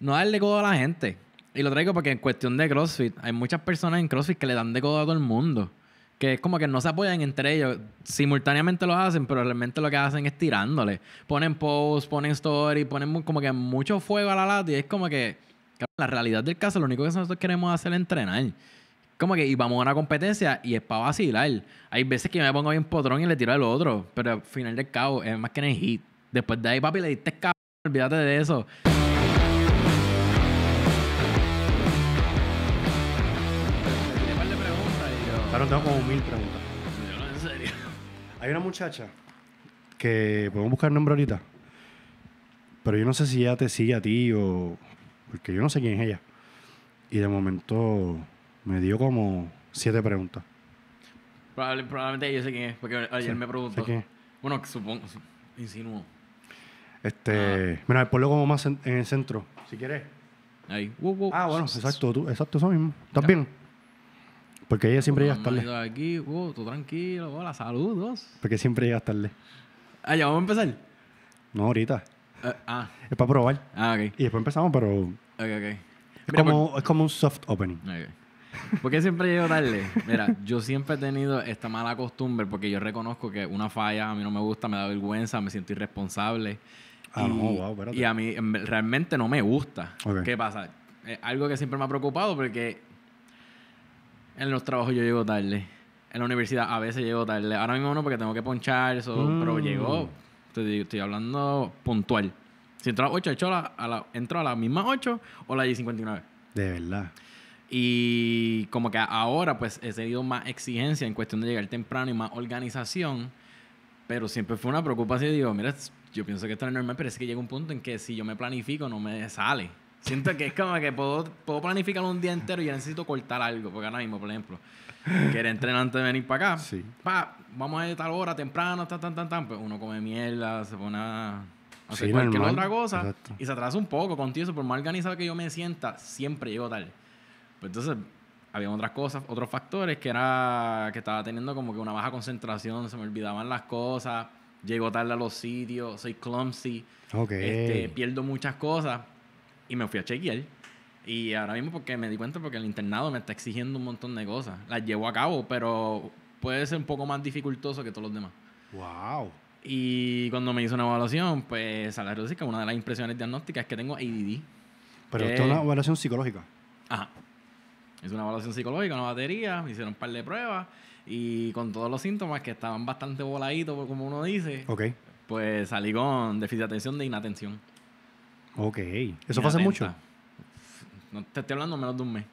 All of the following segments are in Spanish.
no darle codo a la gente. Y lo traigo porque en cuestión de CrossFit, hay muchas personas en CrossFit que le dan de codo a todo el mundo. Que es como que no se apoyan entre ellos. Simultáneamente lo hacen, pero realmente lo que hacen es tirándole. Ponen post, ponen story, ponen como que mucho fuego a la lata. Y es como que, la realidad del caso, lo único que nosotros queremos hacer es entrenar. Como que y vamos a una competencia y es para vacilar. Hay veces que yo me pongo bien potrón y le tiro al otro, pero al final del cabo es más que en el hit. Después de ahí, papi, le diste cabrón, olvídate de eso. ahora tengo como mil preguntas. No, en serio. Hay una muchacha que podemos buscar el nombre ahorita. Pero yo no sé si ella te sigue a ti o. Porque yo no sé quién es ella. Y de momento me dio como siete preguntas. probablemente yo sé quién es, porque ayer me preguntó. Bueno, supongo, insinuó. Este. Ah. Mira, ponlo como más en, el centro, si quieres. Ahí. Ah, bueno, exacto, exacto, eso mismo. ¿Estás bien? Porque ella siempre llega tarde. aquí, todo tranquilo, hola, saludos. Porque siempre llega tarde. Ah, ya vamos a empezar. No, ahorita. Eh, ah. Es para probar. Ah, ok. Y después empezamos, pero. Ok, ok. Es, como, un soft opening. porque ¿Por qué siempre llego tarde? Mira, yo siempre he tenido esta mala costumbre porque yo reconozco que una falla a mí no me gusta, me da vergüenza, me siento irresponsable. Ah, y, no, wow, espérate. Y a mí em, realmente no me gusta. ¿Qué pasa? algo que siempre me ha preocupado porque en los trabajos yo llego tarde. En la universidad a veces llego tarde. Ahora mismo no porque tengo que ponchar eso, pero mm. llegó. Estoy, hablando puntual. Si entro a las 8, hecho a la, entro a las mismas 8 o la las 10.59. De verdad. Y como que ahora pues he tenido más exigencia en cuestión de llegar temprano y más organización. Pero siempre fue una preocupación. Digo, mira, yo pienso que esto es normal, pero es que llega un punto en que si yo me planifico no me sale. Siento que es como que puedo, puedo planificar un día entero y ya necesito cortar algo, porque ahora mismo, por ejemplo, que era entrenante de venir para acá. Sí. vamos a ir a tal hora, temprano, tan, tan, tan, Pues uno come mierda, se pone a hacer cualquier otra cosa y se atrasa un poco contigo. Eso, por más organizado que yo me sienta, siempre llego tarde. Pues entonces, había otras cosas, otros factores que era que estaba teniendo como que una baja concentración, se me olvidaban las cosas, llego tarde a los sitios, soy clumsy, este, pierdo muchas cosas. Y me fui a chequear. Y ahora mismo porque me di cuenta porque el internado me está exigiendo un montón de cosas. Las llevo a cabo, pero puede ser un poco más dificultoso que todos los demás. ¡Wow! Y cuando me hizo una evaluación, pues salario que una de las impresiones diagnósticas es que tengo ADD. Pero esto es una evaluación psicológica. Ajá. Es una evaluación psicológica, una batería, me hicieron un par de pruebas y con todos los síntomas que estaban bastante voladitos, como uno dice, okay. pues salí con déficit de atención de inatención. Ok. ¿Eso fue hace mucho? No, te estoy hablando menos de un mes.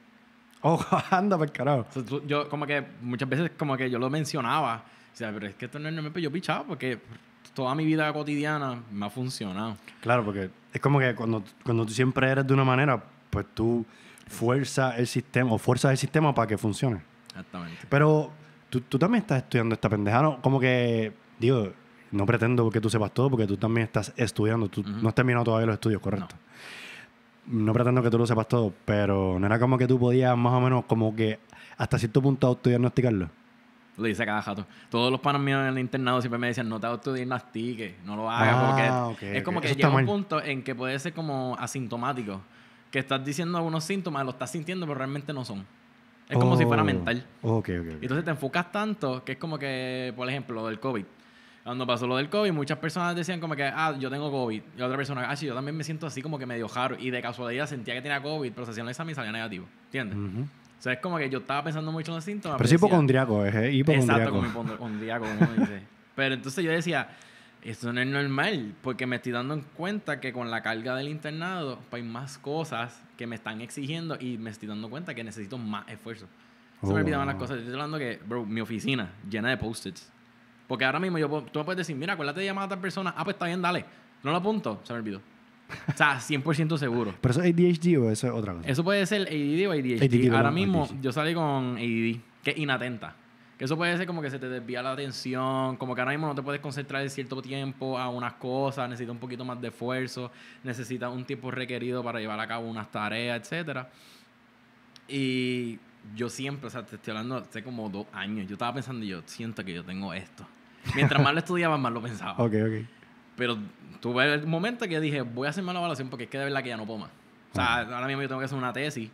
Oh, anda, carajo. Yo, como que muchas veces, como que yo lo mencionaba. O sea, pero es que esto no me yo pichaba porque toda mi vida cotidiana me ha funcionado. Claro, porque es como que cuando, tú siempre eres de una manera, pues tú fuerzas el sistema o fuerzas el sistema para que funcione. Exactamente. Pero tú, tú también estás estudiando esta pendejada, ¿no? Como que, digo, no pretendo que tú sepas todo porque tú también estás estudiando. Tú no has terminado todavía los estudios, correcto. No. pretendo que tú lo sepas todo, pero no era como que tú podías más o menos como que hasta cierto punto auto-diagnosticarlo? Lo dice cada jato. Todos los panos míos en el internado siempre me decían, no te auto-diagnostiques, no lo hagas, ah, porque es como que llega un punto en que puede ser como asintomático, que estás diciendo algunos síntomas, lo estás sintiendo, pero realmente no son. Es como si fuera oh, mental. Okay, Entonces te enfocas tanto que es como que, por ejemplo, del COVID cuando pasó lo del COVID, muchas personas decían como que, ah, yo tengo COVID. Y otra persona, ah, sí, yo también me siento así como que medio raro. Y de casualidad sentía que tenía COVID, pero se hacían el examen y salía negativo. ¿Entiendes? O sea, es como que yo estaba pensando mucho en los síntomas. Pero, es hipocondriaco, es ¿eh? hipocondriaco. Exacto, hipocondriaco, Pero entonces yo decía, esto no es normal, porque me estoy dando en cuenta que con la carga del internado pues, hay más cosas que me están exigiendo y me estoy dando cuenta que necesito más esfuerzo. Se me oh, olvidaban las cosas. estoy hablando que, bro, mi oficina llena de post-its. Porque ahora mismo yo, tú me puedes decir, mira, acuérdate de llamar a tal persona. Ah, pues está bien, dale. No lo apunto, se me olvidó. O sea, 100% seguro. ¿Pero eso es ADHD o eso es otra cosa? Eso puede ser ADD o ADHD. ahora mismo yo salí con ADD, que es inatenta. Que eso puede ser como que se te desvía la atención, como que ahora mismo no te puedes concentrar en cierto tiempo a unas cosas, necesitas un poquito más de esfuerzo, necesitas un tiempo requerido para llevar a cabo unas tareas, etcétera. Y yo siempre, o sea, te estoy hablando hace como dos años, yo estaba pensando, yo siento que yo tengo esto. Mientras más lo estudiaba, más lo pensaba. Ok, ok. Pero tuve el momento que dije, voy a hacer mala evaluación porque es que de verdad que ya no puedo más. O sea, ahora mismo yo tengo que hacer una tesis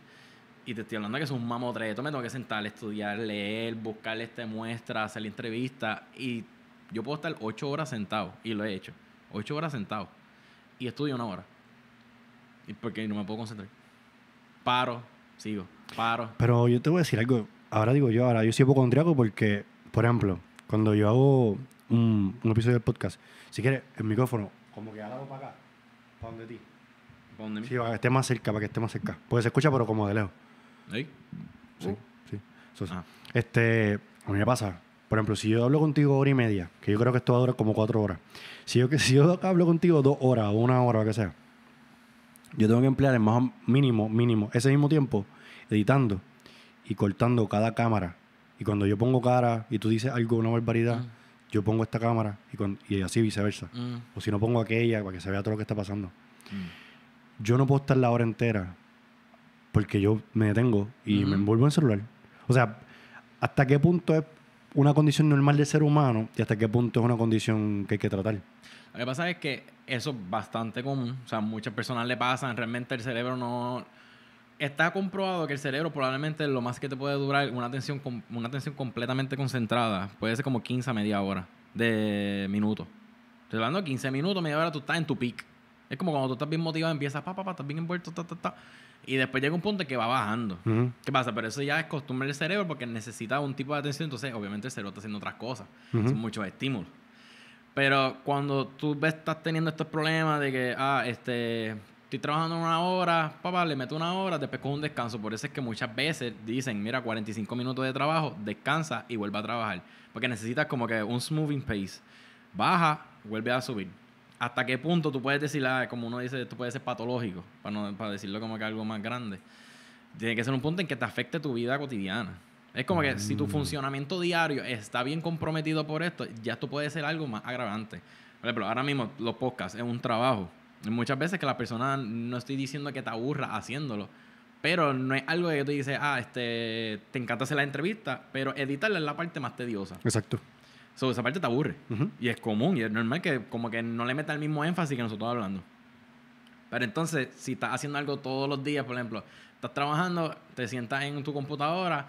y te estoy hablando de que es un mamotreto. Me tengo que sentar, estudiar, leer, buscar esta muestra, hacer la entrevista. Y yo puedo estar ocho horas sentado, y lo he hecho. Ocho horas sentado. Y estudio una hora. Y porque no me puedo concentrar. Paro, sigo, paro. Pero yo te voy a decir algo. Ahora digo yo, ahora yo soy hipocondriaco porque, por ejemplo, cuando yo hago un, episodio del podcast, si quieres, el micrófono, como que hago para acá, para donde ti. donde mí? Sí, para que esté más cerca, para que esté más cerca. Pues se escucha, pero como de lejos. ¿Ahí? Sí, uh. sí. Ah. Este, a mí me pasa. Por ejemplo, si yo hablo contigo hora y media, que yo creo que esto va a durar como cuatro horas. Si yo, si yo hablo contigo dos horas o una hora, o lo que sea, yo tengo que emplear el más mínimo, mínimo, ese mismo tiempo editando y cortando cada cámara y cuando yo pongo cara y tú dices algo, una barbaridad, mm. yo pongo esta cámara y, así viceversa. Mm. O si no pongo aquella para que se vea todo lo que está pasando. Mm. Yo no puedo estar la hora entera porque yo me detengo y me mm-hmm. envuelvo en el celular. O sea, ¿hasta qué punto es una condición normal de ser humano y hasta qué punto es una condición que hay que tratar? Lo que pasa es que eso es bastante común. O sea, muchas personas le pasan, realmente el cerebro no está comprobado que el cerebro probablemente lo más que te puede durar una atención, una atención completamente concentrada puede ser como 15 a media hora de minutos. Estoy hablando de 15 minutos, media hora, tú estás en tu peak. Es como cuando tú estás bien motivado, empiezas, papá, papá estás bien envuelto, ta, ta, ta. Y después llega un punto que va bajando. ¿Qué pasa? Pero eso ya es costumbre del cerebro porque necesita un tipo de atención. Entonces, obviamente, el cerebro está haciendo otras cosas. Son muchos estímulos. Pero cuando tú ves, estás teniendo estos problemas de que, ah, este, estoy trabajando una hora, papá, le meto una hora, después con un descanso. Por eso es que muchas veces dicen, mira, 45 minutos de trabajo, descansa y vuelve a trabajar. Porque necesitas como que un smoothing pace. Baja, vuelve a subir. ¿Hasta qué punto tú puedes decir, ah, como uno dice, tú puede ser patológico, para, no, decirlo como que algo más grande? Tiene que ser un punto en que te afecte tu vida cotidiana. Es como que si tu mm. funcionamiento diario está bien comprometido por esto, ya esto puede ser algo más agravante. Por ejemplo, ahora mismo los podcasts es un trabajo. Muchas veces que la persona... no estoy diciendo que te aburra haciéndolo, pero no es algo que tú dices, ah, este, te encanta hacer la entrevista, pero editarla es la parte más tediosa. Exacto. So, esa parte te aburre. Y es común, y es normal que como que no le meta el mismo énfasis que nosotros hablando. Pero entonces, si estás haciendo algo todos los días, por ejemplo, estás trabajando, te sientas en tu computadora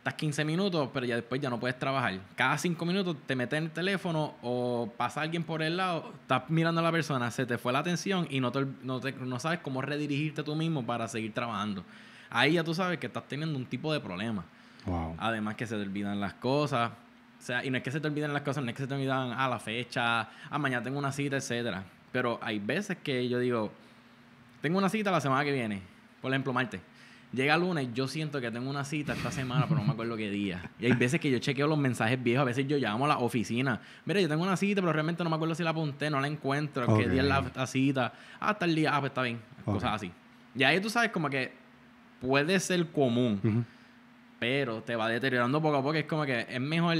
estás 15 minutos, pero ya después ya no puedes trabajar. Cada 5 minutos te metes en el teléfono o pasa alguien por el lado, estás mirando a la persona, se te fue la atención y no, no, sabes cómo redirigirte tú mismo para seguir trabajando. Ahí ya tú sabes que estás teniendo un tipo de problema. Además que se te olvidan las cosas. O sea, y no es que se te olviden las cosas, no es que se te olvidan a la fecha, a ah, mañana tengo una cita, etcétera. Pero hay veces que yo digo, tengo una cita la semana que viene, por ejemplo, martes. Llega lunes, yo siento que tengo una cita esta semana, pero no me acuerdo qué día. Y hay veces que yo chequeo los mensajes viejos, a veces yo llamo a la oficina. Mira, yo tengo una cita, pero realmente no me acuerdo si la apunté, no la encuentro, qué día es la, cita. Ah, el día, ah, pues está bien. Cosas así. Y ahí tú sabes como que puede ser común, pero te va deteriorando poco a poco. Es como que es mejor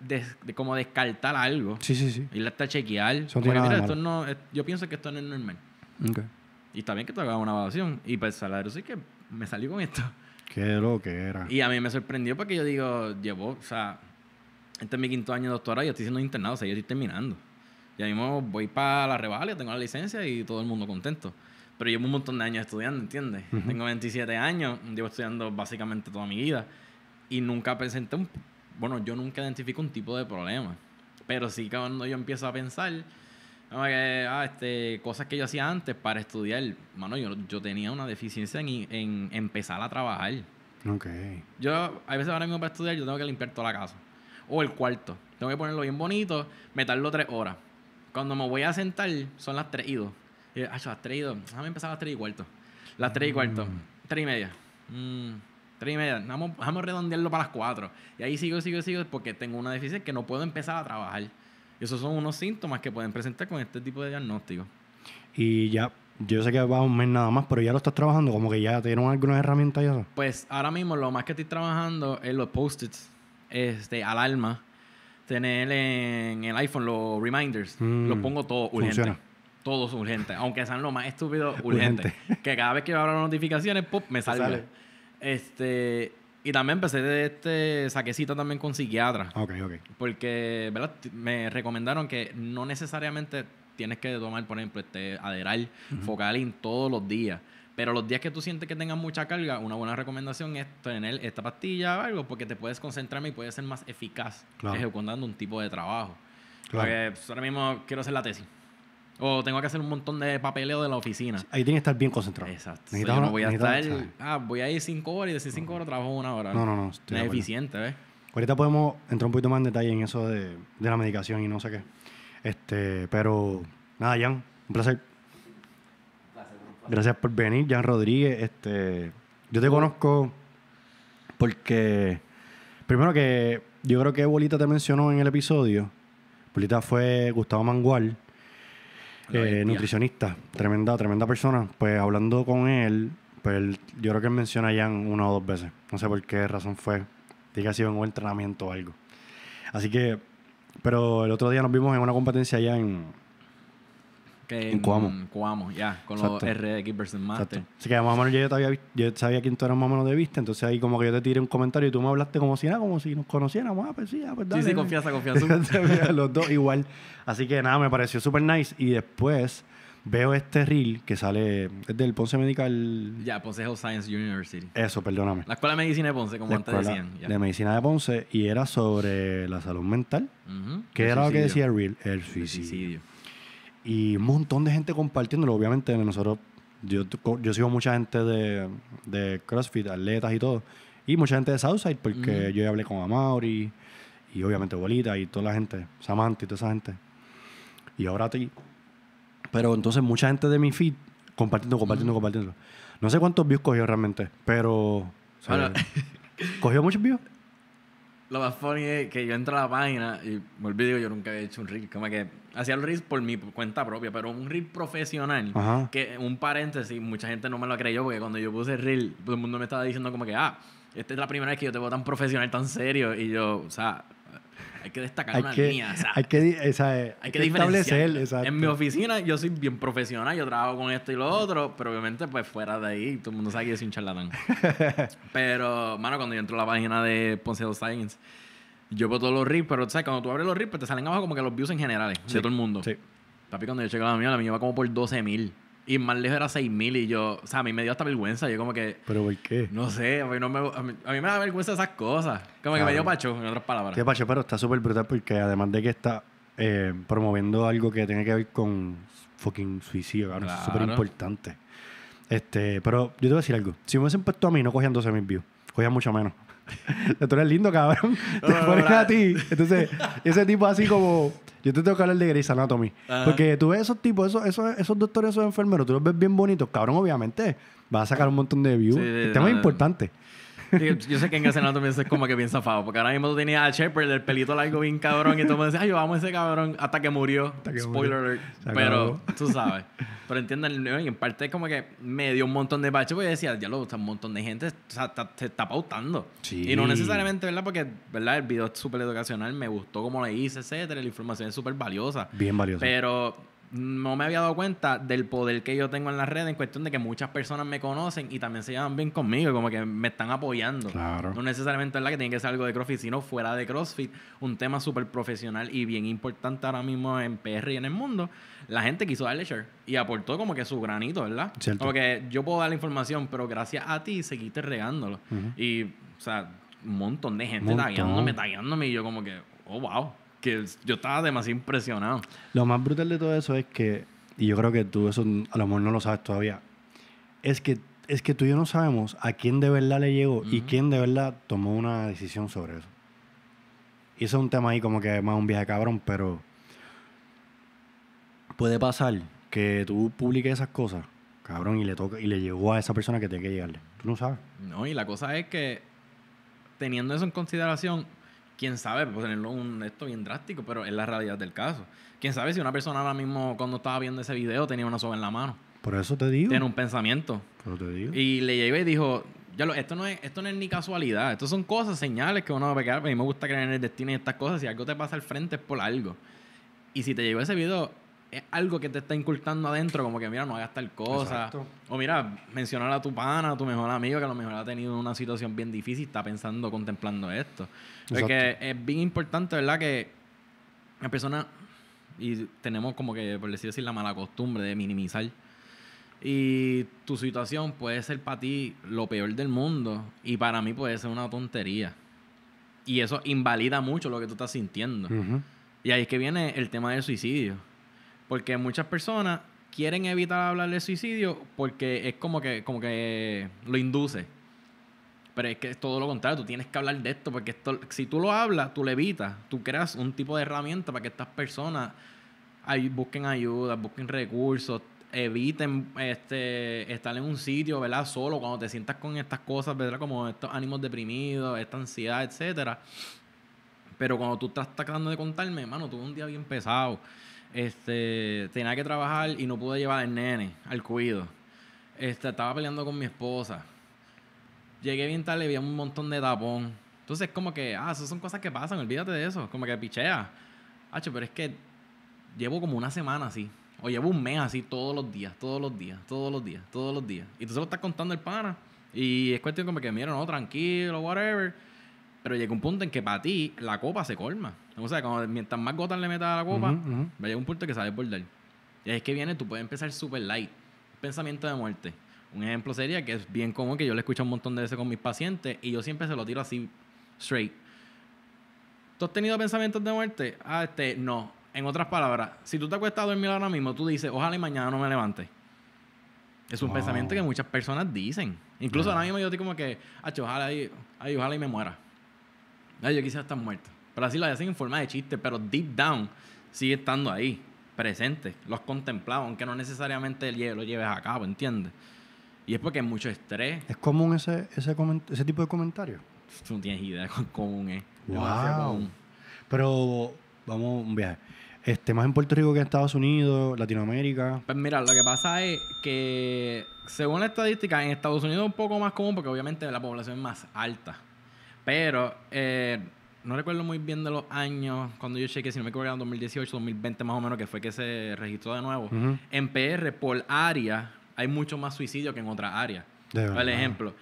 de, como descartar algo. Sí, sí, sí. Ir hasta chequear. Porque, mira, no, yo pienso que esto no es normal. Okay. Y está bien que te haga una evaluación. Y para pues el salario sí que me salió con esto. Qué lo que era. Y a mí me sorprendió porque yo digo, llevo, o sea, este es mi quinto año de doctorado y yo estoy siendo internado, o sea, yo estoy terminando. Y a mí mismo voy para la revalia, tengo la licencia y todo el mundo contento. Pero llevo un montón de años estudiando, ¿entiendes? Tengo 27 años, llevo estudiando básicamente toda mi vida y nunca presenté un... Bueno, yo nunca identifico un tipo de problema. Pero sí cuando yo empiezo a pensar que, ah, este, cosas que yo hacía antes para estudiar. Mano, yo, yo tenía una deficiencia en, en empezar a trabajar. Ok. Yo, a veces ahora mismo para estudiar, yo tengo que limpiar toda la casa. O el cuarto. Tengo que ponerlo bien bonito, meterlo tres horas. Cuando me voy a sentar, son las tres y dos. Ah, las tres y dos. Déjame empezar a las tres y cuarto. Las tres y mm. cuarto. Tres y media. Mm, tres y media. Vamos, redondearlo para las cuatro. Y ahí sigo, sigo, sigo, porque tengo una deficiencia que no puedo empezar a trabajar. Y esos son unos síntomas que pueden presentar con este tipo de diagnóstico. Y ya, yo sé que va un mes nada más, pero ya lo estás trabajando, como que ya te dieron algunas herramientas y eso. Pues ahora mismo lo más que estoy trabajando es los post-its, este, alma tener en el iPhone los reminders, mm, los pongo todos, urgentes Todos urgentes, aunque sean lo más estúpido, urgente. Que cada vez que yo abro notificaciones, pop, me salga. Este, y también empecé de este saquecito también con psiquiatra. Ok, ok. Porque, ¿verdad? Me recomendaron que no necesariamente tienes que tomar, por ejemplo, este Aderal, Focalin todos los días. Pero los días que tú sientes que tengas mucha carga, una buena recomendación es tener esta pastilla o algo, porque te puedes concentrar y puedes ser más eficaz ejecutando un tipo de trabajo. Claro. Porque ahora mismo quiero hacer la tesis. O tengo que hacer un montón de papeleo de la oficina. Ahí tiene que estar bien concentrado. Exacto. no voy a estar. Ah, voy a ir cinco horas y decir cinco horas trabajo una hora. No, no, no. es eficiente, ¿ves? Ahorita podemos entrar un poquito más en detalle en eso de, la medicación y no sé qué. Este, pero nada, Jan, un placer. Gracias por venir, Jan Rodríguez. Este, yo te conozco porque, primero que yo creo que Bolita te mencionó en el episodio. Bolita fue Gustavo Mangual eh, nutricionista, tremenda, tremenda persona. Pues hablando con él, pues yo creo que él menciona a Jan una o dos veces. No sé por qué razón fue. Diga ha sido en un entrenamiento o algo. Así que, pero el otro día nos vimos en una competencia allá en, en, en En Cuamo, ya, con Exacto. los RX vs Master. Exacto. Así que más o menos yo, ya sabía quién tú eras más o menos de vista, entonces ahí como que yo te tiré un comentario y tú me hablaste como si nada, como si nos conociéramos. Ah, pues sí, ah, pues dale. Sí, sí, confianza, confianza. los dos igual. Así que nada, me pareció súper nice y después veo este reel que sale es del Ponce Medical. Ya, Ponce Health Science University. Eso, perdóname. La Escuela de Medicina de Ponce, como antes decían. Yeah. De Medicina de Ponce y era sobre la salud mental. ¿Qué era lo que decía el reel? El El suicidio y un montón de gente compartiéndolo. Obviamente, nosotros, yo, yo sigo mucha gente de, CrossFit, atletas y todo, y mucha gente de Southside, porque yo yo hablé con Amaury y, obviamente Bolita y toda la gente, Samantha y toda esa gente. Y ahora ti. Pero entonces, mucha gente de mi feed compartiendo, compartiendo, compartiendo. No sé cuántos views cogió realmente, pero. ¿Cogió muchos views? Lo más funny es que yo entro a la página y me olvido, yo nunca había hecho un reel. Como que hacía el reel por mi cuenta propia, pero un reel profesional. Que un paréntesis, mucha gente no me lo creyó porque cuando yo puse reel, todo el mundo me estaba diciendo como que, ah, esta es la primera vez que yo te veo tan profesional, tan serio. Y yo, o sea, hay que destacar hay una que, línea. hay que, esa, hay En mi oficina yo soy bien profesional, yo trabajo con esto y lo otro, pero obviamente pues fuera de ahí todo el mundo sabe que yo soy un charlatán. pero, mano, cuando yo entro a la página de Ponce Science, yo veo todos los rips, pero ¿sabes? cuando tú abres los rips, pues, te salen abajo como que los views en general, de todo el mundo. Sí. Papi, cuando yo llegué a la mía, la mía iba como por 12 mil. Y más lejos era 6.000 y yo, o sea, a mí me dio hasta vergüenza. Yo como que... ¿Pero por qué? No sé, a mí, me, a mí, me da vergüenza esas cosas. Como que me dio pacho, en otras palabras. Sí, pacho, pero está súper brutal porque además de que está eh, promoviendo algo que tiene que ver con fucking suicidio, cabrón. Claro. Es súper importante. Este, pero yo te voy a decir algo. Si me hubiesen puesto a mí, no cogían 12.000 views. Cogían mucho menos. Tú eres lindo, cabrón. Te pones a ti. Entonces, ese tipo así como yo te tengo que hablar de Grey's Anatomy. Porque tú ves esos tipos, esos, esos, doctores, esos enfermeros, tú los ves bien bonitos, cabrón, obviamente. Vas a sacar un montón de views. el tema es importante. yo sé que en ese momento también es como que bien zafado, porque ahora mismo tú tenías a Shepard, el pelito largo bien cabrón, y todo me ay, vamos a ese cabrón, hasta que murió. Spoiler Pero tú sabes. Pero entienden, en parte como que me dio un montón de bache, porque decía, ya lo, un montón de gente o sea, está, está pautando. Y no necesariamente, ¿verdad? Porque, ¿verdad? El video es súper educacional, me gustó cómo lo hice, etcétera, la información es súper valiosa. Bien valiosa. Pero no me había dado cuenta del poder que yo tengo en las redes en cuestión de que muchas personas me conocen y también se llevan bien conmigo, como que me están apoyando. No necesariamente es la que tiene que ser algo de CrossFit, sino fuera de CrossFit, un tema súper profesional y bien importante ahora mismo en PR y en el mundo. La gente quiso darle share y aportó como que su granito, ¿verdad? Cierto. Como que yo puedo dar la información, pero gracias a ti seguiste regándolo. Y, o sea, un montón de gente montón. tagueándome, tagueándome y yo como que, oh, wow yo estaba demasiado impresionado. Lo más brutal de todo eso es que, y yo creo que tú eso a lo mejor no lo sabes todavía, es que, es que tú y yo no sabemos a quién de verdad le llegó y quién de verdad tomó una decisión sobre eso. Y eso es un tema ahí como que más un viaje cabrón, pero puede pasar que tú publiques esas cosas, cabrón, y le toca y le llegó a esa persona que tiene que llegarle. Tú no sabes. No, y la cosa es que teniendo eso en consideración, quién sabe, pues tenerlo un esto bien drástico, pero es la realidad del caso. Quién sabe si una persona ahora mismo, cuando estaba viendo ese video, tenía una soga en la mano. Por eso te digo. Tiene un pensamiento. Por eso te digo. Y le llevé y dijo. Ya esto, no es, esto no es ni casualidad, esto son cosas, señales que uno va a pegar. A mí me gusta creer en el destino y estas cosas. Si algo te pasa al frente es por algo. Y si te llegó ese video, es algo que te está incultando adentro, como que mira, no hagas tal cosa. O mira, mencionar a tu pana, a tu mejor amigo, que a lo mejor ha tenido una situación bien difícil, está pensando, contemplando esto. Porque que es bien importante, ¿verdad? Que la persona, y tenemos como que, por decir así, la mala costumbre de minimizar. Y tu situación puede ser para ti lo peor del mundo y para mí puede ser una tontería. Y eso invalida mucho lo que tú estás sintiendo. Y ahí es que viene el tema del suicidio porque muchas personas quieren evitar hablar de suicidio porque es como que, como que lo induce. Pero es que es todo lo contrario, tú tienes que hablar de esto, porque esto, si tú lo hablas, tú lo evitas, tú creas un tipo de herramienta para que estas personas busquen ayuda, busquen recursos, eviten este, estar en un sitio, ¿verdad? Solo, cuando te sientas con estas cosas, ¿verdad? Como estos ánimos deprimidos, esta ansiedad, etcétera. Pero cuando tú estás tratando de contarme, hermano, tuve un día bien pesado este, tenía que trabajar y no pude llevar al nene al cuido. Este, estaba peleando con mi esposa. Llegué bien tarde, había un montón de tapón. Entonces, como que, ah, esas son cosas que pasan, olvídate de eso. Como que pichea. Hacho, pero es que llevo como una semana así. O llevo un mes así todos los días, todos los días, todos los días, todos los días. Y tú se estás contando el pana. Y es cuestión como que, mira, no, tranquilo, whatever. Pero llega un punto en que para ti la copa se colma. O sea, mientras más gotas le metas a la copa, llega un punto que sabes bordar. Y es que viene, tú puedes empezar super light. Pensamiento de muerte. Un ejemplo sería que es bien común que yo le escucho un montón de veces con mis pacientes y yo siempre se lo tiro así, straight. ¿Tú has tenido pensamientos de muerte? Ah, este, no. En otras palabras, si tú te acuestas a dormir ahora mismo, tú dices, ojalá y mañana no me levante. Es un pensamiento que muchas personas dicen. Incluso ahora mismo yo estoy como que, ojalá y, ay, ojalá y me muera yo quisiera estar muerto. Pero así lo hacen en forma de chiste, pero deep down sigue estando ahí, presente. Lo has contemplado, aunque no necesariamente lo lleves a cabo, ¿entiendes? Y es porque hay mucho estrés. ¿Es común ese, ese, tipo de comentarios? Tú no tienes idea de cuán común es. Wow. Pero vamos un viaje. Este, más en Puerto Rico que en Estados Unidos, Latinoamérica. Pues mira, lo que pasa es que según la estadística, en Estados Unidos es un poco más común porque obviamente la población es más alta. Pero eh, no recuerdo muy bien de los años cuando yo chequeé, si no me equivoco, en 2018, 2020 más o menos, que fue que se registró de nuevo. En PR, por área, hay mucho más suicidio que en otras áreas. Por ejemplo,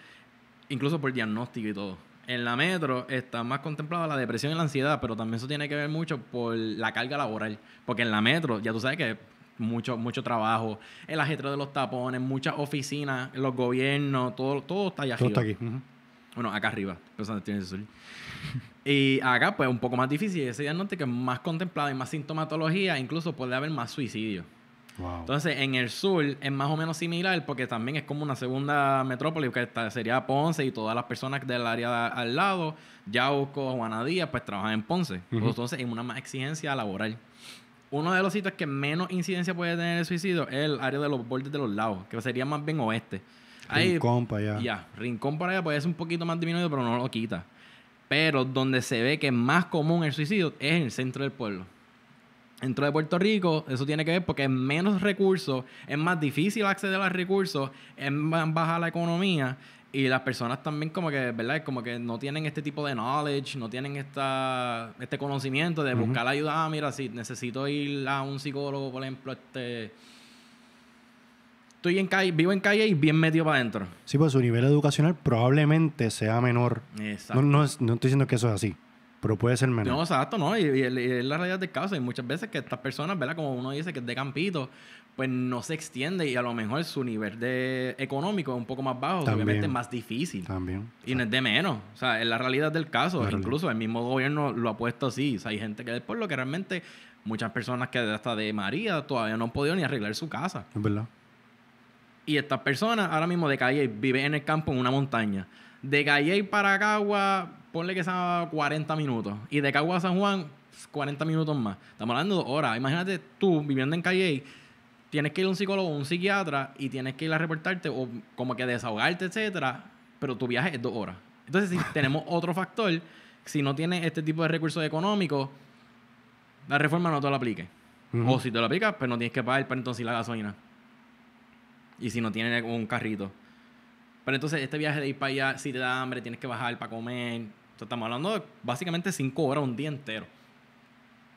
incluso por diagnóstico y todo. En la metro está más contemplada la depresión y la ansiedad, pero también eso tiene que ver mucho por la carga laboral. Porque en la metro, ya tú sabes que mucho, mucho trabajo, el ajetreo de los tapones, muchas oficinas, los gobiernos, todo, todo está allá aquí. Bueno, acá arriba, pensando tiene el sur Y acá, pues, un poco más difícil. Ese diagnóstico es más contemplado y más sintomatología. Incluso puede haber más suicidio. Entonces, en el sur es más o menos similar porque también es como una segunda metrópoli que sería Ponce y todas las personas del área al lado, Yauco, Díaz, pues trabajan en Ponce. Pues, entonces, en una más exigencia laboral. Uno de los sitios que menos incidencia puede tener el suicidio es el área de los bordes de los lagos, que sería más bien oeste. Rincón para allá. Ya, rincón para allá, pues es un poquito más disminuido pero no lo quita. Pero donde se ve que es más común el suicidio es en el centro del pueblo. Dentro de Puerto Rico, eso tiene que ver porque es menos recursos, es más difícil acceder a los recursos, es más baja la economía y las personas también como que, ¿verdad? Como que no tienen este tipo de knowledge, no tienen esta, este conocimiento de buscar ayuda. Ah, mira, si necesito ir a un psicólogo, por ejemplo, este vivo en calle y bien medio para adentro. Sí, pues su nivel educacional probablemente sea menor. Exacto. No, no, estoy diciendo que eso es así, pero puede ser menor. No, exacto, no. Y, es la realidad del caso. Y muchas veces que estas personas, ¿verdad? Como uno dice que es de campito, pues no se extiende y a lo mejor su nivel de económico es un poco más bajo, También. obviamente más difícil. También. Y es de menos. O sea, es la realidad del caso. Incluso el mismo gobierno lo ha puesto así. O sea, hay gente que Después lo que realmente muchas personas que hasta de María todavía no han podido ni arreglar su casa. Es verdad. Y estas personas ahora mismo de Calle viven en el campo en una montaña. De Calle para Cagua, ponle que sea 40 minutos. Y de Cagua a San Juan, 40 minutos más. Estamos hablando de horas. Imagínate tú viviendo en Calle, tienes que ir a un psicólogo o un psiquiatra y tienes que ir a reportarte o como que desahogarte, etcétera. Pero tu viaje es dos horas. Entonces, si tenemos otro factor, si no tienes este tipo de recursos económicos, la reforma no te la aplique. O si te la aplicas, pero pues no tienes que pagar para entonces la gasolina. Y si no tiene un carrito. Pero entonces este viaje de ir para allá, si te da hambre, tienes que bajar para comer. Entonces, estamos hablando de básicamente cinco horas, un día entero.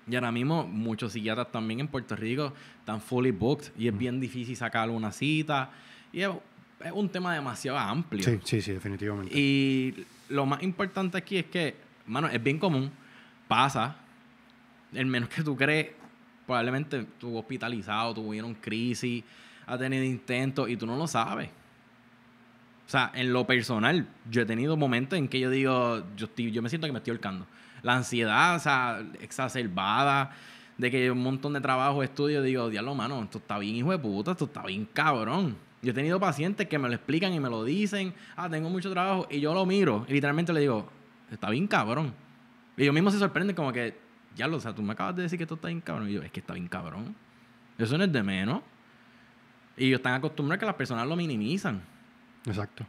Y ahora mismo muchos psiquiatras también en Puerto Rico están fully booked y es bien difícil sacar una cita. Y es, es un tema demasiado amplio. Sí, sí, sí, definitivamente. Y lo más importante aquí es que, mano, es bien común, pasa, el menos que tú crees, probablemente estuvo hospitalizado, tuvieron crisis ha tenido intentos y tú no lo sabes. O sea, en lo personal, yo he tenido momentos en que yo digo, yo, yo me siento que me estoy holcando. La ansiedad, o sea, exacerbada, de que un montón de trabajo, estudio, digo, diablo, mano, esto está bien, hijo de puta, esto está bien cabrón. Yo he tenido pacientes que me lo explican y me lo dicen, ah, tengo mucho trabajo, y yo lo miro, y literalmente le digo, está bien cabrón. Y yo mismo se sorprende como que, ya lo, o sea, tú me acabas de decir que esto está bien cabrón. Y yo, es que está bien cabrón. Eso no es de menos. Y ellos están acostumbrados a que las personas lo minimizan. Exacto.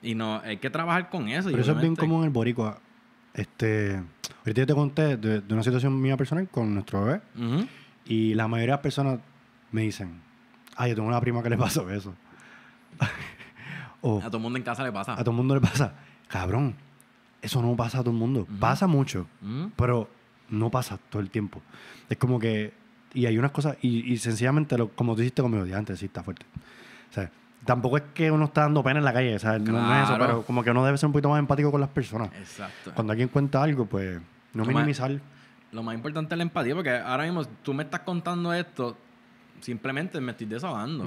Y no, hay que trabajar con eso. Pero eso es bien común en el boricua. Este, ahorita yo te conté de, una situación mía personal con nuestro bebé. Y la mayoría de las personas me dicen, Ay, yo tengo una prima que le pasó eso. o, a todo el mundo en casa le pasa. A todo el mundo le pasa. Cabrón, eso no pasa a todo el mundo. Pasa mucho, pero no pasa todo el tiempo. Es como que y hay unas cosas, y, sencillamente, como tú hiciste mi antes sí está fuerte. O sea, tampoco es que uno está dando pena en la calle, o no es eso, pero como que uno debe ser un poquito más empático con las personas. Exacto. Cuando alguien cuenta algo, pues no minimizar. lo más importante es la empatía, porque ahora mismo tú me estás contando esto, simplemente me estoy desahogando.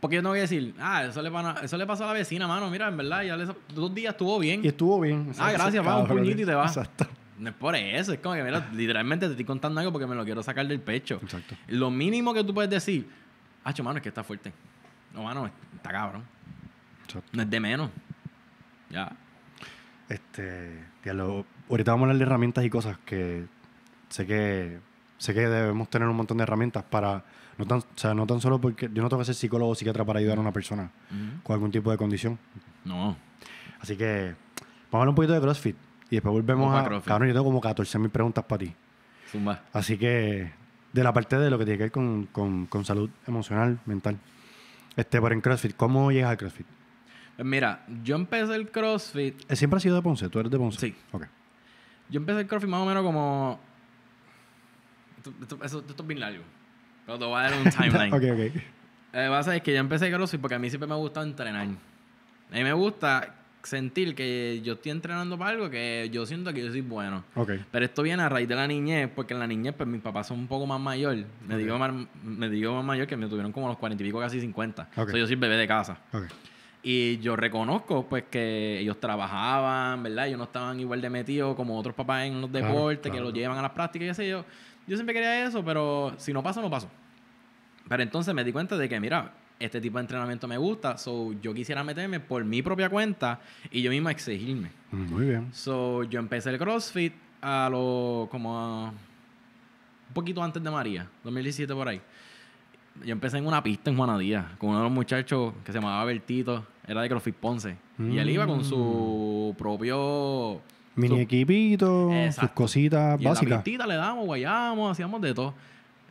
Porque yo no voy a decir, ah, eso le, eso le pasó a la vecina, mano, mira, en verdad, ya dos días estuvo bien. Y estuvo bien. ah, gracias, va, un puñito y te va. Exacto. No es por eso, es como que, mira, ah. literalmente te estoy contando algo porque me lo quiero sacar del pecho. Exacto. Lo mínimo que tú puedes decir, ah, mano, es que está fuerte. No, mano, está cabrón. Exacto. No es de menos. Ya. Este, ahorita vamos a hablar de herramientas y cosas que sé que sé que debemos tener un montón de herramientas para no tan, o sea, no tan solo porque yo no tengo que ser psicólogo o psiquiatra para ayudar a una persona con algún tipo de condición. No. Así que vamos a hablar un poquito de CrossFit. Y después volvemos a. carlos yo tengo como 14 preguntas para ti. Así que, de la parte de lo que tiene que ver con, con, salud emocional, mental. Este, en CrossFit, ¿cómo llegas al CrossFit? Pues mira, yo empecé el CrossFit. Eh, ¿Siempre has sido de Ponce? ¿Tú eres de Ponce? Sí. Ok. Yo empecé el CrossFit más o menos como. Esto, es bien largo. Pero te voy a dar un timeline. ok, ok. Eh, lo que es que yo empecé el CrossFit porque a mí siempre me gusta entrenar. A mí me gusta sentir que yo estoy entrenando para algo que yo siento que yo soy bueno. Okay. Pero esto viene a raíz de la niñez, porque en la niñez pues mis papás son un poco más mayor. Me, digo, más, me digo más mayor que me tuvieron como los cuarenta y pico, casi cincuenta. yo soy bebé de casa. Y yo reconozco pues que ellos trabajaban, ¿verdad? Ellos no estaban igual de metidos como otros papás en los deportes, que los llevan a las prácticas y así. yo. Yo siempre quería eso, pero si no pasa, no pasó. Pero entonces me di cuenta de que, mira, este tipo de entrenamiento me gusta, so yo quisiera meterme por mi propia cuenta y yo mismo exigirme. Mm, muy bien. So yo empecé el CrossFit a lo como un poquito antes de María, 2017 por ahí. Yo empecé en una pista en Juanadía con uno de los muchachos que se llamaba Bertito, era de CrossFit Ponce y él iba con su mm. propio mini equipito, sus cositas básicas. En la le damos, guayamos, hacíamos de todo.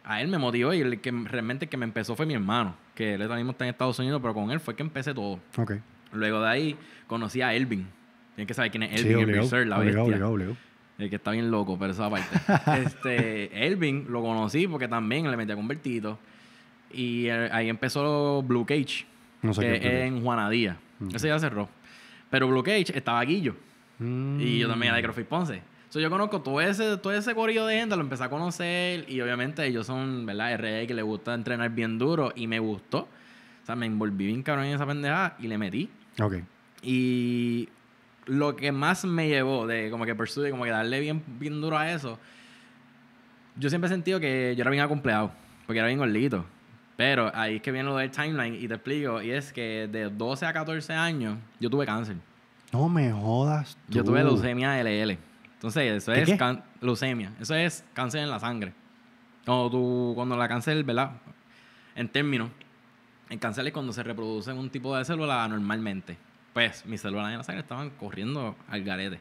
A él me motivó y el que realmente que me empezó fue mi hermano que él también está en Estados Unidos, pero con él fue que empecé todo. Ok Luego de ahí conocí a Elvin. Tienen que saber quién es Elvin, sí, el la bestia. el que está bien loco, pero esa parte. este, Elvin lo conocí porque también le metí a convertido Y er, ahí empezó Blue Cage, no sé que es en Juanadía. Ese ya cerró. Pero Blue Cage estaba Guillo. yo mm. Y yo también era de Ponce. So, yo conozco todo ese, todo ese corillo de gente, lo empecé a conocer y obviamente ellos son, ¿verdad? RE que le gusta entrenar bien duro y me gustó. O sea, me envolví bien cabrón en esa pendejada y le metí. Ok. Y lo que más me llevó de como que persuadir, como que darle bien, bien duro a eso, yo siempre he sentido que yo era bien acompleado, porque era bien gordito. Pero ahí es que viene lo del timeline y te explico, y es que de 12 a 14 años yo tuve cáncer. No me jodas. Yo tuve leucemia LL. Entonces, eso es leucemia. Eso es cáncer en la sangre. Cuando, tú, cuando la cáncer, ¿verdad? En términos, el cáncer es cuando se reproduce un tipo de célula normalmente. Pues mis células en la sangre estaban corriendo al garete.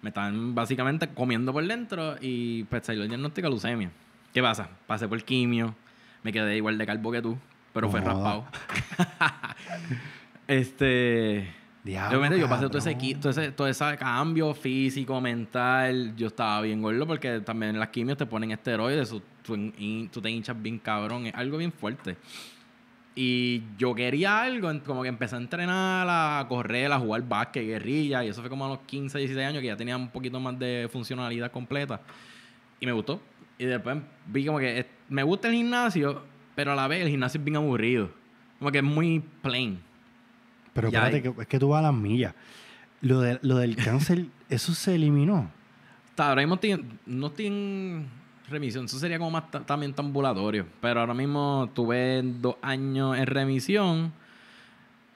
Me estaban básicamente comiendo por dentro y pues salió el diagnóstico de leucemia. ¿Qué pasa? Pasé por quimio, me quedé igual de calvo que tú, pero fue raspado. este. Diablo, yo, pasé todo ese, cambio físico, mental. Yo estaba bien gordo porque también las quimios te ponen esteroides. Tú, tú te hinchas bien cabrón. Es algo bien fuerte. Y yo quería algo, como que empecé a entrenar, a correr, a jugar básquet, guerrilla, y eso fue como a los 15, 16 años, que ya tenía un poquito más de funcionalidad completa. Y me gustó. Y después vi como que me gusta el gimnasio, pero a la vez el gimnasio es bien aburrido. Como que es muy plain. Pero espérate, que, es que tú vas a las millas. Lo, lo del cáncer, eso se eliminó. Está, ahora mismo no tiene remisión. Eso sería como más también ambulatorio. Pero ahora mismo tuve dos años en remisión.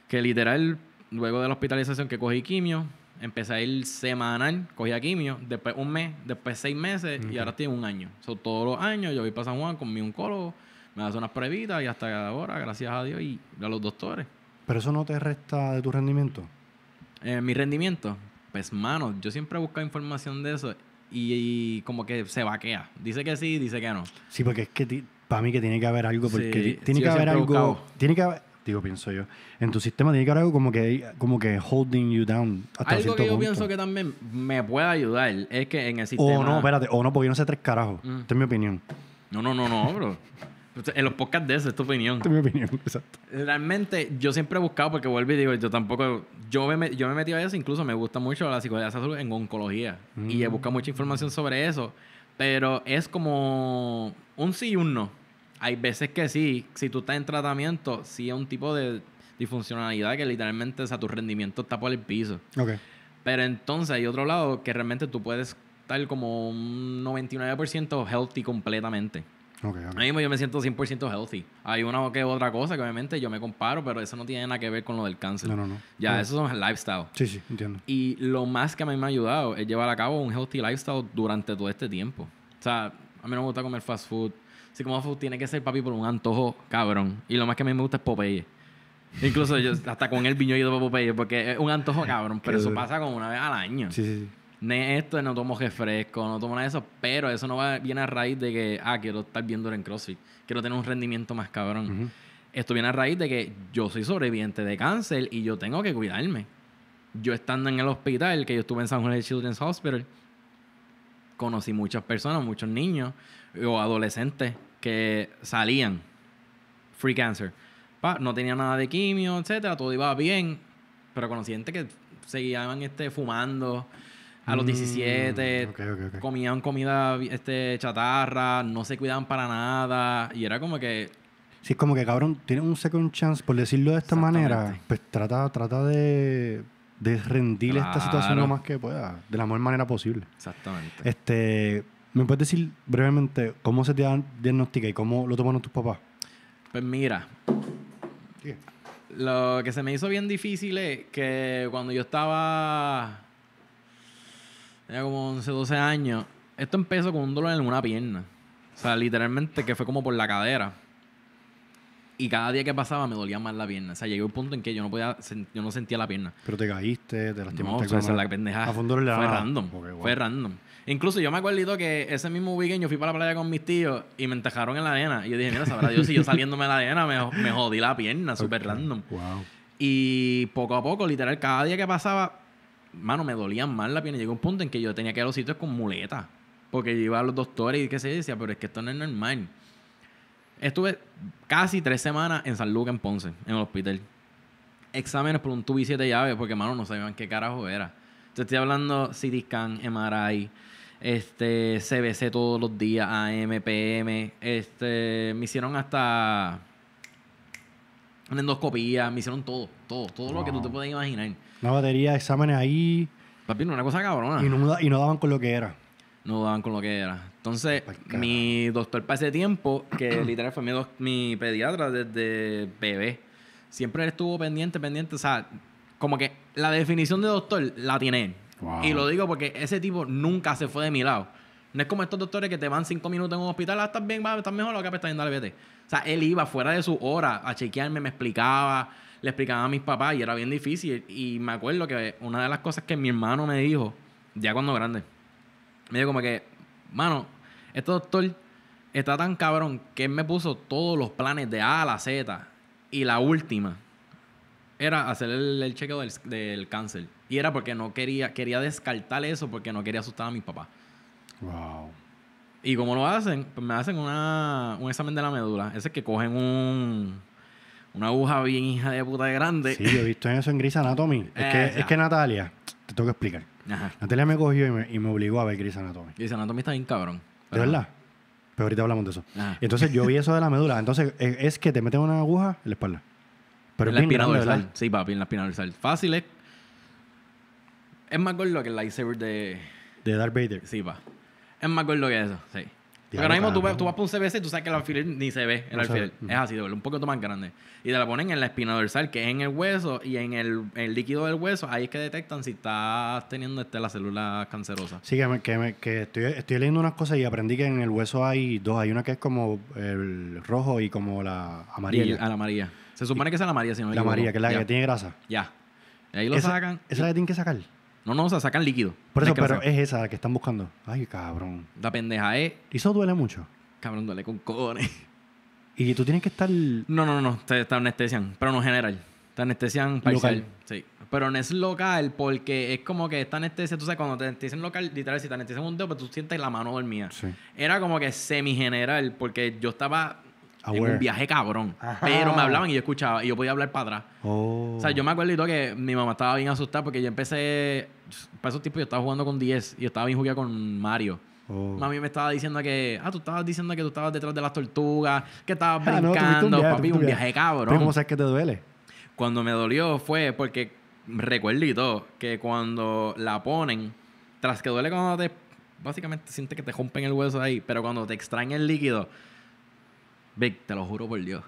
Que literal, luego de la hospitalización que cogí quimio, empecé a ir semanal, cogía quimio, después un mes, después seis meses y ahora tiene un año. son todos los años yo voy para San Juan con mi oncólogo, me hace unas pruebitas y hasta ahora, gracias a Dios y a los doctores, pero eso no te resta de tu rendimiento. Eh, mi rendimiento, pues mano, yo siempre he buscado información de eso y, como que se vaquea. Dice que sí, dice que no. Sí, porque es que para mí que tiene que haber algo, porque tiene, que haber algo, tiene que haber digo, pienso yo. En tu sistema tiene que haber algo como que, como que holding you down. Hasta algo que yo pienso que también me puede ayudar es que en el sistema. O no, espérate, o no, porque yo no sé tres carajos. Mm. Esta es mi opinión. No, no, no, no, bro. En los podcasts de eso, es tu opinión. es mi opinión, exacto. Realmente, yo siempre he buscado, porque vuelvo y digo, yo tampoco. Yo me, yo me metí a eso, incluso me gusta mucho la psicología de salud en oncología. Y he mm. buscado mucha información sobre eso. Pero es como un sí y un no. Hay veces que sí, si tú estás en tratamiento, sí es un tipo de disfuncionalidad que literalmente, o sea, tu rendimiento está por el piso. Ok. Pero entonces hay otro lado que realmente tú puedes estar como un 99% healthy completamente. Okay, okay. mismo yo me siento 100% healthy. Hay una que otra cosa que obviamente yo me comparo, pero eso no tiene nada que ver con lo del cáncer. No, no, no. Ya, eso eso son lifestyle. Sí, sí, entiendo. Y lo más que a mí me ha ayudado es llevar a cabo un healthy lifestyle durante todo este tiempo. O sea, a mí no me gusta comer fast food. Si como fast food tiene que ser papi por un antojo cabrón. Y lo más que a mí me gusta es Popeye. Incluso yo hasta con el viño Popeye porque es un antojo cabrón, pero eso pasa como una vez al año. Sí, sí, sí esto, no tomo refresco, no tomo nada de eso, pero eso no va, viene a raíz de que, ah, quiero estar viendo en CrossFit, quiero tener un rendimiento más cabrón. Esto viene a raíz de que yo soy sobreviviente de cáncer y yo tengo que cuidarme. Yo estando en el hospital, que yo estuve en San Juan de Children's Hospital, conocí muchas personas, muchos niños o adolescentes que salían free cancer. Pa, no tenía nada de quimio, etcétera, todo iba bien, pero conocí gente que seguían este, fumando, a los 17 mm, comían comida este, chatarra, no se cuidaban para nada. Y era como que. Sí, es como que cabrón, tienes un second chance, por decirlo de esta manera. Pues trata, trata de, de rendir esta situación lo más que pueda, de la mejor manera posible. Exactamente. Este, ¿Me puedes decir brevemente cómo se te diagnostica y cómo lo tomaron tus papás? Pues mira. Lo que se me hizo bien difícil es que cuando yo estaba Tenía como 11, 12 años. Esto empezó con un dolor en una pierna. O sea, literalmente que fue como por la cadera. Y cada día que pasaba me dolía más la pierna. O sea, llegó un punto en que yo no podía, yo no sentía la pierna. Pero te caíste, te lastimaste. No, o sea, la pendejada. Fue random. Fue random. Incluso yo me acuerdo que ese mismo weekend yo fui para la playa con mis tíos y me entajaron en la arena. Y yo dije, mira, sabrá Dios si yo saliéndome de la arena me, jodí la pierna, súper random. Wow. Y poco a poco, literal, cada día que pasaba mano, me dolían mal la pierna. Llegó un punto en que yo tenía que ir a los sitios con muleta. Porque yo iba a los doctores y qué se decía, pero es que esto no es normal. Estuve casi tres semanas en San Lucas, en Ponce, en el hospital. Exámenes por un tubo y siete llaves, porque, mano, no sabían qué carajo era. Te estoy hablando CT scan, MRI, este, CBC todos los días, AM, PM. Este, me hicieron hasta una endoscopía, me hicieron todo, todo, todo lo que tú te puedes imaginar. Una batería de exámenes ahí. Papi, una cosa cabrona. Y no, y no daban con lo que era. No daban con lo que era. Entonces, mi doctor para ese tiempo, que literal fue mi, mi pediatra desde bebé, siempre estuvo pendiente, pendiente. O sea, como que la definición de doctor la tiene Y lo digo porque ese tipo nunca se fue de mi lado. No es como estos doctores que te van cinco minutos en un hospital, ah, estás bien, va, estás mejor, lo que estás yendo dale, vete. O sea, él iba fuera de su hora a chequearme, me explicaba le explicaba a mis papás y era bien difícil. Y me acuerdo que una de las cosas que mi hermano me dijo, ya cuando grande, me dijo como que, mano, este doctor está tan cabrón que él me puso todos los planes de A a la Z y la última era hacer el, chequeo del, cáncer. Y era porque no quería, quería descartar eso porque no quería asustar a mis papás. Wow. Y como lo hacen, pues me hacen un examen de la médula. Ese es que cogen un, una aguja bien hija de puta de grande. Sí, yo he visto eso en gris Anatomy. Es, que, eh, es que, Natalia, te tengo que explicar. Natalia me cogió y me, obligó a ver Gris Anatomy. Gris Anatomy está bien cabrón. ¿De verdad? Pero ahorita hablamos de eso. Entonces yo vi eso de la medula. Entonces es que te meten una aguja en la espalda. Pero en es la espina Sí, papi, en la espina dorsal. Fácil es. Es más gordo que el lightsaber de. De Darth Vader. Sí, pa. Es más gordo que eso, sí. Pero ahora mismo tú, vas por un CBC y tú sabes que el alfiler ni se ve. El alfiler es así, de un poquito más grande. Y te la ponen en la espina dorsal, que es en el hueso y en el, líquido del hueso. Ahí es que detectan si estás teniendo este, la célula cancerosa. Sí, que, que, estoy, leyendo unas cosas y aprendí que en el hueso hay dos. Hay una que es como el rojo y como la amarilla. Ah, la amarilla. Se supone que es la amarilla, si no La amarilla, que es la que tiene grasa. Ya. Y ahí lo esa, sacan. ¿Esa que la tienen que sacar? No, no, o sea, sacan líquido. Por eso, pero es esa que están buscando. Ay, cabrón. La pendeja es. ¿eh? ¿Y eso duele mucho? Cabrón, duele con cojones. Y tú tienes que estar. No, no, no, te, anestesian, pero no general. Te anestesian Local. Sí. Pero no es local porque es como que esta anestesia, tú sabes, cuando te anestesian local, literal, si te anestesian un dedo, pues tú sientes la mano dormida. Era como que semi-general porque yo estaba en un viaje cabrón. Pero me hablaban y yo escuchaba y yo podía hablar para atrás. Oh. O sea, yo me acuerdo que mi mamá estaba bien asustada porque yo empecé, para esos tipos yo estaba jugando con 10 y yo estaba bien jugando con Mario. Oh. Mami me estaba diciendo que, ah, tú estabas diciendo que tú estabas detrás de las tortugas, que estabas ah, brincando, un viaje, papi, un viaje, cabrón. ¿Cómo sabes que te duele? Cuando me dolió fue porque recuerdo que cuando la ponen, tras que duele cuando te, básicamente sientes que te rompen el hueso ahí, pero cuando te extraen el líquido, Vic, te lo juro por Dios.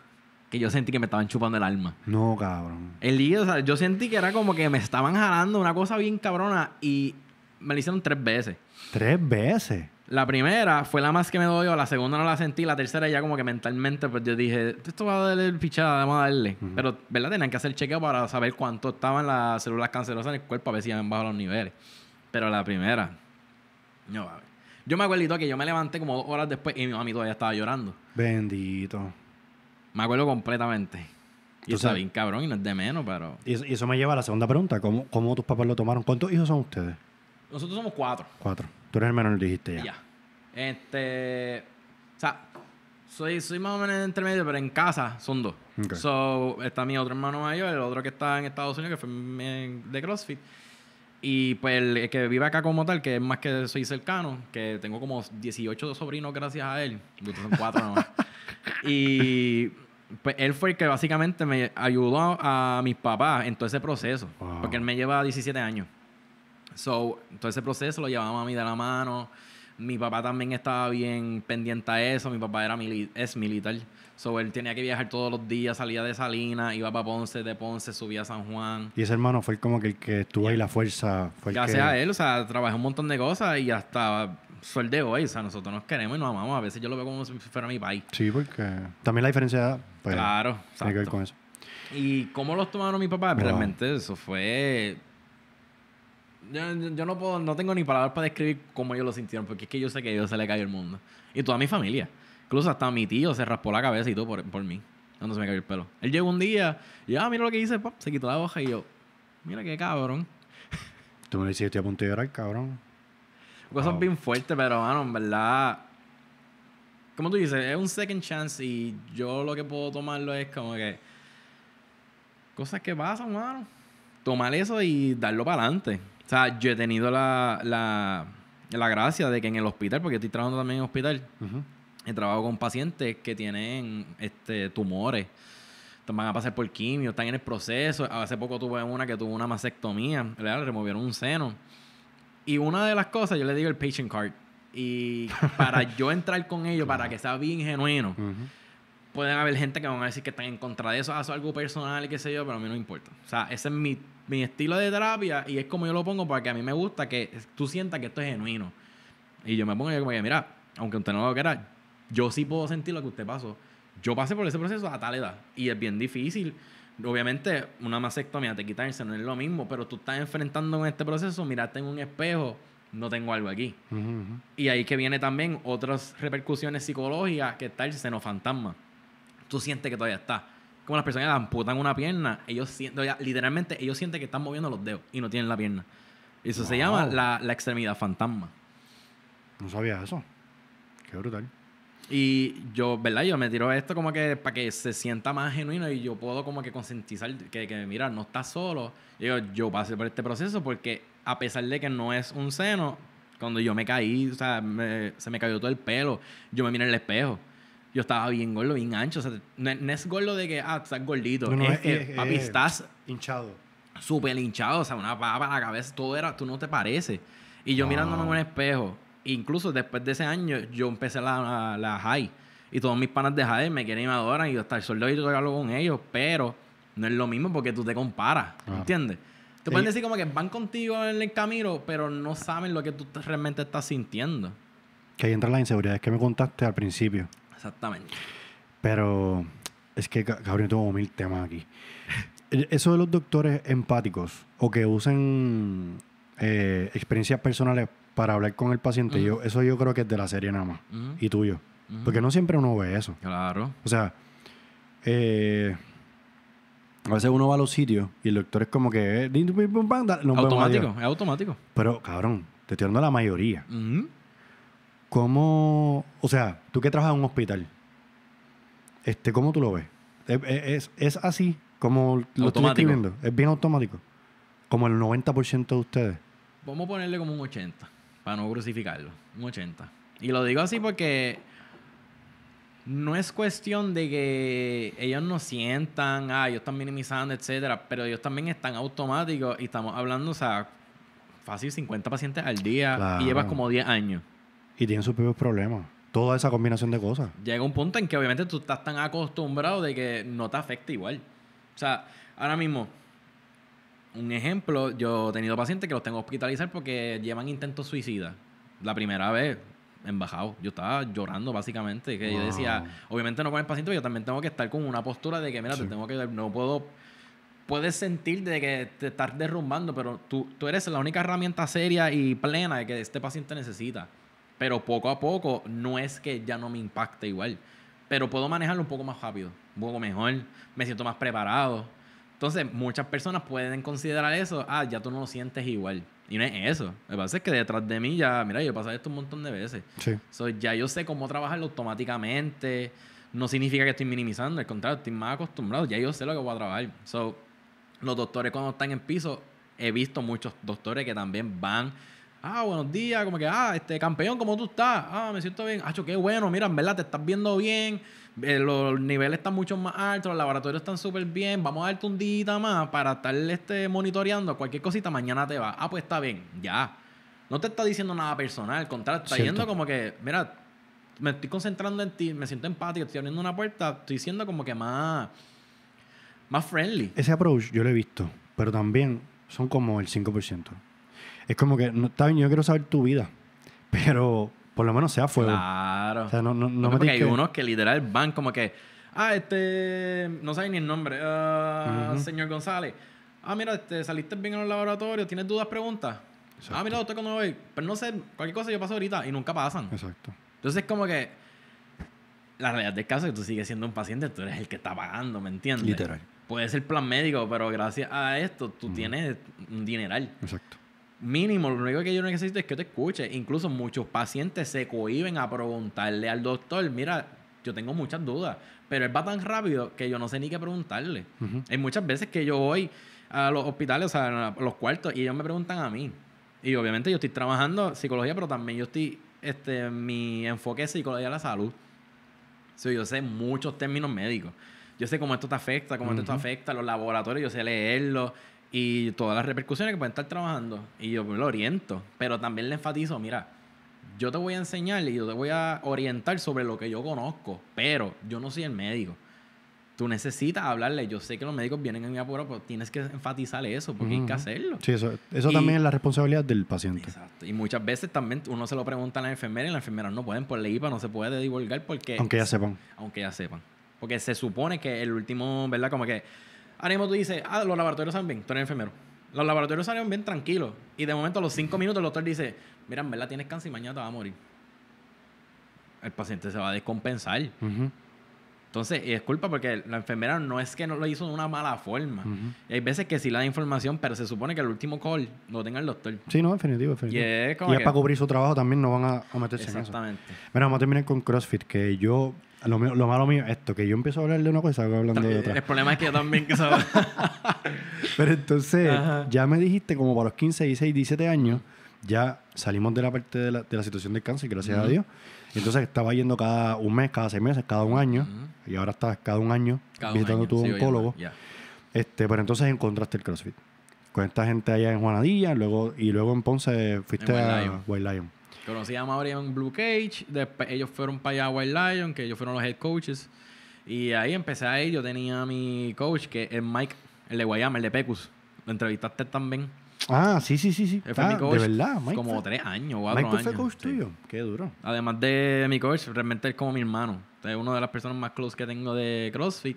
Que yo sentí que me estaban chupando el alma. No, cabrón. El líquido, o sea, yo sentí que era como que me estaban jalando una cosa bien cabrona y me lo hicieron tres veces. ¿Tres veces? La primera fue la más que me dolió, la segunda no la sentí, la tercera ya como que mentalmente, pues yo dije, esto va a darle el pichada, vamos a darle. Pero, ¿verdad? Tenían que hacer chequeo para saber cuánto estaban las células cancerosas en el cuerpo, a ver si habían bajo los niveles. Pero la primera, no, a yo me acuerdo que yo me levanté como dos horas después y mi mami todavía estaba llorando. Bendito. Me acuerdo completamente. Y eso bien cabrón y no es de menos, pero... Y eso, me lleva a la segunda pregunta. ¿Cómo, tus papás lo tomaron? ¿Cuántos hijos son ustedes? Nosotros somos cuatro. Cuatro. Tú eres el menor, dijiste ya. Ya. Este... O sea, soy, soy más o menos intermedio, pero en casa son dos. So, está mi otro hermano mayor, el otro que está en Estados Unidos, que fue de CrossFit. Y pues el que vive acá como tal, que es más que soy cercano, que tengo como 18 sobrinos gracias a él. Son cuatro nomás. y pues él fue el que básicamente me ayudó a mis papás en todo ese proceso. Porque él me lleva 17 años. So, todo ese proceso lo llevaba a mí de la mano. Mi papá también estaba bien pendiente a eso. Mi papá era es militar. So, él tenía que viajar todos los días, salía de Salinas, iba para Ponce, de Ponce, subía a San Juan. Y ese hermano fue como que el que estuvo ahí la fuerza. Fue el Gracias a él, o sea, trabajé un montón de cosas y hasta sueldo hoy, o sea, nosotros nos queremos y nos amamos. A veces yo lo veo como si fuera mi país. Sí, porque también la diferencia de edad. Pues, claro, tiene que ver con eso. ¿Y cómo los tomaron mi papá Realmente eso fue... Yo, no puedo, no tengo ni palabras para describir cómo ellos lo sintieron, porque es que yo sé que a ellos se le cayó el mundo. Y toda mi familia. Incluso hasta mi tío se raspó la cabeza y todo por, mí. Cuando se me cayó el pelo. Él llegó un día y ah, mira lo que hice, se quitó la hoja y yo, mira qué cabrón. Tú me decías, estoy a punto de llorar, cabrón. Cosas bien fuertes, pero, mano, en verdad. Como tú dices, es un second chance y yo lo que puedo tomarlo es como que. Cosas que pasan, mano. Tomar eso y darlo para adelante. O sea, yo he tenido la, gracia de que en el hospital, porque estoy trabajando también en el hospital. He trabajado con pacientes que tienen este, tumores, van a pasar por quimio, están en el proceso. Hace poco tuve una que tuvo una mastectomía, le removieron un seno. Y una de las cosas, yo le digo el patient card. Y para yo entrar con ellos, para que sea bien genuino, pueden haber gente que van a decir que están en contra de eso, hacen algo personal y qué sé yo, pero a mí no importa. O sea, ese es mi, estilo de terapia y es como yo lo pongo porque a mí me gusta que tú sientas que esto es genuino. Y yo me pongo y yo como que, mira, aunque usted no lo quiera, yo sí puedo sentir lo que usted pasó. Yo pasé por ese proceso a tal edad y es bien difícil. Obviamente, una mastectomía te quita el seno, es lo mismo, pero tú estás enfrentando en este proceso, mirarte en un espejo, no tengo algo aquí. Y ahí que viene también otras repercusiones psicológicas, que está el seno fantasma. Tú sientes que todavía está. Como las personas amputan una pierna, ellos sienten, literalmente ellos sienten que están moviendo los dedos y no tienen la pierna. Eso se llama la, la extremidad fantasma. No sabía eso. Qué brutal. Y yo, ¿verdad? Yo me tiro esto como que para que se sienta más genuino y yo puedo como que concientizar que, que mira, no estás solo. yo, pasé por este proceso porque a pesar de que no es un seno, cuando yo me caí, o sea, se me cayó todo el pelo, yo me miré en el espejo. Yo estaba bien gordo, bien ancho. O sea, no, es gordo de que, ah, estás gordito. No, es, que, papi, estás... Hinchado. Súper hinchado, o sea, una papa la cabeza. Todo era, tú no te pareces. Y yo mirándome en un espejo, incluso después de ese año yo empecé la, la high y todos mis panas de high me quieren y me adoran y yo hasta el y de hoy hablo con ellos, pero no es lo mismo porque tú te comparas, ah. ¿entiendes? Te pueden decir como que van contigo en el camino, pero no saben lo que tú realmente estás sintiendo. Que ahí entra las inseguridades que me contaste al principio. Exactamente. Pero es que, cabrón, tengo mil temas aquí. Eso de los doctores empáticos o que usen eh, experiencias personales para hablar con el paciente. eso yo creo que es de la serie nada más. Y tuyo. Porque no siempre uno ve eso. Claro. O sea, eh, a veces uno va a los sitios y el doctor es como que... Eh, automático, es automático. Pero, cabrón, te estoy dando la mayoría. ¿Cómo...? O sea, tú que trabajas en un hospital, este, ¿cómo tú lo ves? Eh, es, es, así, como lo estoy escribiendo... Es bien automático. Como el 90% de ustedes. Vamos a ponerle como un 80 para no crucificarlo. Un 80. Y lo digo así porque no es cuestión de que ellos no sientan, ah, ellos están minimizando, etcétera, pero ellos también están automáticos y estamos hablando, o sea, fácil 50 pacientes al día y llevas como 10 años. Y tienen sus propios problemas. Toda esa combinación de cosas. Llega un punto en que obviamente tú estás tan acostumbrado de que no te afecta igual. O sea, ahora mismo, un ejemplo, yo he tenido pacientes que los tengo que hospitalizar porque llevan intentos suicidas. La primera vez, embajado, yo estaba llorando básicamente. Que yo decía, obviamente no con el paciente, yo también tengo que estar con una postura de que, mira, te tengo que no puedo. Puedes sentir de que te estás derrumbando, pero tú, tú eres la única herramienta seria y plena que este paciente necesita. Pero poco a poco, no es que ya no me impacte igual, pero puedo manejarlo un poco más rápido, un poco mejor, me siento más preparado entonces, muchas personas pueden considerar eso, ah, ya tú no lo sientes igual. Y no es eso. Lo que pasa es que detrás de mí ya, mira, yo he pasado esto un montón de veces. Sí. So, ya yo sé cómo trabajarlo automáticamente. No significa que estoy minimizando, al contrario, estoy más acostumbrado. Ya yo sé lo que voy a trabajar. So, los doctores cuando están en piso, he visto muchos doctores que también van Ah, buenos días, como que, ah, este campeón, ¿cómo tú estás? Ah, me siento bien. Ah, qué bueno, mira, en verdad te estás viendo bien, eh, los niveles están mucho más altos, los laboratorios están súper bien, vamos a darte un día más para estar este, monitoreando cualquier cosita, mañana te va. Ah, pues está bien, ya. No te está diciendo nada personal, contrario, está yendo como que, mira, me estoy concentrando en ti, me siento empático, estoy abriendo una puerta, estoy siendo como que más, más friendly. Ese approach yo lo he visto, pero también son como el 5%. Es como que, no, está bien, yo quiero saber tu vida, pero por lo menos sea fuego. Claro. O sea, no, no, Porque hay unos que literal van como que, ah, este, no sabes ni el nombre, ah, señor González. Ah, mira, este, saliste bien en el laboratorio, ¿tienes dudas, preguntas? Ah, mira, doctor, cuando voy. Pero pues no sé, cualquier cosa yo paso ahorita y nunca pasan. Exacto. Entonces, es como que la realidad del caso es que tú sigues siendo un paciente, tú eres el que está pagando, ¿me entiendes? Literal. Puede ser plan médico, pero gracias a esto tú tienes un dineral. Exacto mínimo, lo único que yo necesito es que te escuche. Incluso muchos pacientes se cohiben a preguntarle al doctor, mira, yo tengo muchas dudas, pero él va tan rápido que yo no sé ni qué preguntarle. Hay muchas veces que yo voy a los hospitales, o sea, a los cuartos, y ellos me preguntan a mí. Y obviamente yo estoy trabajando psicología, pero también yo estoy, este, mi enfoque es psicología de la salud. yo sé muchos términos médicos. Yo sé cómo esto te afecta, cómo esto te afecta, los laboratorios, yo sé leerlos y todas las repercusiones que pueden estar trabajando. Y yo lo oriento, pero también le enfatizo, mira, yo te voy a enseñar y yo te voy a orientar sobre lo que yo conozco, pero yo no soy el médico. Tú necesitas hablarle. Yo sé que los médicos vienen en mi apuro, pero tienes que enfatizarle eso porque hay que hacerlo. Sí, eso, eso también es la responsabilidad del paciente. Exacto. Y muchas veces también uno se lo pregunta a la enfermera y la enfermera no pueden, por la IPA no se puede divulgar porque... Aunque ya sepan. Aunque ya sepan. Porque se supone que el último, ¿verdad? Como que ahora mismo tú dices, ah, los laboratorios salen bien, tú eres enfermero. Los laboratorios salieron bien tranquilos. Y de momento, a los cinco minutos, el doctor dice: Mira, en verdad tienes cáncer y mañana te vas a morir. El paciente se va a descompensar. Entonces, y es culpa porque la enfermera no es que no lo hizo de una mala forma. hay veces que sí la da información, pero se supone que el último call lo tenga el doctor. Sí, no, definitivo, definitivo. y es, para cubrir su trabajo también no van a, meterse en eso. Exactamente. Mira, vamos a terminar con CrossFit, que yo lo, lo malo mío esto, que yo empiezo a hablar de una cosa, y salgo hablando de otra. El problema es que yo también que sabe. Pero entonces, ya me dijiste como para los 15, 16, 17 años, ya salimos de la parte de la, de la situación del cáncer, gracias a Dios. Entonces estaba yendo cada un mes, cada seis meses, cada un año. Y ahora estás cada un año visitando tu oncólogo. Este, pero entonces encontraste el CrossFit. Con esta gente allá en Juanadilla, luego, y luego en Ponce fuiste a White Lion. Conocí a Mauri en Blue Cage. ellos fueron para allá a Wild Lion, que ellos fueron los head coaches. Y ahí empecé a ir. Yo tenía a mi coach, que es Mike, el de Guayama, el de Pecus. Lo entrevistaste también. Ah, sí, sí, sí, sí. fue mi ah, coach. De verdad, Mike. Como fue... tres años, cuatro Mike años. fue coach tuyo. Qué duro. Además de mi coach, realmente es como mi hermano. Es una de las personas más close que tengo de CrossFit.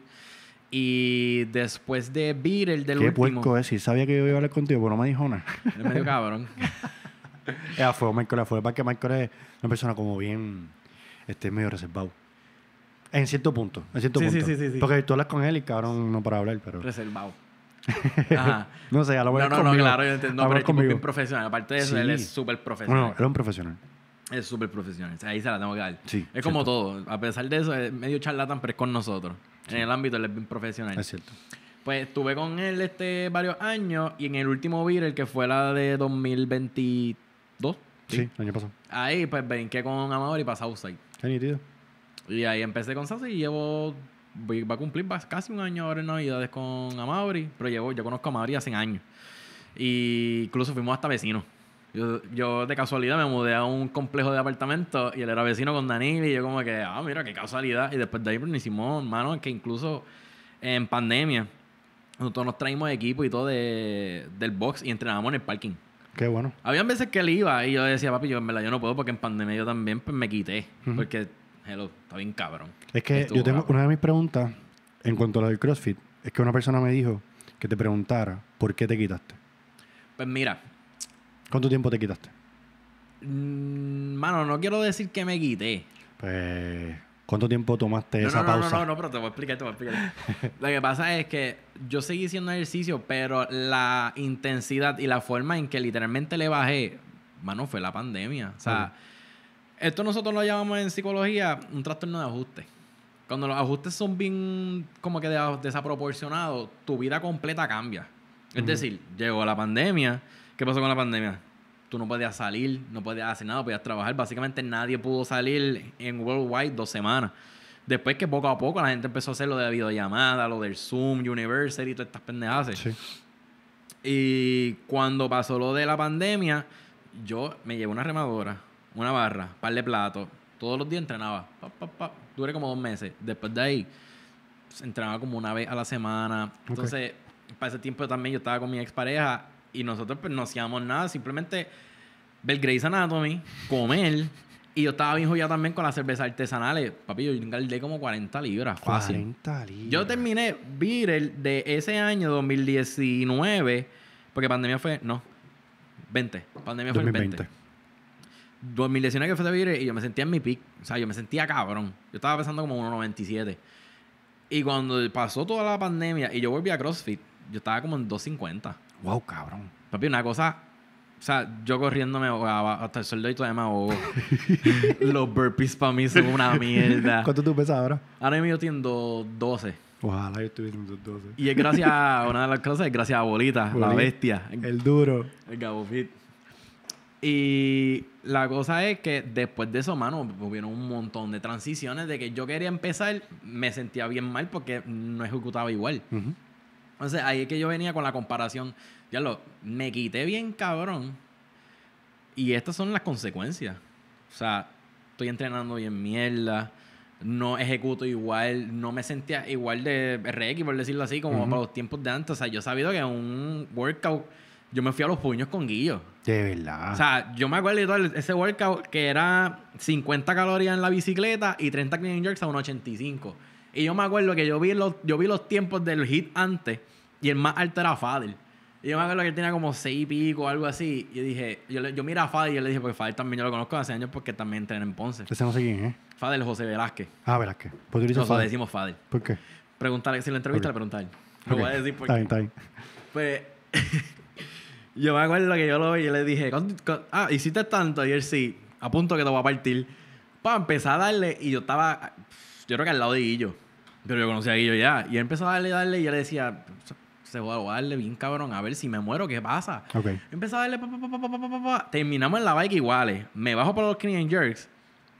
Y después de Beer, el del último... Qué puerco es. Y sabía que yo iba a hablar contigo, pero no me dijo nada. Es medio cabrón. Ella fue Michael, fue. Para que Michael es una persona como bien, este, medio reservado. En cierto punto, en cierto punto. Sí, sí, Porque tú hablas con él y cabrón no para hablar, pero... Reservado. Ajá. no sé, ya lo mejor No, no, no, claro, yo entiendo. No, pero es bien profesional. Aparte de eso, él es súper profesional. Bueno, era un profesional. Es súper profesional. O sea, ahí se la tengo que dar. Sí, es como todo. A pesar de eso, es medio charlatán, pero es con nosotros. En el ámbito él es bien profesional. Es cierto. Pues estuve con él este varios años y en el último Viral, que fue la de 2023, ¿Dos? Sí, año pasado. Ahí pues brinqué con Amador y pasé a Southside. Qué Y ahí empecé con Sassi y llevo. Va a cumplir casi un año ahora en Navidades con Amaury, pero llevo, yo conozco a Amaury hace años. Y incluso fuimos hasta vecinos. Yo, de casualidad me mudé a un complejo de apartamentos y él era vecino con Daniel y yo como que, ah, mira, qué casualidad. Y después de ahí pues, nos hicimos, hermano, que incluso en pandemia nosotros nos traímos equipo y todo del box y entrenábamos en el parking. Qué bueno. Habían veces que él iba y yo decía, papi, yo en verdad yo no puedo porque en pandemia yo también pues, me quité. Porque, hello, está bien cabrón. Es que yo tengo una de mis preguntas en cuanto a lo del CrossFit, es que una persona me dijo que te preguntara por qué te quitaste. Pues mira. ¿Cuánto tiempo te quitaste? Mm, mano, no quiero decir que me quité. Pues. ¿Cuánto tiempo tomaste esa no, No, no, no, pero te voy a explicar, te voy a explicar. Lo que pasa es que yo seguí haciendo ejercicio, pero la intensidad y la forma en que literalmente le bajé, mano, fue la pandemia. O sea, mm. esto nosotros lo llamamos en psicología un trastorno de ajuste. Cuando los ajustes son bien como que desaproporcionados, tu vida completa cambia. Es decir, llegó la pandemia. ¿Qué pasó con la pandemia? tú no podías salir, no podías hacer nada, podías trabajar. Básicamente nadie pudo salir en Worldwide dos semanas. Después que poco a poco la gente empezó a hacer lo de la videollamada, lo del Zoom, University y todas estas pendejadas. Sí. Y cuando pasó lo de la pandemia, yo me llevé una remadora, una barra, par de platos. Todos los días entrenaba. Pa, como dos meses. Después de ahí, entrenaba como una vez a la semana. Entonces, para ese tiempo también yo estaba con mi expareja y nosotros pues no hacíamos nada, simplemente ver Grey's Anatomy, comer. Y yo estaba bien ya también con las cervezas artesanales. Papi, yo gané como 40 libras, fácil. 40 libras. Yo terminé Beatle de ese año 2019, porque pandemia fue, no, 20. Pandemia fue el 20. 2019 que fue de Beatle y yo me sentía en mi pick. O sea, yo me sentía cabrón. Yo estaba pesando como 1.97. Y cuando pasó toda la pandemia y yo volví a CrossFit, yo estaba como en 250 wow, cabrón. Papi, una cosa. O sea, yo corriéndome hasta el sueldo y todo... todavía me Los burpees para mí son una mierda. ¿Cuánto tú pesas ahora? Ahora mismo yo tengo 12. Ojalá yo estuviera en 12. Y es gracias a una de las cosas, es gracias a Bolita, la bestia. El duro. El Fit. Y la cosa es que después de eso, mano, hubieron un montón de transiciones de que yo quería empezar, me sentía bien mal porque no ejecutaba igual. Uh entonces ahí es que yo venía con la comparación. Ya lo, me quité bien cabrón. Y estas son las consecuencias. O sea, estoy entrenando bien mierda. No ejecuto igual, no me sentía igual de RX, por decirlo así, como para los tiempos de antes. O sea, yo he sabido que un workout yo me fui a los puños con Guillo. De verdad. O sea, yo me acuerdo de ese workout que era 50 calorías en la bicicleta y 30 en jerks a 1.85. Y yo me acuerdo que yo vi los, yo vi los tiempos del hit antes y el más alto era Fadel. Y yo me acuerdo que él tenía como seis y pico o algo así. Y yo dije, yo, mira a Fadel y yo le dije, porque Fadel también yo lo conozco hace años porque también entrena en Ponce. Ese no sé quién ¿eh? Fadel José Velázquez. Ah, Velázquez. Nosotros decimos Fadel. ¿Por qué? Preguntarle, si la entrevista le preguntaré. Lo voy a decir porque. Está bien, está bien. Pues. yo me acuerdo que yo lo vi y le dije, ah, hiciste tanto. Y él sí, a punto que te voy a partir. Para empezar a darle. Y yo estaba, yo creo que al lado de Guillo. Pero yo conocía a Guillo ya. Y él empezó a darle, darle. Y yo le decía, se voy a darle bien cabrón, a ver si me muero, ¿qué pasa? Okay. a darle, pa, pa, pa, terminamos en la bike iguales, me bajo por los clean and jerks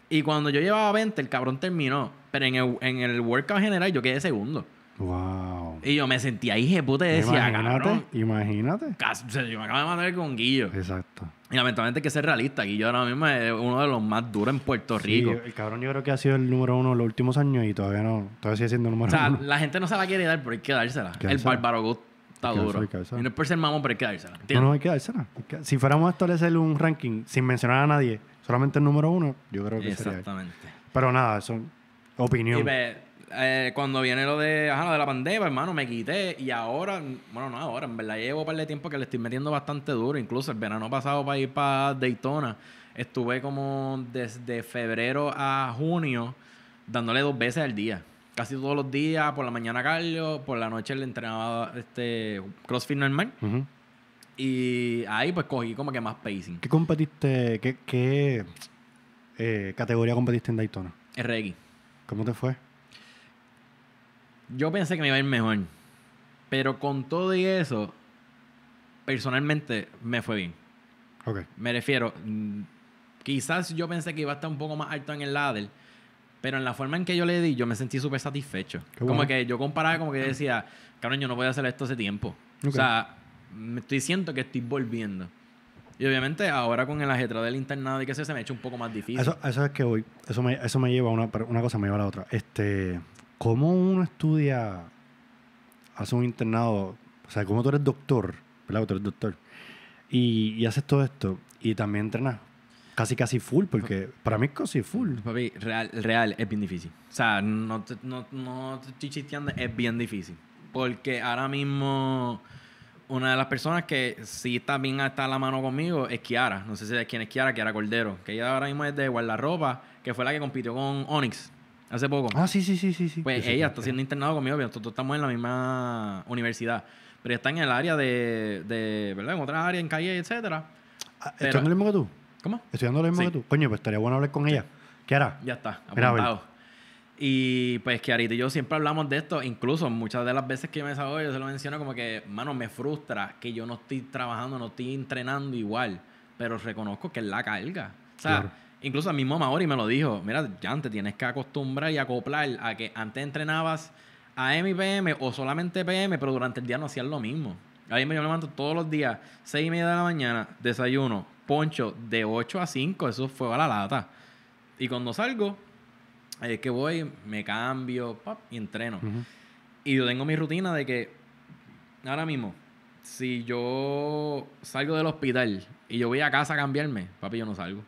y cuando yo llevaba 20, el cabrón terminó, pero en el, en el workout general yo quedé segundo. Wow. Y yo me sentía ahí, puta, y decía, imagínate, imagínate. Casi, o sea, yo me acabo de matar con Guillo. Exacto. Y lamentablemente hay que ser realista. Guillo ahora mismo es uno de los más duros en Puerto Rico. Sí, el cabrón yo creo que ha sido el número uno en los últimos años y todavía no, todavía sigue siendo el número uno. O sea, la gente no se la quiere dar, pero hay que dársela. El bárbaro está duro. Y no es por ser mamón, pero hay que dársela. No, no, hay que dársela. Si fuéramos a establecer un ranking sin mencionar a nadie, solamente el número uno, yo creo que Exactamente. sería. Exactamente. Pero nada, son opiniones. Eh, cuando viene lo de, de la pandemia, hermano, me quité. Y ahora, bueno, no ahora, en verdad llevo un par de tiempo que le estoy metiendo bastante duro. Incluso el verano pasado para ir para Daytona, estuve como desde febrero a junio dándole dos veces al día. Casi todos los días, por la mañana Carlos, por la noche le entrenaba este CrossFit normal. Y ahí pues cogí como que más pacing. ¿Qué competiste? ¿Qué, qué eh, categoría competiste en Daytona? RX. ¿Cómo te fue? yo pensé que me iba a ir mejor. Pero con todo y eso, personalmente me fue bien. Okay. Me refiero, mm, quizás yo pensé que iba a estar un poco más alto en el ladder, pero en la forma en que yo le di, yo me sentí súper satisfecho. Como que yo comparaba, como que decía, cabrón, yo no podía hacer esto hace tiempo. O sea, me estoy siento que estoy volviendo. Y obviamente ahora con el ajetreo del internado y que se, se me ha hecho un poco más difícil. Eso, es que hoy, eso me, eso me lleva a una, una cosa, me lleva a la otra. Este, ¿cómo uno estudia, hace un internado? O sea, ¿cómo tú eres doctor? ¿Verdad? Tú eres doctor. Y, haces todo esto y también entrenas casi casi full, porque para mí es casi full. Papi, real, real es bien difícil. O sea, no no, estoy chisteando, es bien difícil. Porque ahora mismo una de las personas que sí está bien la mano conmigo es Kiara. No sé si es quién es Kiara, Kiara Cordero, que ella ahora mismo es de guardarropa, que fue la que compitió con Onyx. Hace poco. Ah, sí, sí, sí, sí. Pues ella está siendo internada conmigo, pero nosotros estamos en la misma universidad. Pero está en el área de, de ¿verdad? En otra área, en calle, etcétera. Ah, ¿Estudiando lo mismo que tú? ¿Cómo? Estudiando lo mismo que tú. Coño, pues estaría bueno hablar con ella. ¿Qué hará? Ya está, apuntado. Y pues que ahorita yo siempre hablamos de esto, incluso muchas de las veces que yo me desahogo, yo se lo menciono como que, mano, me frustra que yo no estoy trabajando, no estoy entrenando igual, pero reconozco que es la carga. O sea, claro. Incluso a mi mamá me lo dijo, mira, ya te tienes que acostumbrar y acoplar a que antes entrenabas a M y PM o solamente PM, pero durante el día no hacías lo mismo. Ahí me levanto todos los días, seis y media de la mañana, desayuno, poncho, de 8 a 5, eso fue a la lata. Y cuando salgo, es que voy, me cambio, pop, y entreno. Y yo tengo mi rutina de que ahora mismo, si yo salgo del hospital y yo voy a casa a cambiarme, papi, yo no salgo.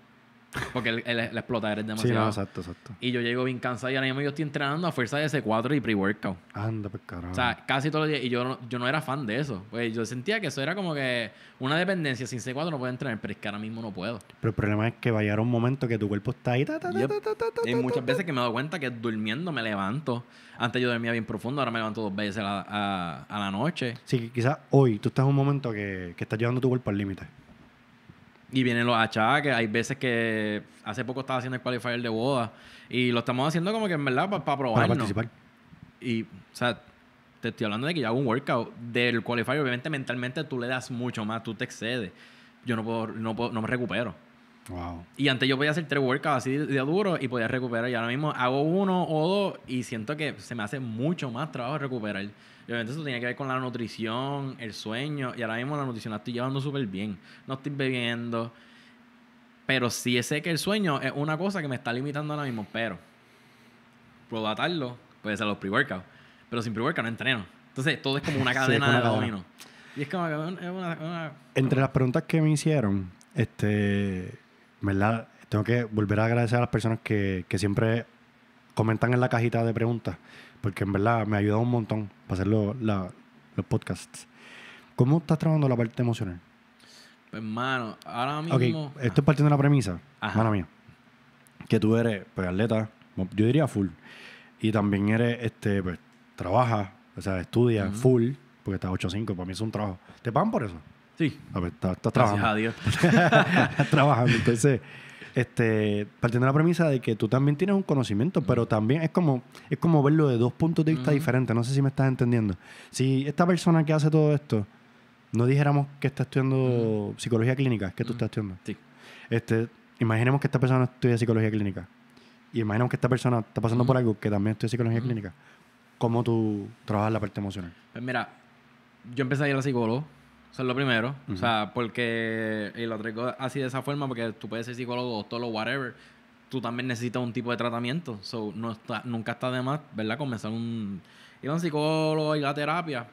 Porque el, explota, es demasiado. Sí, Y yo llego bien cansado y ahora mismo yo estoy entrenando a fuerza de c 4 y pre-workout. Anda, pues carajo. O sea, casi todos los días. Y yo no, era fan de eso. Pues yo sentía que eso era como que una dependencia. Sin C4 no puedo entrenar, pero es que ahora mismo no puedo. Pero el problema es que va a un momento que tu cuerpo está ahí. y muchas veces que me doy cuenta que durmiendo me levanto. Antes yo dormía bien profundo, ahora me levanto dos veces a, la noche. Sí, quizás hoy tú estás en un momento que, que estás llevando tu cuerpo al límite. Y vienen los achaques. Ah, hay veces que hace poco estaba haciendo el qualifier de boda. Y lo estamos haciendo como que en verdad para, probar. Para participar. Y, o sea, te estoy hablando de que yo hago un workout del qualifier. Obviamente, mentalmente tú le das mucho más, tú te excedes. Yo no puedo, no, puedo, no me recupero. Y antes yo podía hacer tres workouts así de, duro y podía recuperar. Y ahora mismo hago uno o dos y siento que se me hace mucho más trabajo recuperar. Y obviamente eso tenía que ver con la nutrición, el sueño. Y ahora mismo la nutrición la estoy llevando súper bien. No estoy bebiendo. Pero sí sé que el sueño es una cosa que me está limitando ahora mismo. Pero puedo atarlo, puede ser los pre-workouts. Pero sin pre-workout no entreno. Entonces todo es como una cadena de dominos. Y es como Entre las preguntas que me hicieron, este ¿verdad? Tengo que volver a agradecer a las personas que, siempre comentan en la cajita de preguntas, porque en verdad me ha ayudado un montón para hacer los podcasts. ¿Cómo estás trabajando la parte emocional? Pues, mano, ahora mismo... Ok, esto partiendo de la premisa, hermano mano mía, que tú eres, pues, atleta, yo diría full, y también eres, este, pues, trabajas, o sea, estudias full, porque estás 8 5, para mí es un trabajo. ¿Te pagan por eso? Sí. A ver, está, trabajando. Gracias trabajando. Entonces, este, partiendo de la premisa de que tú también tienes un conocimiento, pero también es como, es como verlo de dos puntos de vista diferentes. No sé si me estás entendiendo. Si esta persona que hace todo esto, no dijéramos que está estudiando psicología clínica, es que tú estás estudiando. Sí. Este, imaginemos que esta persona estudia psicología clínica. Y imaginemos que esta persona está pasando por algo que también estudia psicología clínica. ¿Cómo tú trabajas la parte emocional? Pues mira, yo empecé a ir a psicólogo eso es lo primero. O sea, porque. Y lo traigo así de esa forma porque tú puedes ser psicólogo, doctor whatever. Tú también necesitas un tipo de tratamiento. So, no está, nunca está de más, ¿verdad? Comenzar un. Ir a un psicólogo, y la terapia.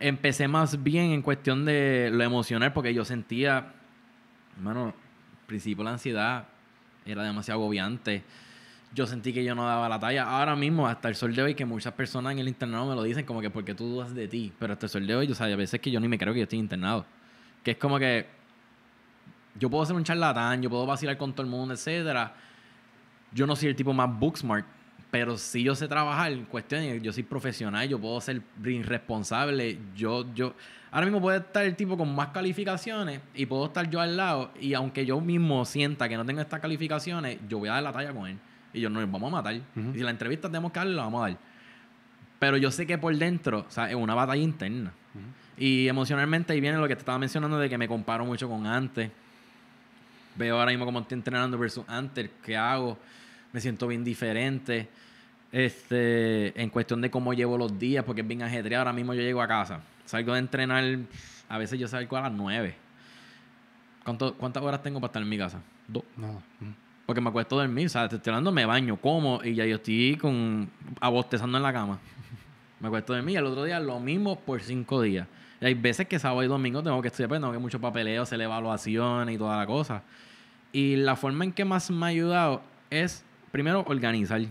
Empecé más bien en cuestión de lo emocional porque yo sentía. Hermano, principio la ansiedad era demasiado agobiante yo sentí que yo no daba la talla. Ahora mismo, hasta el sol de hoy, que muchas personas en el internado me lo dicen, como que porque tú dudas de ti. Pero hasta el sol de hoy, yo sea, a veces que yo ni me creo que yo estoy internado. Que es como que yo puedo ser un charlatán, yo puedo vacilar con todo el mundo, etcétera. Yo no soy el tipo más smart pero si yo sé trabajar en cuestiones, yo soy profesional, yo puedo ser irresponsable, yo, yo... Ahora mismo puede estar el tipo con más calificaciones y puedo estar yo al lado y aunque yo mismo sienta que no tengo estas calificaciones, yo voy a dar la talla con él. Y yo, no, vamos a matar. Y si la entrevista tenemos que darle, la vamos a dar. Pero yo sé que por dentro, o sea, es una batalla interna. Y emocionalmente ahí viene lo que te estaba mencionando de que me comparo mucho con antes. Veo ahora mismo cómo estoy entrenando versus antes, qué hago. Me siento bien diferente. Este, en cuestión de cómo llevo los días, porque es bien ajetreado. Ahora mismo yo llego a casa. Salgo de entrenar, a veces yo salgo a las 9. ¿Cuántas horas tengo para estar en mi casa? Dos. Nada. Porque me acuesto dormir, o sea, te estoy hablando, me baño, como y ya yo estoy con abostezando en la cama. Me acuesto dormir y el otro día lo mismo por cinco días. Y hay veces que sábado y domingo tengo que estudiar, pero pues tengo que mucho papeleo, hacer evaluación y toda la cosa. Y la forma en que más me ha ayudado es, primero, organizar.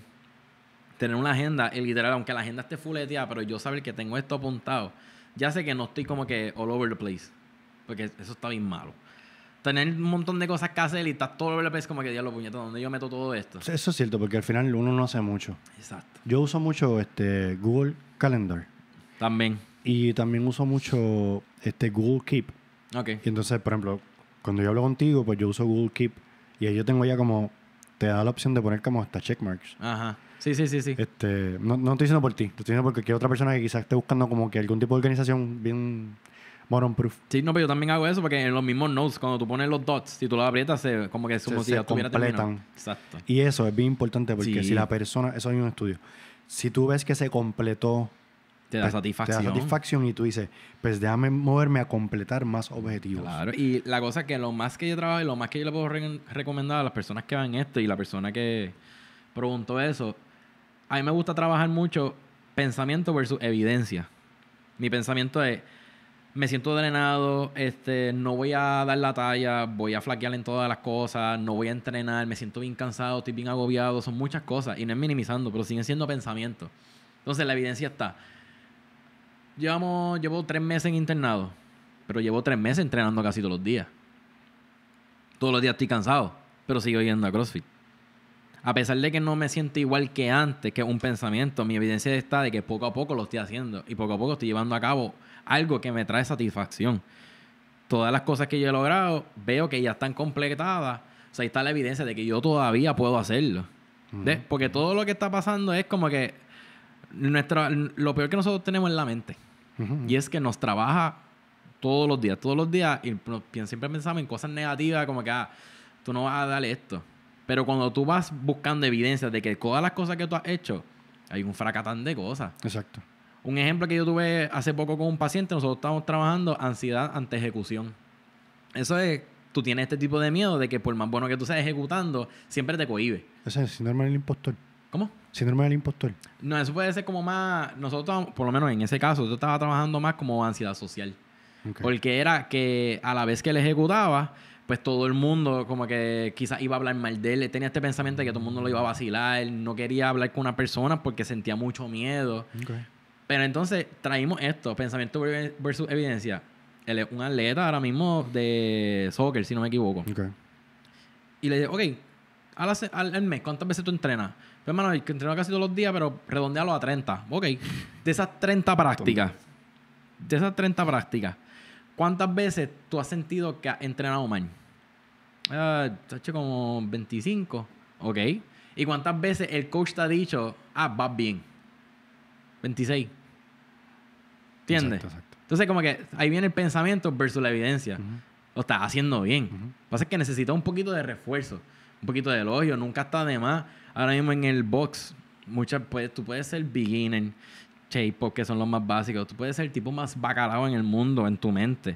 Tener una agenda, el literal, aunque la agenda esté fuleteada, pero yo saber que tengo esto apuntado. Ya sé que no estoy como que all over the place. Porque eso está bien malo tener un montón de cosas que hacer y estás todo el es como que lo puñetas, ¿dónde yo meto todo esto? Eso es cierto, porque al final uno no hace mucho. Exacto. Yo uso mucho este Google Calendar. También. Y también uso mucho este Google Keep. Ok. Y entonces, por ejemplo, cuando yo hablo contigo, pues yo uso Google Keep y ahí yo tengo ya como te da la opción de poner como hasta checkmarks. Ajá. Sí, sí, sí, sí. Este, no, no estoy diciendo por ti, te estoy diciendo porque hay otra persona que quizás esté buscando como que algún tipo de organización bien moron proof. Sí, no, pero yo también hago eso porque en los mismos notes, cuando tú pones los dots, si tú los aprietas, como que es como se, si completan. Exacto. Y eso es bien importante porque si la persona, eso hay un estudio, si tú ves que se completó pues, te da satisfacción. satisfacción y tú dices, pues déjame moverme a completar más objetivos. Claro, y la cosa que lo más que yo trabajo y lo más que yo le puedo recomendar a las personas que van esto y la persona que preguntó eso, a mí me gusta trabajar mucho pensamiento versus evidencia. Mi pensamiento es, me siento drenado, este, no voy a dar la talla, voy a flaquear en todas las cosas, no voy a entrenar, me siento bien cansado, estoy bien agobiado, son muchas cosas. Y no es minimizando, pero siguen siendo pensamientos. Entonces la evidencia está. Llevamos, llevo tres meses en internado, pero llevo tres meses entrenando casi todos los días. Todos los días estoy cansado, pero sigo yendo a CrossFit. A pesar de que no me siento igual que antes, que un pensamiento, mi evidencia está de que poco a poco lo estoy haciendo y poco a poco estoy llevando a cabo algo que me trae satisfacción. Todas las cosas que yo he logrado, veo que ya están completadas. O sea, ahí está la evidencia de que yo todavía puedo hacerlo. Porque todo lo que está pasando es como que lo peor que nosotros tenemos en la mente. Y es que nos trabaja todos los días, todos los días, y siempre pensamos en cosas negativas, como que, ah, tú no vas a darle esto. Pero cuando tú vas buscando evidencia de que todas las cosas que tú has hecho, hay un fracatán de cosas. Exacto. Un ejemplo que yo tuve hace poco con un paciente, nosotros estábamos trabajando ansiedad ante ejecución. Eso es, tú tienes este tipo de miedo de que por más bueno que tú seas ejecutando, siempre te cohibe. ¿Eso es el síndrome del impostor. ¿Cómo? Síndrome del impostor. No, eso puede ser como más, nosotros, por lo menos en ese caso, yo estaba trabajando más como ansiedad social. Porque era que a la vez que le ejecutaba, pues todo el mundo como que quizás iba a hablar mal de él, tenía este pensamiento de que todo el mundo lo iba a vacilar, él no quería hablar con una persona porque sentía mucho miedo. Pero entonces traímos esto, pensamiento versus evidencia. Él es un atleta ahora mismo de soccer, si no me equivoco. Y le dije, ok, al, mes, ¿cuántas veces tú entrenas? Pues, hermano, entreno casi todos los días, pero redondealo a 30. Ok, de esas 30 prácticas, de esas 30 prácticas, ¿cuántas veces tú has sentido que has entrenado mal? hecho ah, como 25. Ok. ¿Y cuántas veces el coach te ha dicho, ah, vas bien? 26. ¿Entiendes? Entonces, como que ahí viene el pensamiento versus la evidencia. Lo estás haciendo bien. Lo que pasa es que necesita un poquito de refuerzo, un poquito de elogio. Nunca está de más. Ahora mismo en el box, muchas, pues, tú puedes ser beginner, shape, porque son los más básicos. Tú puedes ser el tipo más bacalao en el mundo, en tu mente.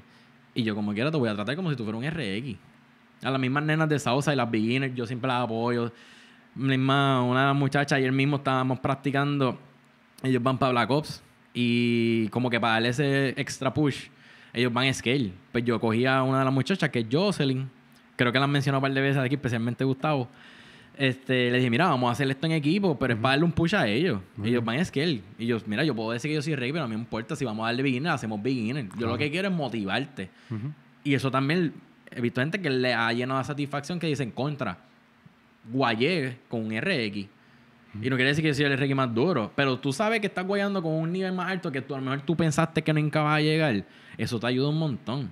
Y yo, como quiera, te voy a tratar como si tú fueras un RX. A las mismas nenas de Sausa y las beginners, yo siempre las apoyo. Misma, una muchacha ayer mismo estábamos practicando ellos van para Black Ops y como que para darle ese extra push, ellos van a Scale. Pues yo cogí a una de las muchachas que es Jocelyn, creo que la han mencionado un par de veces aquí, especialmente Gustavo. Este, le dije, mira, vamos a hacer esto en equipo, pero es para darle un push a ellos. Ellos van a Scale. Y yo, mira, yo puedo decir que yo soy rey, pero a mí me importa. Si vamos a darle beginner, hacemos beginner. Yo lo que quiero es motivarte. Y eso también he visto gente que le ha llenado de satisfacción que dicen contra. Guayé con un RX y no quiere decir que sea el Ricky más duro, pero tú sabes que estás guayando con un nivel más alto que tú a lo mejor tú pensaste que nunca vas a llegar. Eso te ayuda un montón.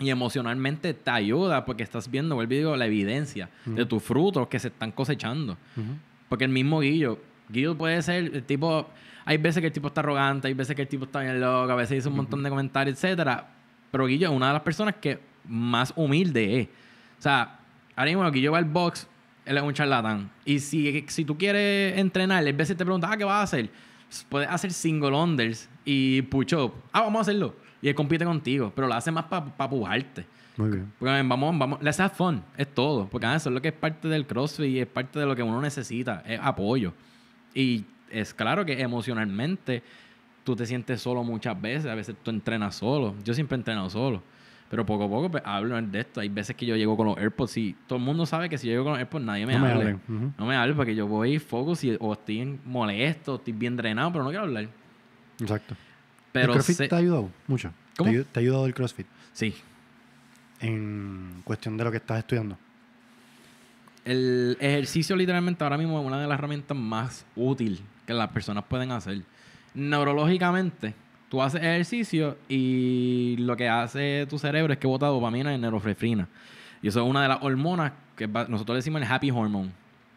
Y emocionalmente te ayuda porque estás viendo, el video la evidencia de tus frutos que se están cosechando. Porque el mismo Guillo, Guillo puede ser el tipo, hay veces que el tipo está arrogante, hay veces que el tipo está bien loco, a veces dice un montón de comentarios, etcétera. Pero Guillo es una de las personas que más humilde es. O sea, ahora mismo Guillo va al box él es un charlatán. Y si, si tú quieres entrenar, a veces te preguntas, ah, ¿qué vas a hacer? Puedes hacer single unders y push-up. Ah, vamos a hacerlo. Y él compite contigo, pero lo hace más para pujarte. Muy bien. Porque vamos, vamos, let's fun. Es todo. Porque eso es lo que es parte del CrossFit y es parte de lo que uno necesita. Es apoyo. Y es claro que emocionalmente tú te sientes solo muchas veces. A veces tú entrenas solo. Yo siempre he entrenado solo. Pero poco a poco pues, hablo de esto. Hay veces que yo llego con los AirPods y todo el mundo sabe que si yo llego con los AirPods nadie me no Me No me hable porque yo voy foco y o estoy molesto, estoy bien drenado, pero no quiero hablar. Exacto. Pero ¿El CrossFit te ha ayudado mucho? ¿Cómo? ¿Te ha ayudado el CrossFit? Sí. En cuestión de lo que estás estudiando. El ejercicio literalmente ahora mismo es una de las herramientas más útiles que las personas pueden hacer. Neurológicamente, tú haces ejercicio y lo que hace tu cerebro es que bota dopamina y neurofrefrina. Y eso es una de las hormonas que nosotros decimos el happy hormone.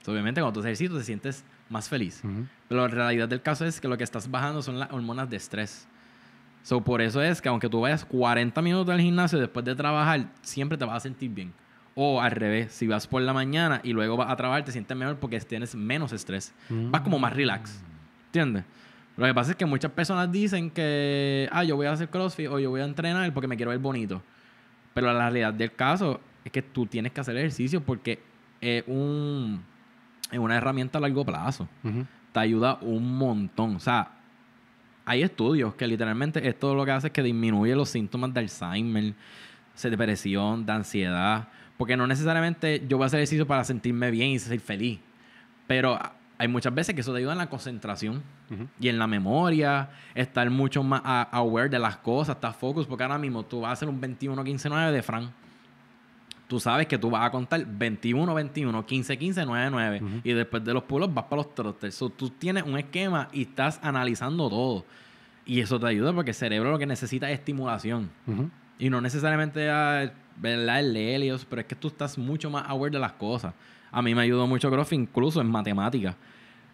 obviamente, cuando tú ejercitas, ejercicio te sientes más feliz. Pero la realidad del caso es que lo que estás bajando son las hormonas de estrés. por eso es que aunque tú vayas 40 minutos al gimnasio después de trabajar, siempre te vas a sentir bien. O al revés, si vas por la mañana y luego vas a trabajar, te sientes mejor porque tienes menos estrés. Mm. Vas como más relax. ¿Entiendes? Lo que pasa es que muchas personas dicen que, ah, yo voy a hacer CrossFit o yo voy a entrenar porque me quiero ver bonito. Pero la realidad del caso es que tú tienes que hacer ejercicio porque es, un, es una herramienta a largo plazo. Te ayuda un montón. O sea, hay estudios que literalmente esto lo que hace es que disminuye los síntomas de Alzheimer, de depresión, de ansiedad. Porque no necesariamente yo voy a hacer ejercicio para sentirme bien y ser feliz. Pero hay muchas veces que eso te ayuda en la concentración y en la memoria, estar mucho más aware de las cosas, estar focus, porque ahora mismo tú vas a hacer un 21-15-9 de Fran. Tú sabes que tú vas a contar 21, 21, 15, 15, 9, 9. Y después de los pulos vas para los trotes. So, tú tienes un esquema y estás analizando todo. Y eso te ayuda porque el cerebro lo que necesita es estimulación. Y no necesariamente, a, ah, El helios pero es que tú estás mucho más aware de las cosas. A mí me ayudó mucho CrossFit, incluso en matemáticas.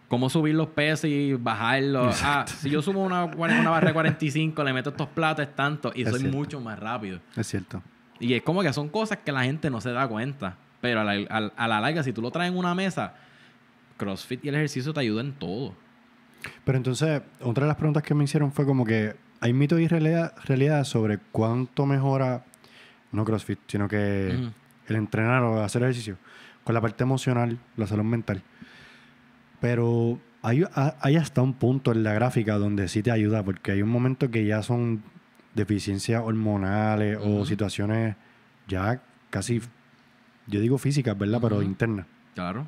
Cómo subir los pesos y bajarlos. Ah, si yo subo una, una barra de 45, le meto estos platos tanto y soy mucho más rápido. Es cierto. Y es como que son cosas que la gente no se da cuenta. Pero a la, larga, si tú lo traes en una mesa, CrossFit y el ejercicio te ayudan en todo. Pero entonces, otra de las preguntas que me hicieron fue como que hay mitos y realidad, realidad sobre cuánto mejora, no CrossFit, sino que el entrenar o hacer ejercicio con la parte emocional, la salud mental. Pero hay, hasta un punto en la gráfica donde sí te ayuda, porque hay un momento que ya son deficiencias hormonales o situaciones ya casi, yo digo físicas, ¿verdad? Pero internas. Claro.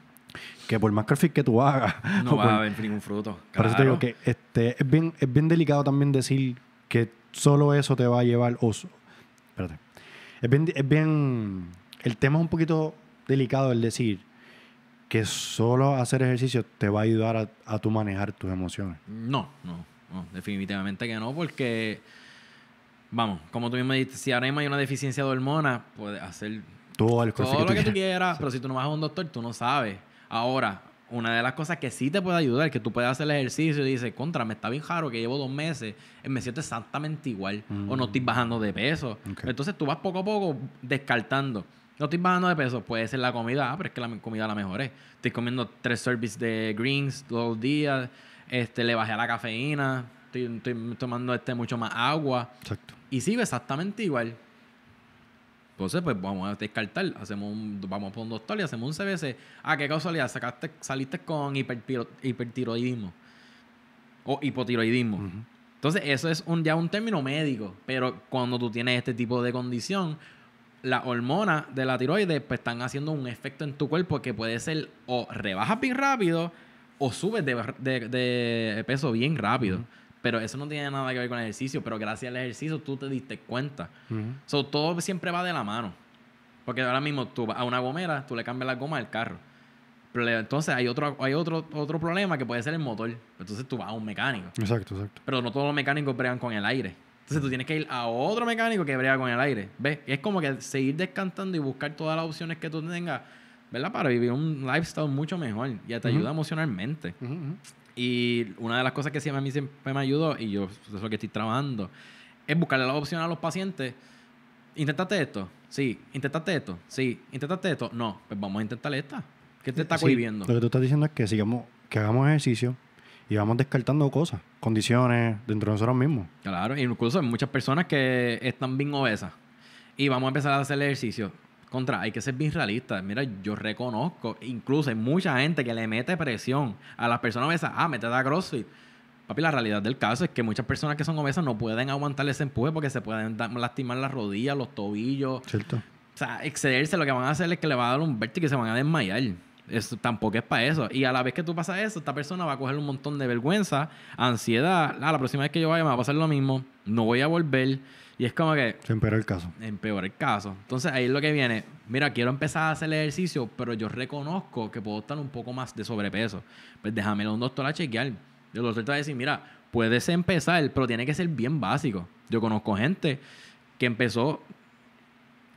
Que por más crossfit que tú hagas. No va a haber ningún fruto. Por digo que este, es, bien, es bien delicado también decir que solo eso te va a llevar. oso. espérate. bien, es bien. El tema es un poquito delicado el decir que solo hacer ejercicio te va a ayudar a, tu manejar tus emociones. No, no, no, definitivamente que no, porque, vamos, como tú mismo dijiste, si ahora mismo hay una deficiencia de hormonas, puedes hacer todo, el lo que tú quieras, pero si tú no vas a un doctor, tú no sabes. Ahora, una de las cosas que sí te puede ayudar, que tú puedes hacer el ejercicio y dices, contra, me está bien jaro que llevo dos meses, eh, me siento exactamente igual o no mm. estoy bajando de peso. Entonces tú vas poco a poco descartando. No estoy bajando de peso, puede ser la comida, ah, pero es que la comida la mejoré. Estoy comiendo tres service de greens todos los días, este, le bajé a la cafeína, estoy, tomando este mucho más agua. Exacto. Y sigue exactamente igual. Entonces, pues vamos a descartar. Hacemos un, vamos por un doctor y hacemos un CBC. Ah, qué casualidad, sacaste, saliste con hipertiroidismo. O hipotiroidismo. Entonces, eso es un, ya un término médico. Pero cuando tú tienes este tipo de condición, las hormonas de la tiroides pues, están haciendo un efecto en tu cuerpo que puede ser o rebajas bien rápido o subes de, peso bien rápido. Pero eso no tiene nada que ver con el ejercicio, pero gracias al ejercicio tú te diste cuenta. todo siempre va de la mano. Porque ahora mismo tú a una gomera, tú le cambias la goma al carro. Pero entonces hay otro, hay otro, otro problema que puede ser el motor. Entonces tú vas a un mecánico. Exacto, exacto. Pero no todos los mecánicos bregan con el aire. Entonces tú tienes que ir a otro mecánico que brega con el aire. ¿Ves? Es como que seguir descantando y buscar todas las opciones que tú tengas, ¿verdad? Para vivir un lifestyle mucho mejor Ya te ayuda emocionalmente. Y una de las cosas que siempre a mí siempre me ayudó, y yo eso es lo que estoy trabajando, es buscarle la opción a los pacientes. intentate esto? Sí. intentate esto? Sí. intentate esto? No. Pues vamos a intentar esta. ¿Qué te está cohibiendo? Lo que tú estás diciendo es que sigamos, que hagamos ejercicio, y vamos descartando cosas, condiciones dentro de nosotros mismos. Claro, incluso hay muchas personas que están bien obesas y vamos a empezar a hacer ejercicio. Contra, hay que ser bien realistas. Mira, yo reconozco, incluso hay mucha gente que le mete presión a las personas obesas. Ah, métete a CrossFit. Papi, la realidad del caso es que muchas personas que son obesas no pueden aguantar ese empuje porque se pueden lastimar las rodillas, los tobillos. Cierto. O sea, excederse lo que van a hacer es que le va a dar un vértigo y se van a desmayar. Eso tampoco es para eso. Y a la vez que tú pasas eso, esta persona va a coger un montón de vergüenza, ansiedad. Ah, la próxima vez que yo vaya me va a pasar lo mismo. No voy a volver. Y es como que... Se empeora el caso. Empeora el caso. Entonces ahí es lo que viene. Mira, quiero empezar a hacer el ejercicio, pero yo reconozco que puedo estar un poco más de sobrepeso. Pues déjamelo a un doctor a chequear. El doctor te va a decir, mira, puedes empezar, pero tiene que ser bien básico. Yo conozco gente que empezó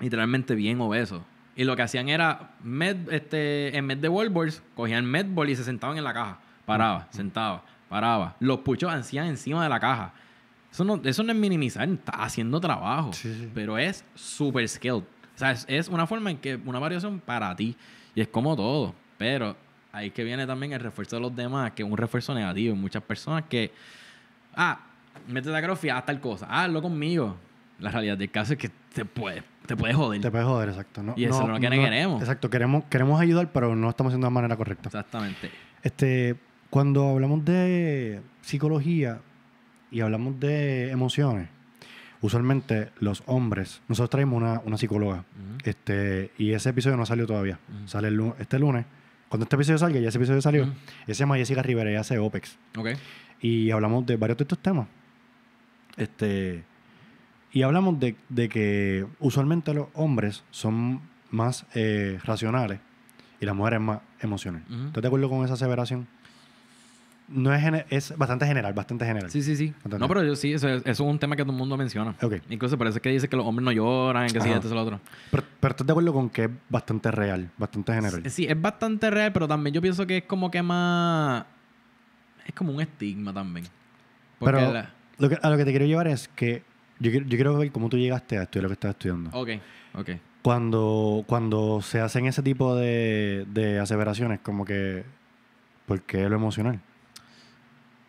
literalmente bien obeso y lo que hacían era, este, en vez de wallboards, cogían medball y se sentaban en la caja. Paraba, sentaba, paraba. Los puchos hacían encima de la caja. Eso no, es minimizar, está haciendo trabajo. Pero es super skilled. O sea, es, una forma en que una variación para ti. Y es como todo. Pero ahí que viene también el refuerzo de los demás, que es un refuerzo negativo. Muchas personas que. Ah, métete a crossfit, haz tal cosa. Ah, hazlo conmigo. La realidad del caso es que te puedes te puede joder. Te puedes joder, exacto. y eso no, lo que queremos. Exacto, queremos, ayudar, pero no estamos haciendo de manera correcta. Exactamente. Este, cuando hablamos de psicología y hablamos de emociones, usualmente los hombres, nosotros traemos una, psicóloga, este, y ese episodio no salió todavía. Sale este lunes. Cuando este episodio salga, ya ese episodio salió, ese -huh. Jessica Rivera, ella hace OPEX. Okay. Y hablamos de varios de estos temas. Este, y hablamos de, de que usualmente los hombres son más eh, racionales y las mujeres más emocionales. ¿tú ¿Estás de acuerdo con esa aseveración? No es, es bastante general, bastante general. Sí, sí, sí. no, pero yo sí, eso, es un tema que todo el mundo menciona. Okay. Incluso parece que dice que los hombres no lloran, que si sí, es lo otro. Pero, estás de acuerdo con que es bastante real, bastante general. Sí, es bastante real, pero también yo pienso que es como que más. Es como un estigma también. pero a lo que te quiero llevar es que yo quiero, yo quiero ver cómo tú llegaste a estudiar lo que estás estudiando. Ok, ok. Cuando, cuando se hacen ese tipo de, aseveraciones, como que, ¿por qué lo emocional?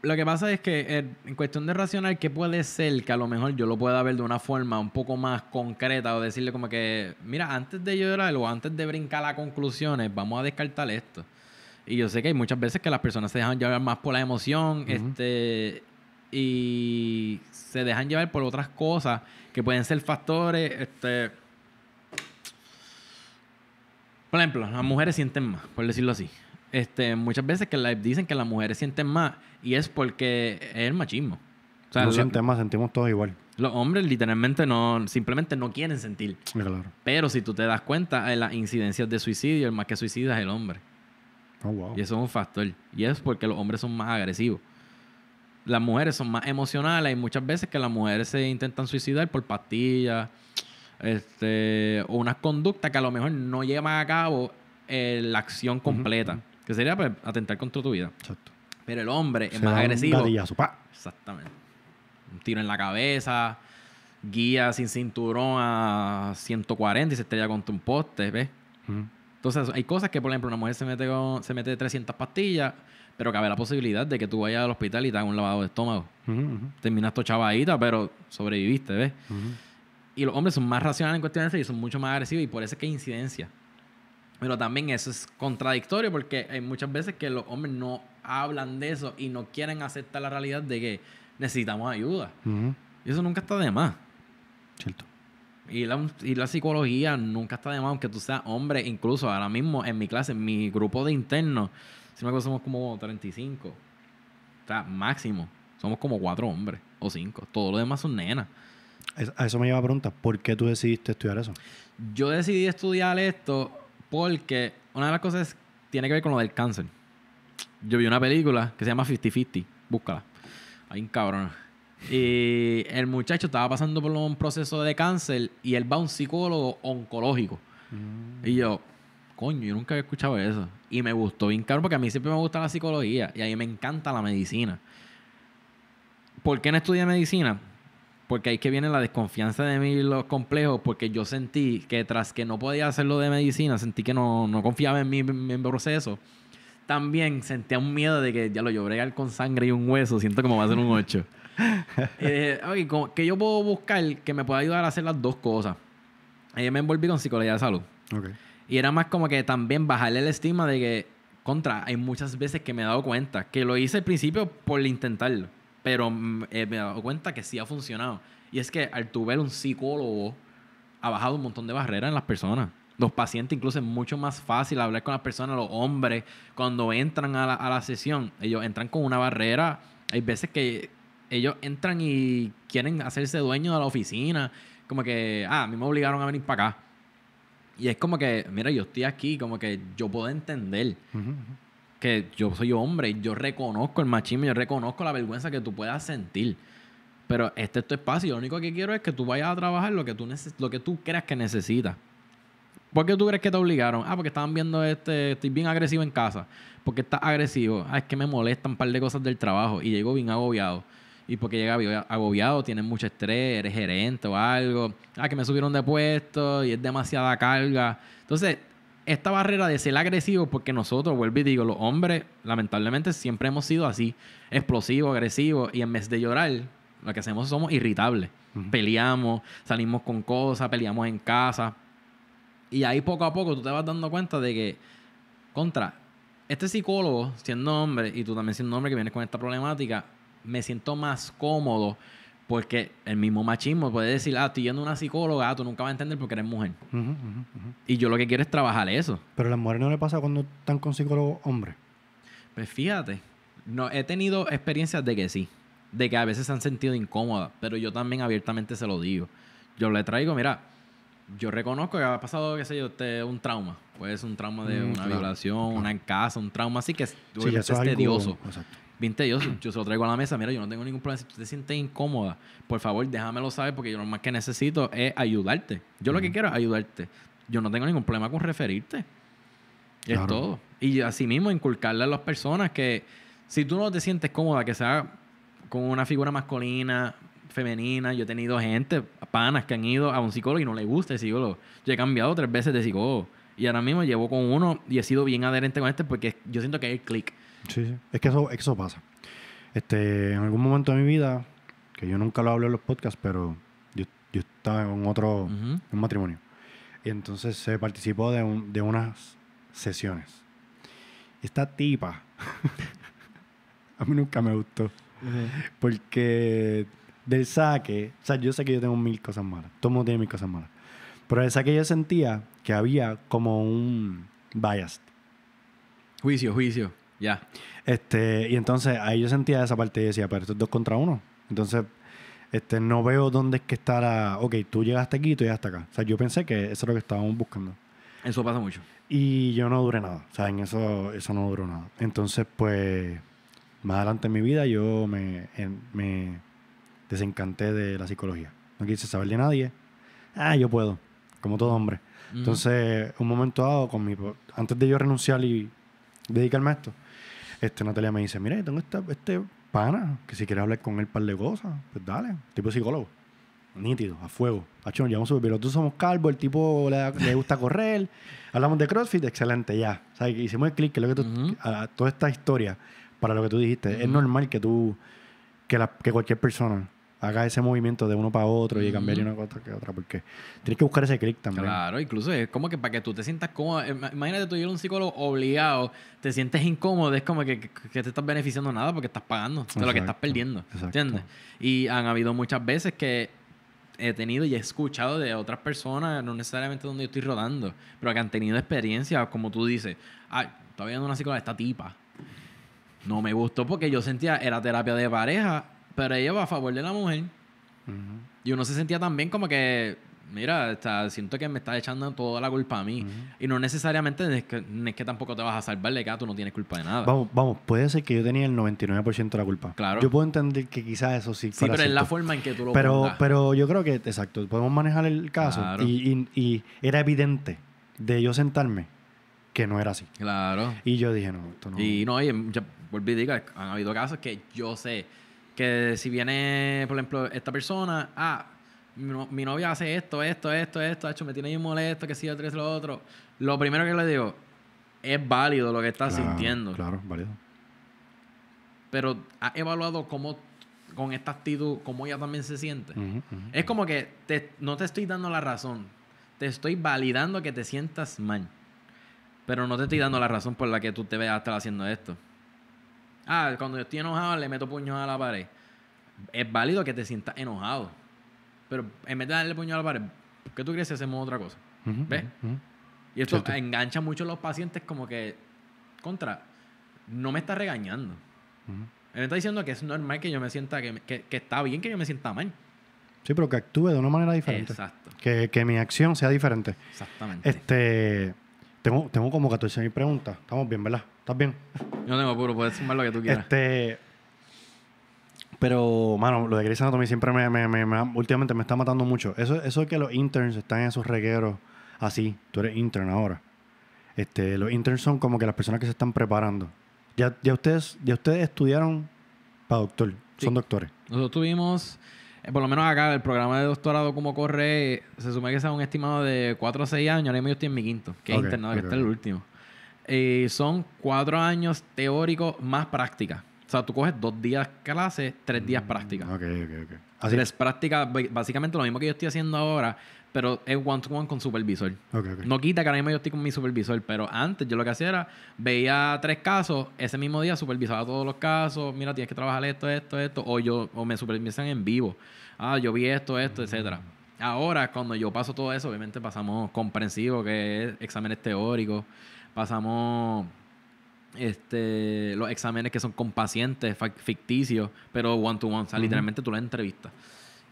Lo que pasa es que eh, en cuestión de racional, ¿qué puede ser que a lo mejor yo lo pueda ver de una forma un poco más concreta o decirle como que, mira, antes de llorar o antes de brincar a conclusiones, vamos a descartar esto. Y yo sé que hay muchas veces que las personas se dejan llevar más por la emoción, este, y se dejan llevar por otras cosas que pueden ser factores. Este, por ejemplo, las mujeres sienten más, por decirlo así. Este, muchas veces que la, dicen que las mujeres sienten más y es porque es el machismo. no sienten más, sentimos todos igual. Los hombres literalmente no, simplemente no quieren sentir. Claro. Pero si tú te das cuenta, en eh, las incidencias de suicidio, el más que suicida es el hombre. Oh, y eso es un factor. Y es porque los hombres son más agresivos las mujeres son más emocionales y muchas veces que las mujeres se intentan suicidar por pastillas este, o unas conductas que a lo mejor no llevan a cabo eh, la acción completa, que sería pues, atentar contra tu vida. Exacto. Pero el hombre es más agresivo. Un Exactamente. Un tiro en la cabeza, guía sin cinturón a 140 y se estrella contra un poste, ¿ves? Entonces, hay cosas que, por ejemplo, una mujer se mete, con, se mete 300 pastillas pero cabe la posibilidad de que tú vayas al hospital y te hagan un lavado de estómago. Terminas tu chavadita, pero sobreviviste, ¿ves? Y los hombres son más racionales en cuestiones y son mucho más agresivos y por eso es que hay incidencia. Pero también eso es contradictorio porque hay muchas veces que los hombres no hablan de eso y no quieren aceptar la realidad de que necesitamos ayuda. Y eso nunca está de más. Cierto. Y la, y la, psicología nunca está de más, aunque tú seas hombre. Incluso ahora mismo en mi clase, en mi grupo de internos, si me somos como 35. O sea, máximo. Somos como cuatro hombres o cinco. Todo lo demás son nenas. A eso me lleva a pregunta. ¿Por qué tú decidiste estudiar eso? Yo decidí estudiar esto porque una de las cosas tiene que ver con lo del cáncer. Yo vi una película que se llama 50-50. Búscala. Hay un cabrón. Y el muchacho estaba pasando por un proceso de cáncer y él va a un psicólogo oncológico. Mm. Y yo, coño, yo nunca había escuchado eso. Y me gustó bien caro porque a mí siempre me gusta la psicología y a mí me encanta la medicina. ¿Por qué no estudié medicina? Porque ahí que viene la desconfianza de mí y los complejos, porque yo sentí que tras que no podía hacerlo de medicina, sentí que no, no confiaba en mi, en proceso. También sentía un miedo de que ya lo lloré bregar con sangre y un hueso, siento como va a ser un 8. eh, que yo puedo buscar que me pueda ayudar a hacer las dos cosas. Ahí me envolví con psicología de salud. Okay. Y era más como que también bajarle el estima de que, contra, hay muchas veces que me he dado cuenta que lo hice al principio por intentarlo, pero mm, eh, me he dado cuenta que sí ha funcionado. Y es que al tu un psicólogo ha bajado un montón de barreras en las personas. Los pacientes incluso es mucho más fácil hablar con las personas, los hombres, cuando entran a la, a la sesión, ellos entran con una barrera. Hay veces que ellos entran y quieren hacerse dueño de la oficina, como que, ah, a mí me obligaron a venir para acá y es como que, mira, yo estoy aquí, como que yo puedo entender que yo soy hombre y yo reconozco el machismo, yo reconozco la vergüenza que tú puedas sentir. Pero este es tu espacio. Lo único que quiero es que tú vayas a trabajar lo que tú, lo que tú creas que necesitas. ¿Por qué tú crees que te obligaron? Ah, porque estaban viendo este, estoy bien agresivo en casa. Porque estás agresivo? Ah, es que me molestan un par de cosas del trabajo y llego bien agobiado y porque llega agobiado, tienes mucho estrés, eres gerente o algo, ah, que me subieron de puesto y es demasiada carga. Entonces, esta barrera de ser agresivo, porque nosotros, vuelvo y digo, los hombres, lamentablemente, siempre hemos sido así, explosivos, agresivos, y en vez de llorar, lo que hacemos somos irritables. Peleamos, salimos con cosas, peleamos en casa. Y ahí poco a poco tú te vas dando cuenta de que, contra, este psicólogo, siendo hombre, y tú también siendo hombre que vienes con esta problemática, me siento más cómodo porque el mismo machismo puede decir, ah, estoy yendo a una psicóloga, ah, tú nunca vas a entender porque eres mujer. Y yo lo que quiero es trabajar eso. Pero a las mujeres no le pasa cuando están con psicólogos hombres. Pues fíjate, no, he tenido experiencias de que sí, de que a veces se han sentido incómodas, pero yo también abiertamente se lo digo. Yo le traigo, mira, yo reconozco que ha pasado, qué sé yo, este, un trauma. Puede ser un trauma de mm, una violación, una en casa, un trauma así que es tedioso. Exacto vinte yo se lo traigo a la mesa. Mira, yo no tengo ningún problema. Si tú te sientes incómoda, por favor, déjamelo saber porque yo lo más que necesito es ayudarte. Yo lo que quiero es ayudarte. Yo no tengo ningún problema con referirte. Es todo. Y así mismo inculcarle a las personas que si tú no te sientes cómoda, que sea con una figura masculina, femenina, yo he tenido gente, panas que han ido a un psicólogo y no le gusta el psicólogo. Yo he cambiado tres veces de psicólogo. Y ahora mismo llevo con uno y he sido bien adherente con este porque yo siento que hay click. Sí, Es que eso, eso pasa. Este, en algún momento de mi vida, que yo nunca lo hablo en los podcasts, pero yo, yo estaba en otro un matrimonio. Y entonces se participó de, de unas sesiones. Esta tipa a mí nunca me gustó. Porque del saque, o sea, yo sé que yo tengo mil cosas malas. Todo mundo tiene mil cosas malas. Pero del saque yo sentía que había como un bias. Juicio, juicio. Ya. Este, y entonces ahí yo sentía esa parte y decía, pero esto es dos contra uno. Entonces, este, no veo dónde es que estará Ok, tú llegaste aquí y tú llegaste acá. O sea, yo pensé que eso es lo que estábamos buscando. Eso pasa mucho. Y yo no duré nada. O sea, en eso, eso no duró nada. Entonces, pues, más adelante en mi vida yo me, me desencanté de la psicología. No quise saber de nadie. Ah, yo puedo, como todo hombre. Entonces, un momento dado, con mi, antes de yo renunciar y dedicarme a esto, este, Natalia me dice, mira, tengo este pana, que si quieres hablar con él para par de cosas, pues dale, tipo psicólogo. Nítido, a fuego. a nos llevamos súper pero tú somos calvo, el tipo le, gusta correr. Hablamos de CrossFit, excelente, ya. O sea, hicimos el clic, que lo que tú, ah, toda esta historia, para lo que tú dijiste, es normal que tú, que, la, que cualquier persona haga ese movimiento de uno para otro y cambiar de una cosa que otra, porque tienes que buscar ese click también. Claro, incluso es como que para que tú te sientas cómodo, eh, imagínate tú ir un psicólogo obligado, te sientes incómodo, es como que, te estás beneficiando nada porque estás pagando de lo que estás perdiendo, ¿entiendes? Y han habido muchas veces que he tenido y he escuchado de otras personas, no necesariamente donde yo estoy rodando, pero que han tenido experiencias, como tú dices, ah, estaba viendo una psicóloga, de esta tipa, no me gustó porque yo sentía, era terapia de pareja, pero ella va a favor de la mujer. Y uno se sentía también como que, mira, está, siento que me está echando toda la culpa a mí. Y no necesariamente es que, que tampoco te vas a salvar de que ah, tú no tienes culpa de nada. Vamos, vamos, puede ser que yo tenía el 99% de la culpa. Claro. Yo puedo entender que quizás eso sí. Sí, pero es la forma en que tú lo pero, Pero yo creo que, exacto, podemos manejar el caso. Y, y, y era evidente de yo sentarme que no era así. Claro. Y yo dije, no, esto no. Y no, y ya, volví a decir, han habido casos que yo sé que si viene, por ejemplo, esta persona, ah, mi, novia hace esto, esto, esto, esto, hecho, me tiene muy molesto, que si tres otro, lo otro. Lo primero que le digo, es válido lo que estás sintiendo. Claro, válido. Pero ha evaluado cómo con esta actitud, cómo ella también se siente. Es como que no te estoy dando la razón, te estoy validando que te sientas mal. Pero no te estoy dando la razón por la que tú te veas estar haciendo esto ah, cuando yo estoy enojado le meto puños a la pared. Es válido que te sientas enojado. Pero en vez de darle puños a la pared, ¿por qué tú crees que hacemos otra cosa? ¿Ves? Y esto engancha mucho a los pacientes como que, contra, no me está regañando. Él me está diciendo que es normal que yo me sienta, que, está bien que yo me sienta mal. Sí, pero que actúe de una manera diferente. Exacto. Que, mi acción sea diferente. Exactamente. Este, tengo, tengo como 14.000 preguntas. Estamos bien, ¿verdad? bien? Yo no tengo apuro, puedes sumar lo que tú quieras. Este. Pero, mano, lo de Grey's Anatomy siempre me, me, me, últimamente me está matando mucho. Eso, eso es que los interns están en esos regueros así. Tú eres intern ahora. Este, los interns son como que las personas que se están preparando. Ya, ya ustedes, ya ustedes estudiaron para doctor. Son doctores. Nosotros tuvimos, eh, por lo menos acá, el programa de doctorado como corre, se supone que sea un estimado de 4 o 6 años. Ahora mismo yo estoy en mi quinto, que es internado, que está el último. Eh, son cuatro años teóricos más práctica. O sea, tú coges dos días clases, tres días mm, práctica. Ok, ok, ok. Así es práctica, básicamente lo mismo que yo estoy haciendo ahora, pero es one-to-one con supervisor. No quita que ahora mismo yo estoy con mi supervisor, pero antes yo lo que hacía era, veía tres casos, ese mismo día supervisaba todos los casos, mira, tienes que trabajar esto, esto, esto, o yo o me supervisan en vivo. Ah, yo vi esto, esto, mm. etcétera. Ahora, cuando yo paso todo eso, obviamente pasamos comprensivo, que es exámenes teóricos pasamos este, los exámenes que son con pacientes ficticios, pero one-to-one, o sea, literalmente tú la entrevistas.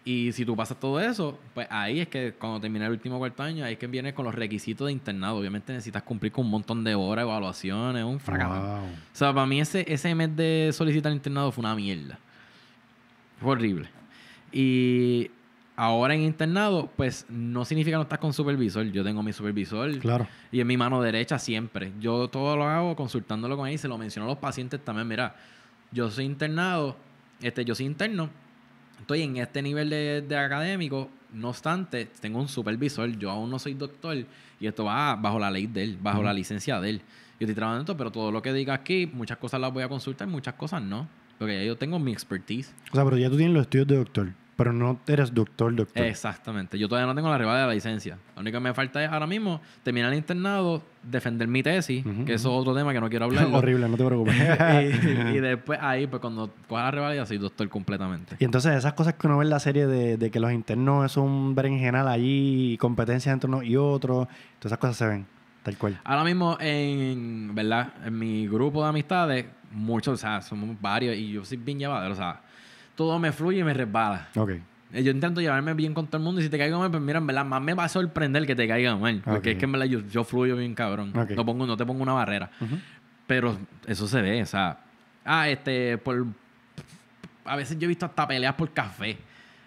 Y si tú pasas todo eso, pues ahí es que cuando termina el último cuarto año, ahí es que vienes con los requisitos de internado. Obviamente necesitas cumplir con un montón de horas, evaluaciones, un fracaso. O sea, para mí ese, ese mes de solicitar internado fue una mierda. Fue horrible. Y Ahora en internado, pues no significa no estás con supervisor. Yo tengo mi supervisor y en mi mano derecha siempre. Yo todo lo hago consultándolo con él y se lo menciono a los pacientes también. Mira, yo soy internado, este, yo soy interno, estoy en este nivel de, académico, no obstante, tengo un supervisor, yo aún no soy doctor y esto va bajo la ley de él, bajo la licencia de él. Yo estoy trabajando esto, pero todo lo que diga aquí, muchas cosas las voy a consultar, muchas cosas no. Porque yo tengo mi expertise. O sea, pero ya tú tienes los estudios de doctor. Pero no eres doctor, doctor. Exactamente. Yo todavía no tengo la rivalidad de la licencia. Lo único que me falta es ahora mismo terminar el internado, defender mi tesis, que eso es otro tema que no quiero hablar. Horrible, no te preocupes. y, después ahí, pues cuando coja la rivalidad soy doctor completamente. Y entonces esas cosas que uno ve en la serie de, que los internos es un berenjenal allí, competencia entre uno y otro, todas esas cosas se ven. Tal cual. Ahora mismo, en, ¿verdad? En mi grupo de amistades, muchos, o sea, somos varios y yo soy bien llevadero, o sea, todo me fluye y me resbala. Ok. Eh, yo intento llevarme bien con todo el mundo y si te caigo mal, pues mira, en verdad, más me va a sorprender que te caiga mal. Porque es que en verdad yo, fluyo bien cabrón. No, pongo, no te pongo una barrera. Pero eso se ve, o sea. Ah, este, por. A veces yo he visto hasta peleas por café.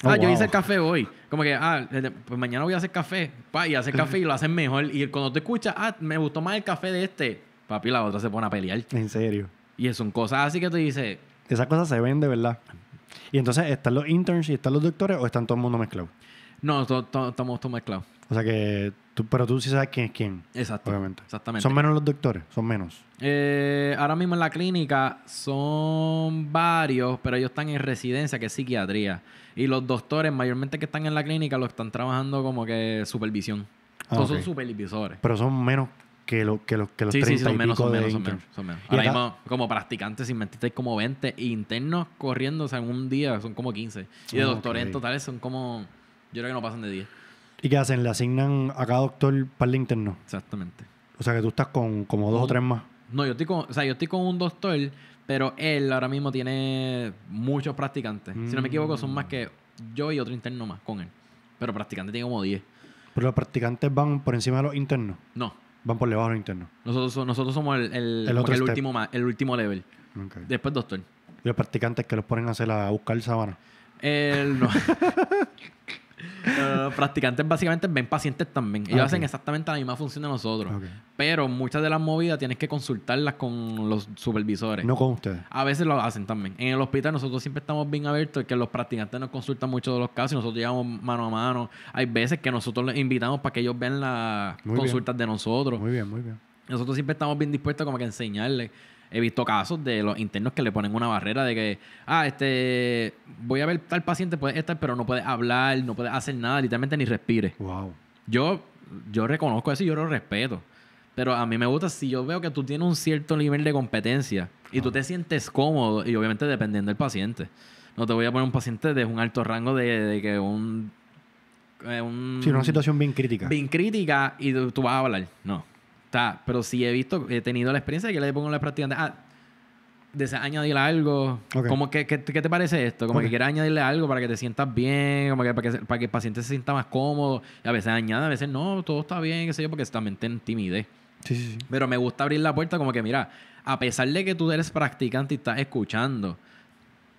Ah, oh, yo hice el café hoy. Como que, ah, eh, pues mañana voy a hacer café. Pa, y hacer café y lo hacen mejor. Y cuando te escuchas, ah, me gustó más el café de este. Papi, la otra se pone a pelear. En serio. Y son cosas así que te dice. Esas cosas se ven de verdad. Y entonces, ¿están los interns y están los doctores o están todo el mundo mezclado? No, estamos todos mezclados. O sea que, tú, pero tú sí sabes quién es quién. Exacto. Exactamente. ¿Son menos los doctores? ¿Son menos? Eh, ahora mismo en la clínica son varios, pero ellos están en residencia, que es psiquiatría. Y los doctores, mayormente que están en la clínica, los están trabajando como que supervisión. Ah, todos son supervisores. Pero son menos que, lo, que, que los 30 son menos, pico menos, Ahora mismo, como practicantes, si mentirte, hay como 20. internos corriendo, o sea, en un día son como 15. Y de doctores en totales son como... Yo creo que no pasan de 10. ¿Y qué hacen? Le asignan a cada doctor par de internos. Exactamente. O sea, que tú estás con como dos o tres más. No, yo estoy con, o sea, yo estoy con un doctor, pero él ahora mismo tiene muchos practicantes. Si no me equivoco, son más mm. que yo y otro interno más con él. Pero practicante tiene como 10. ¿Pero los practicantes van por encima de los internos? No. Van por debajo interno Nosotros, nosotros somos el, último, el último level. Después doctor. ¿Y los practicantes que los ponen a hacer a buscar sabana. no. Eh, practicantes básicamente ven pacientes también. Ellos ah, hacen exactamente la misma función de nosotros. Pero muchas de las movidas tienes que consultarlas con los supervisores. No con ustedes. A veces lo hacen también. En el hospital nosotros siempre estamos bien abiertos, que los practicantes nos consultan mucho de los casos y nosotros llevamos mano a mano. Hay veces que nosotros les invitamos para que ellos vean las consultas de nosotros. Muy bien, muy bien. Nosotros siempre estamos bien dispuestos como que a enseñarles. He visto casos de los internos que le ponen una barrera de que, ah, este, voy a ver tal paciente, puede estar, pero no puede hablar, no puede hacer nada, literalmente ni respire. Wow. Yo, yo reconozco eso y yo lo respeto. Pero a mí me gusta si yo veo que tú tienes un cierto nivel de competencia y tú te sientes cómodo, y obviamente dependiendo del paciente. No te voy a poner un paciente de un alto rango de, que eh, un, Sí, una situación bien crítica. Bien crítica y tú, tú vas a hablar. No. Pero sí he visto, he tenido la experiencia de que le pongo la practicante. Ah, deseas añadirle algo. como que, ¿Qué te parece esto? Como que quieres añadirle algo para que te sientas bien, como que para, que para que el paciente se sienta más cómodo. Y a veces añade, a veces no, todo está bien, qué sé yo, porque también te intimidez. Sí, sí, sí. Pero me gusta abrir la puerta como que, mira, a pesar de que tú eres practicante y estás escuchando,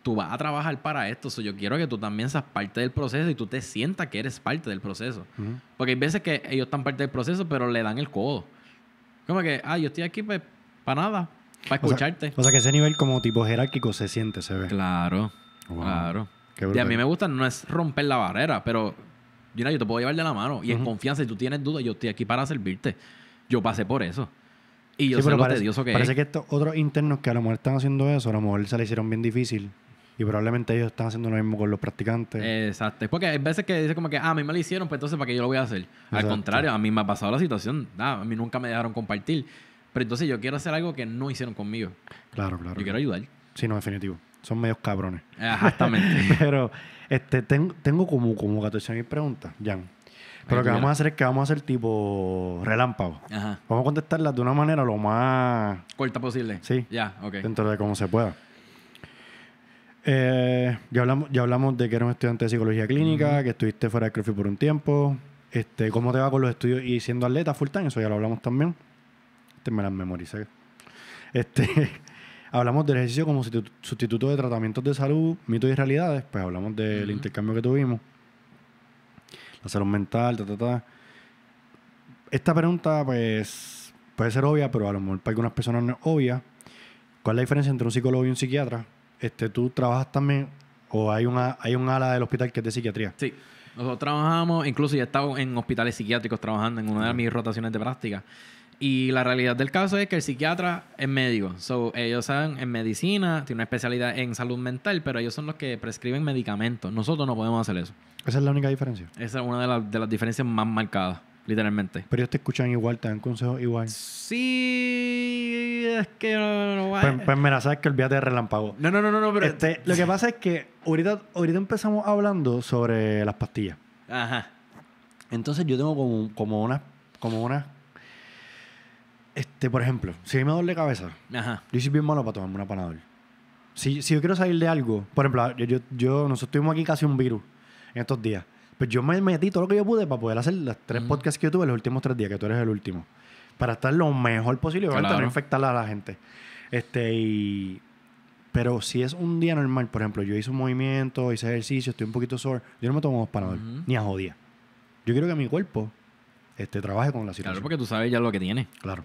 tú vas a trabajar para esto. yo quiero que tú también seas parte del proceso y tú te sientas que eres parte del proceso. Porque hay veces que ellos están parte del proceso, pero le dan el codo. Como que, ah, yo estoy aquí pues, para nada, para escucharte. O sea, que ese nivel como tipo jerárquico se siente, se ve. Claro, claro. Y a mí me gusta, no es romper la barrera, pero yo te puedo llevar de la mano. Y en confianza, si tú tienes dudas, yo estoy aquí para servirte. Yo pasé por eso. Y yo lo parece, que Parece que estos otros internos que a lo mejor están haciendo eso, a lo mejor se le hicieron bien difícil y probablemente ellos están haciendo lo mismo con los practicantes. Exacto. Porque hay veces que dice como que, ah, a mí me lo hicieron, pues entonces, ¿para qué yo lo voy a hacer? Al contrario, a mí me ha pasado la situación. Ah, a mí nunca me dejaron compartir. Pero entonces yo quiero hacer algo que no hicieron conmigo. Claro, claro. Yo quiero ayudar. Sí, no, definitivo. Son medios cabrones. Exactamente. Pero este, tengo, como, como 14 mil preguntas, Jan. Pero lo que vamos a hacer es que vamos a hacer tipo relámpago. Vamos a contestarlas de una manera lo más... Corta posible. Sí. Ya, ok. Dentro de cómo se pueda. Eh, ya, hablamos, ya hablamos de que eres un estudiante de psicología clínica, que estuviste fuera de CrossFit por un tiempo. Este, ¿Cómo te va con los estudios y siendo atleta full time? Eso ya lo hablamos también. Este me las memoricé. Este, hablamos del ejercicio como sustituto de tratamientos de salud, mitos y realidades. Pues hablamos del intercambio que tuvimos. La salud mental, ta, ta, ta. Esta pregunta, pues, puede ser obvia, pero a lo mejor para algunas personas no es obvia. ¿Cuál es la diferencia entre un psicólogo y un psiquiatra? este, tú trabajas también, o hay una, hay un ala del hospital que es de psiquiatría. Sí. Nosotros trabajamos, incluso ya he estado en hospitales psiquiátricos trabajando en una de mis rotaciones de práctica. Y la realidad del caso es que el psiquiatra es médico. So, ellos saben en medicina, tienen una especialidad en salud mental, pero ellos son los que prescriben medicamentos. Nosotros no podemos hacer eso. Esa es la única diferencia. Esa es una de las diferencias más marcadas literalmente. Pero ellos te escuchan igual, te dan consejos igual. Sí, es que no, no, no a pues, eh. pues, mira, sabes que olvídate de relámpago. No, no, no, no, no pero... Este, lo que pasa es que ahorita, ahorita empezamos hablando sobre las pastillas. Ajá. Entonces yo tengo como, como una... Como una este, por ejemplo, si me duele cabeza, Ajá. yo soy bien malo para tomarme una panadol. Si, si yo quiero salir de algo, por ejemplo, yo, yo nosotros tuvimos aquí casi un virus en estos días. Pues yo me metí todo lo que yo pude para poder hacer las tres podcasts que yo tuve los últimos tres días, que tú eres el último. Para estar lo mejor posible, claro. para no infectar a la gente. Este, Pero si es un día normal, por ejemplo, yo hice un movimiento, hice ejercicio, estoy un poquito sore, yo no me tomo dos panaderos ni a jodía. Yo quiero que mi cuerpo este, trabaje con la situación. Claro, porque tú sabes ya lo que tiene. Claro.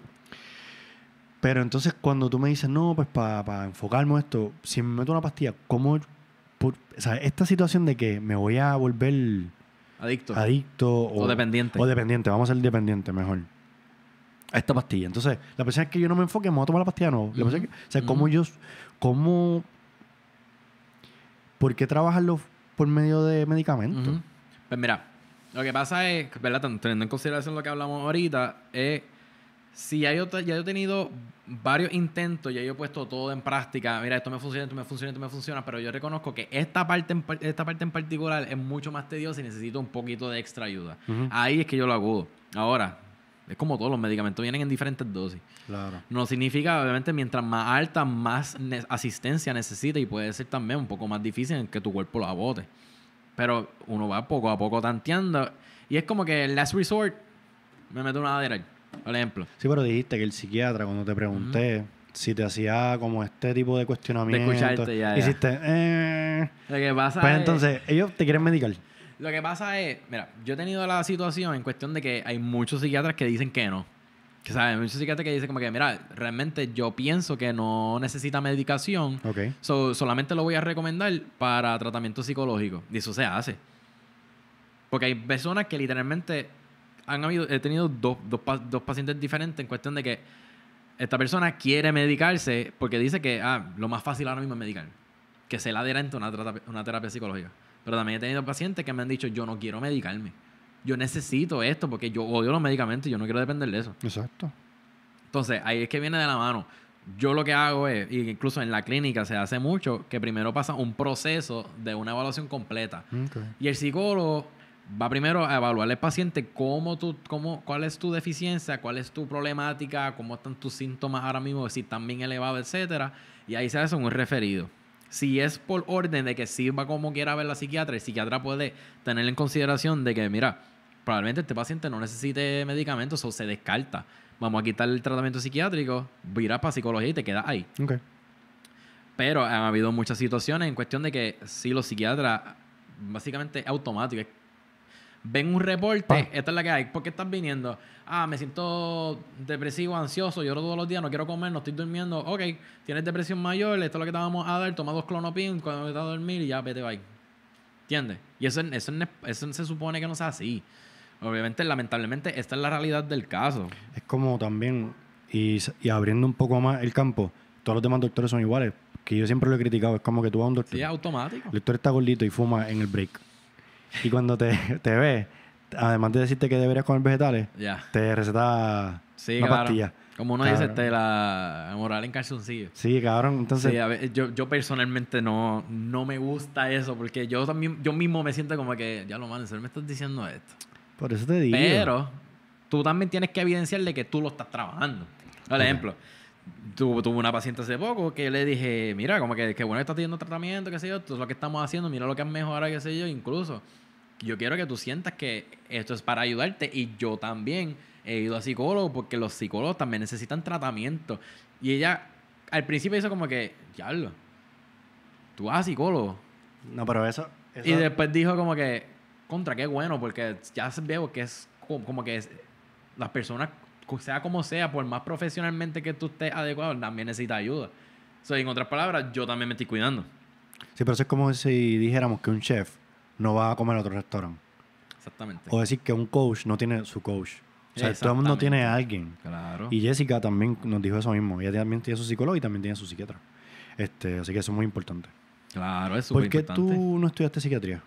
Pero entonces cuando tú me dices, no, pues para enfocarme esto, si me meto una pastilla, ¿cómo...? o sea, esta situación de que me voy a volver Adicto. Adicto. O, dependiente. O dependiente, vamos a ser dependiente mejor. A esta pastilla. Entonces, la persona es que yo no me enfoque, me voy a tomar la pastilla no. La que, o sea, cómo yo. Cómo. ¿Por qué trabajarlo por medio de medicamentos? Pues mira, lo que pasa es, ¿verdad? Teniendo en consideración lo que hablamos ahorita, es si ya yo, ya he tenido varios intentos, ya yo he puesto todo en práctica, mira, esto me funciona, esto me funciona, esto me funciona, pero yo reconozco que esta parte en, esta parte en particular es mucho más tediosa y necesito un poquito de extra ayuda. Ahí es que yo lo agudo. Ahora, es como todos los medicamentos, vienen en diferentes dosis. Claro. No significa, obviamente, mientras más alta, más asistencia necesita y puede ser también un poco más difícil en que tu cuerpo lo abote. Pero uno va poco a poco tanteando y es como que el last resort me meto una adrenal. Por ejemplo. Sí, pero dijiste que el psiquiatra, cuando te pregunté, si te hacía como este tipo de cuestionamiento. De ya, Hiciste, eh". Lo pasa Pues entonces, ellos te quieren medicar. Lo que pasa es, mira, yo he tenido la situación en cuestión de que hay muchos psiquiatras que dicen que no. Que sabes? hay muchos psiquiatras que dicen como que, mira, realmente yo pienso que no necesita medicación. Ok. solamente lo voy a recomendar para tratamiento psicológico. Y eso se hace. Porque hay personas que literalmente han habido, he tenido dos, pacientes diferentes en cuestión de que esta persona quiere medicarse porque dice que ah, lo más fácil ahora mismo es medicar, que se le adelanta una, terapia, psicológica. Pero también he tenido pacientes que me han dicho, yo no quiero medicarme, yo necesito esto porque yo odio los medicamentos y yo no quiero depender de eso. Exacto. Entonces, ahí es que viene de la mano. Yo lo que hago es, incluso en la clínica se hace mucho, que primero pasa un proceso de una evaluación completa. Y el psicólogo va primero a evaluar al paciente cómo tú, cómo, cuál es tu deficiencia, cuál es tu problemática, cómo están tus síntomas ahora mismo, si están bien elevados, etcétera, y ahí se hace un referido. Si es por orden de que sirva como quiera ver la psiquiatra, el psiquiatra puede tener en consideración de que, mira, probablemente este paciente no necesite medicamentos o se descarta. Vamos a quitar el tratamiento psiquiátrico, virás para psicología y te quedas ahí. Pero ha habido muchas situaciones en cuestión de que si los psiquiatras, básicamente automático, es ven un reporte, esta es la que hay, ¿por qué estás viniendo? Ah, me siento depresivo, ansioso, lloro todos los días, no quiero comer, no estoy durmiendo. Ok, tienes depresión mayor, esto es lo que te vamos a dar, toma dos clonopin cuando te vas a dormir y ya vete bye. ¿Entiendes? Y eso, eso, se supone que no sea así. Obviamente, lamentablemente, esta es la realidad del caso. Es como también, y, abriendo un poco más el campo, todos los demás doctores son iguales, que yo siempre lo he criticado, es como que tú vas un doctor. Sí, automático. El doctor está gordito y fuma en el break y cuando te, te ve, además de decirte que deberías comer vegetales, te receta una pastilla. Como uno dice, te este, la moral en calzoncillo. Sí, cabrón. Entonces. Sí, a ver, yo, personalmente no, no me gusta eso, porque yo también, yo mismo me siento como que, ya lo malo, me estás diciendo esto? Por eso te digo. Pero tú también tienes que evidenciarle que tú lo estás trabajando. Por ejemplo, tuve una paciente hace poco que le dije, mira, como que, que bueno que estás teniendo tratamiento, qué sé yo, esto es lo que estamos haciendo, mira lo que han mejorado, qué sé yo, incluso yo quiero que tú sientas que esto es para ayudarte y yo también he ido a psicólogo porque los psicólogos también necesitan tratamiento. Y ella al principio hizo como que, diablo, tú vas a psicólogo. No, pero eso, Y después dijo como que, contra, qué bueno, porque ya veo que es como, que las personas sea como sea, por más profesionalmente que tú estés adecuado, también necesita ayuda. O sea, en otras palabras, yo también me estoy cuidando. Sí, pero eso es como si dijéramos que un chef no va a comer a otro restaurante. Exactamente. O decir que un coach no tiene su coach. O sea, todo el mundo tiene a alguien. Claro. Y Jessica también nos dijo eso mismo. Ella también tiene su psicólogo y también tiene su psiquiatra. Este, así que eso es muy importante. Claro, eso es ¿Por qué tú no estudiaste psiquiatría?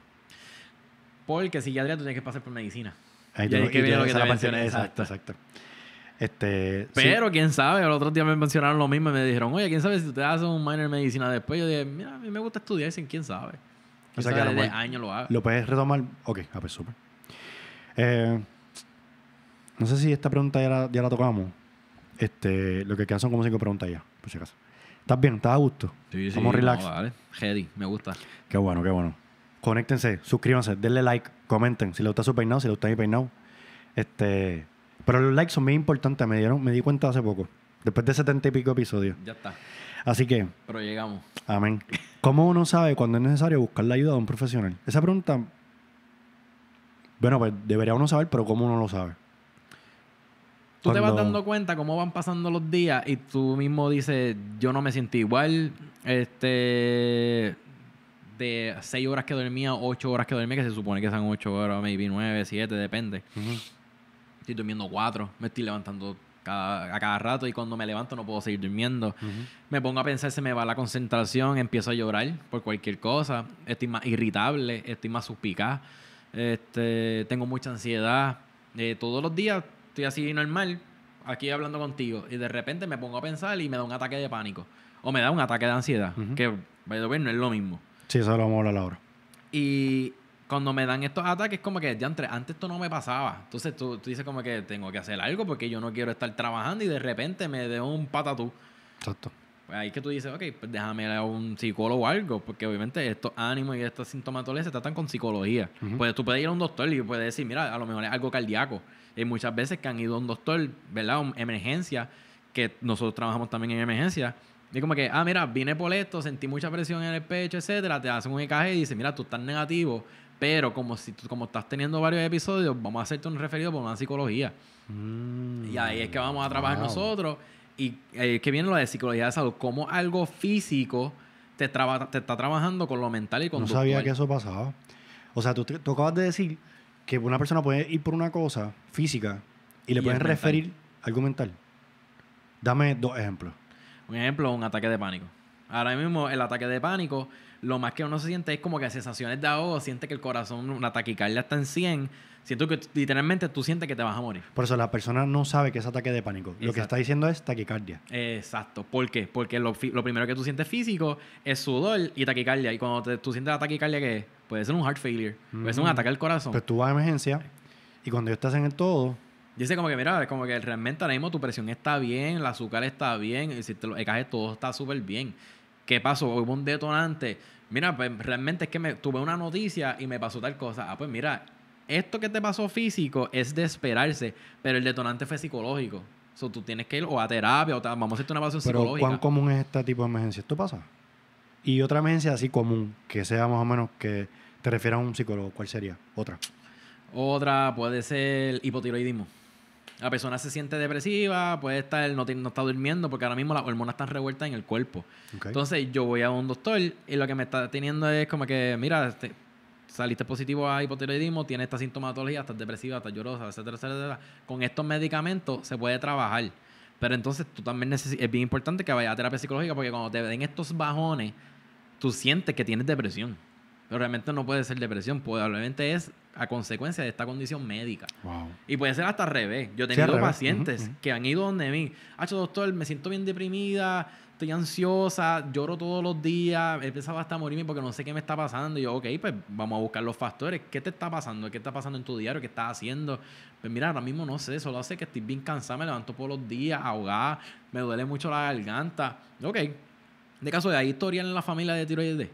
Porque psiquiatría tú tienes que pasar por medicina. Ahí que lo que te exacto. exacto. Este, Pero quién sabe, El otro día me mencionaron lo mismo y me dijeron, oye, quién sabe si te hace un minor medicina después. Yo dije, mira, a mí me gusta estudiar sin quién sabe. ¿Quién que lo, lo, haga? lo puedes retomar. Ok, a ah, ver, pues, súper. Eh, no sé si esta pregunta ya la, tocamos. Este, lo que quedan son como cinco preguntas ya, por si acaso. ¿Estás bien? ¿Estás a gusto? Sí, sí. Vamos relax. vale. Heady, me gusta. Qué bueno, qué bueno. Conéctense, suscríbanse, denle like, comenten si les gusta su peinado, si les gusta mi peinado. Este, pero los likes son muy importantes, me dieron, me di cuenta hace poco. Después de setenta y pico episodios. Ya está. Así que. Pero llegamos. Amén. ¿Cómo uno sabe cuando es necesario buscar la ayuda de un profesional? Esa pregunta. Bueno, pues debería uno saber, pero ¿cómo uno lo sabe? Tú te vas dando cuenta cómo van pasando los días y tú mismo dices, yo no me sentí igual. Este. De seis horas que dormía, ocho horas que dormía, que se supone que son ocho horas, maybe nueve, siete, depende. Estoy durmiendo cuatro, me estoy levantando a cada rato y cuando me levanto no puedo seguir durmiendo. Me pongo a pensar, se me va la concentración, empiezo a llorar por cualquier cosa, estoy más irritable, estoy más suspicaz, este, tengo mucha ansiedad. Eh, todos los días estoy así normal, aquí hablando contigo, y de repente me pongo a pensar y me da un ataque de pánico o me da un ataque de ansiedad, que, by no es lo mismo. Sí, eso lo vamos a hablar ahora. Y cuando me dan estos ataques, como que, antes esto no me pasaba. Entonces tú, tú, dices como que tengo que hacer algo porque yo no quiero estar trabajando y de repente me de un patatú. Exacto. Pues ahí que tú dices, ok, pues déjame a un psicólogo o algo, porque obviamente estos ánimos y estas sintomatologías se tratan con psicología. Pues tú puedes ir a un doctor y puedes decir, mira, a lo mejor es algo cardíaco. Y muchas veces que han ido a un doctor, ¿verdad? emergencia, que nosotros trabajamos también en emergencia, y como que, ah, mira, vine por esto, sentí mucha presión en el pecho, etcétera. Te hacen un encaje y dicen, mira, tú estás negativo pero como si como estás teniendo varios episodios, vamos a hacerte un referido por una psicología. Mm. y ahí es que vamos a trabajar nosotros. Y eh, es que viene lo de psicología de salud, como algo físico te, te está trabajando con lo mental y con No sabía que eso pasaba. O sea, tú, acabas de decir que una persona puede ir por una cosa física y le pueden referir algo mental. Dame dos ejemplos. Un ejemplo, un ataque de pánico. Ahora mismo, el ataque de pánico lo más que uno se siente es como que sensaciones de ahogo, siente que el corazón, una taquicardia está en 100, siento que literalmente tú sientes que te vas a morir. Por eso la persona no sabe que es ataque de pánico. Lo que está diciendo es taquicardia. Exacto. ¿Por qué? Porque lo, primero que tú sientes físico es sudor y taquicardia. Y cuando tú sientes la taquicardia, ¿qué es? Puede ser un heart failure, puede ser un mm. ataque al corazón. Pero pues tú vas a emergencia y cuando yo estás en el todo, Dice como que, mira, como que realmente ahora mismo tu presión está bien, el azúcar está bien, el de todo está súper bien. ¿Qué pasó? Hubo un detonante. Mira, pues realmente es que me, tuve una noticia y me pasó tal cosa. Ah, pues mira, esto que te pasó físico es de esperarse, pero el detonante fue psicológico. O tú tienes que ir o a terapia o vamos a hacerte una evaluación pero psicológica. ¿Cuán común es este tipo de emergencia? ¿Esto pasa? Y otra emergencia así común, que sea más o menos que te refiera a un psicólogo, ¿cuál sería? Otra. Otra puede ser hipotiroidismo la persona se siente depresiva, puede estar, no, no está durmiendo, porque ahora mismo las hormonas están revueltas en el cuerpo. Entonces yo voy a un doctor y lo que me está teniendo es como que, mira, este, saliste positivo a hipotiroidismo, tienes esta sintomatología, estás depresiva, estás llorosa, etcétera, etcétera. Con estos medicamentos se puede trabajar. Pero entonces tú también es bien importante que vayas a terapia psicológica porque cuando te den estos bajones, tú sientes que tienes depresión realmente no puede ser depresión, probablemente es a consecuencia de esta condición médica. Y puede ser hasta al revés. Yo he tenido pacientes que han ido donde mí. Hacho, doctor, me siento bien deprimida, estoy ansiosa, lloro todos los días, he pensado hasta morirme porque no sé qué me está pasando. Y yo, ok, pues vamos a buscar los factores. ¿Qué te está pasando? ¿Qué está pasando en tu diario? ¿Qué estás haciendo? Pues mira, ahora mismo no sé, solo sé que estoy bien cansada, me levanto todos los días, ahogada, me duele mucho la garganta. Ok. De caso, ¿hay historia en la familia de tiroides?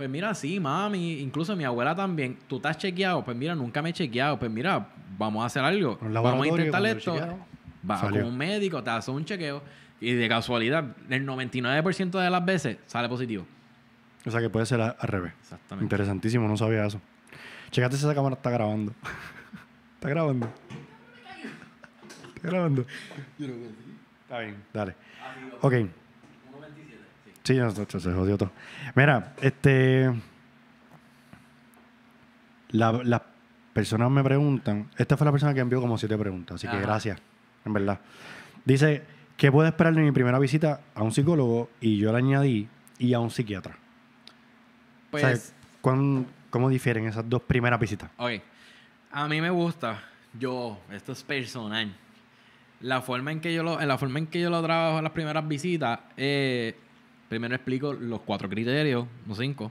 Pues mira, sí, mami, incluso mi abuela también. Tú estás chequeado. Pues mira, nunca me he chequeado. Pues mira, vamos a hacer algo. Vamos a intentar esto. Va con un médico, te hace un chequeo. Y de casualidad, el 99% de las veces sale positivo. O sea que puede ser al revés. Exactamente. Interesantísimo, no sabía eso. Checate si esa cámara está grabando. está grabando. Está grabando. Está bien, dale. Ok. Sí, se jodió todo. Mira, este. Las personas me preguntan. Esta fue la persona que envió como siete preguntas, así que gracias, en verdad. Dice: ¿Qué puedo esperar de mi primera visita a un psicólogo? Y yo le añadí: y a un psiquiatra. Pues. ¿Cómo difieren esas dos primeras visitas? Ok. A mí me gusta, yo, esto es personal. La forma en que yo lo, en la forma en que yo lo trabajo en las primeras visitas, eh, primero explico los cuatro criterios, los cinco,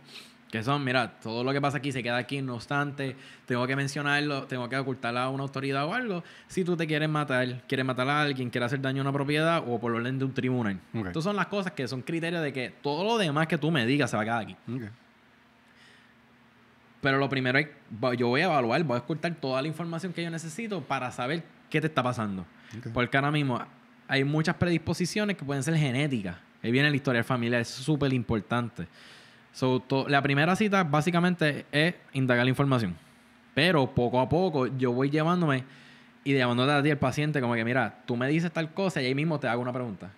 que son, mira, todo lo que pasa aquí se queda aquí, no obstante, tengo que mencionarlo, tengo que ocultarlo a una autoridad o algo. Si tú te quieres matar, quieres matar a alguien, quieres hacer daño a una propiedad o por orden de un tribunal. Estas son las cosas que son criterios de que todo lo demás que tú me digas se va a quedar aquí. Pero lo primero es, yo voy a evaluar, voy a ocultar toda la información que yo necesito para saber qué te está pasando. Porque ahora mismo hay muchas predisposiciones que pueden ser genéticas. Ahí viene la historia familiar, es súper importante. So, la primera cita básicamente es indagar la información. Pero poco a poco yo voy llevándome y llamándote a ti el paciente como que, mira, tú me dices tal cosa y ahí mismo te hago una pregunta.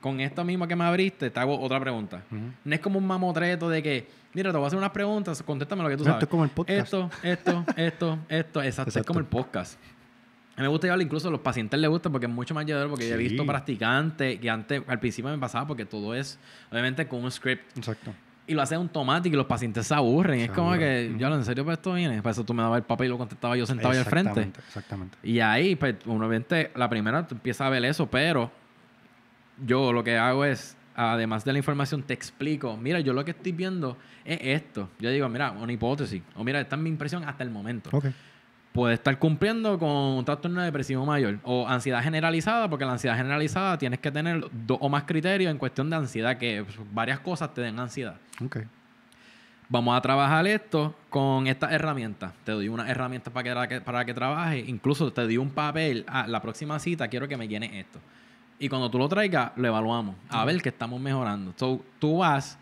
Con esto mismo que me abriste, te hago otra pregunta. No es como un mamotreto de que, mira, te voy a hacer unas preguntas, contéstame lo que tú sabes. Esto como Esto, esto, esto, esto, exacto, exacto. Es como el podcast me gusta llevarlo, incluso a los pacientes les gusta porque es mucho más llevadero, porque yo he visto practicantes que antes, al principio me pasaba porque todo es, obviamente, con un script. Exacto. Y lo hace automático y los pacientes se aburren. es como que, yo en serio, pues esto viene. Por eso tú me dabas el papel y lo contestaba yo sentado ahí al frente. Exactamente. Y ahí, pues, obviamente, la primera empieza a ver eso, pero yo lo que hago es, además de la información, te explico, mira, yo lo que estoy viendo es esto. Yo digo, mira, una hipótesis. O mira, esta es mi impresión hasta el momento. Okay puede estar cumpliendo con un trastorno depresivo mayor o ansiedad generalizada, porque la ansiedad generalizada tienes que tener dos o más criterios en cuestión de ansiedad, que varias cosas te den ansiedad. Okay. Vamos a trabajar esto con estas herramientas. Te doy una herramienta para que, para que trabajes. Incluso te doy un papel. a la próxima cita quiero que me llene esto. Y cuando tú lo traigas, lo evaluamos. A ver qué estamos mejorando. So, tú vas,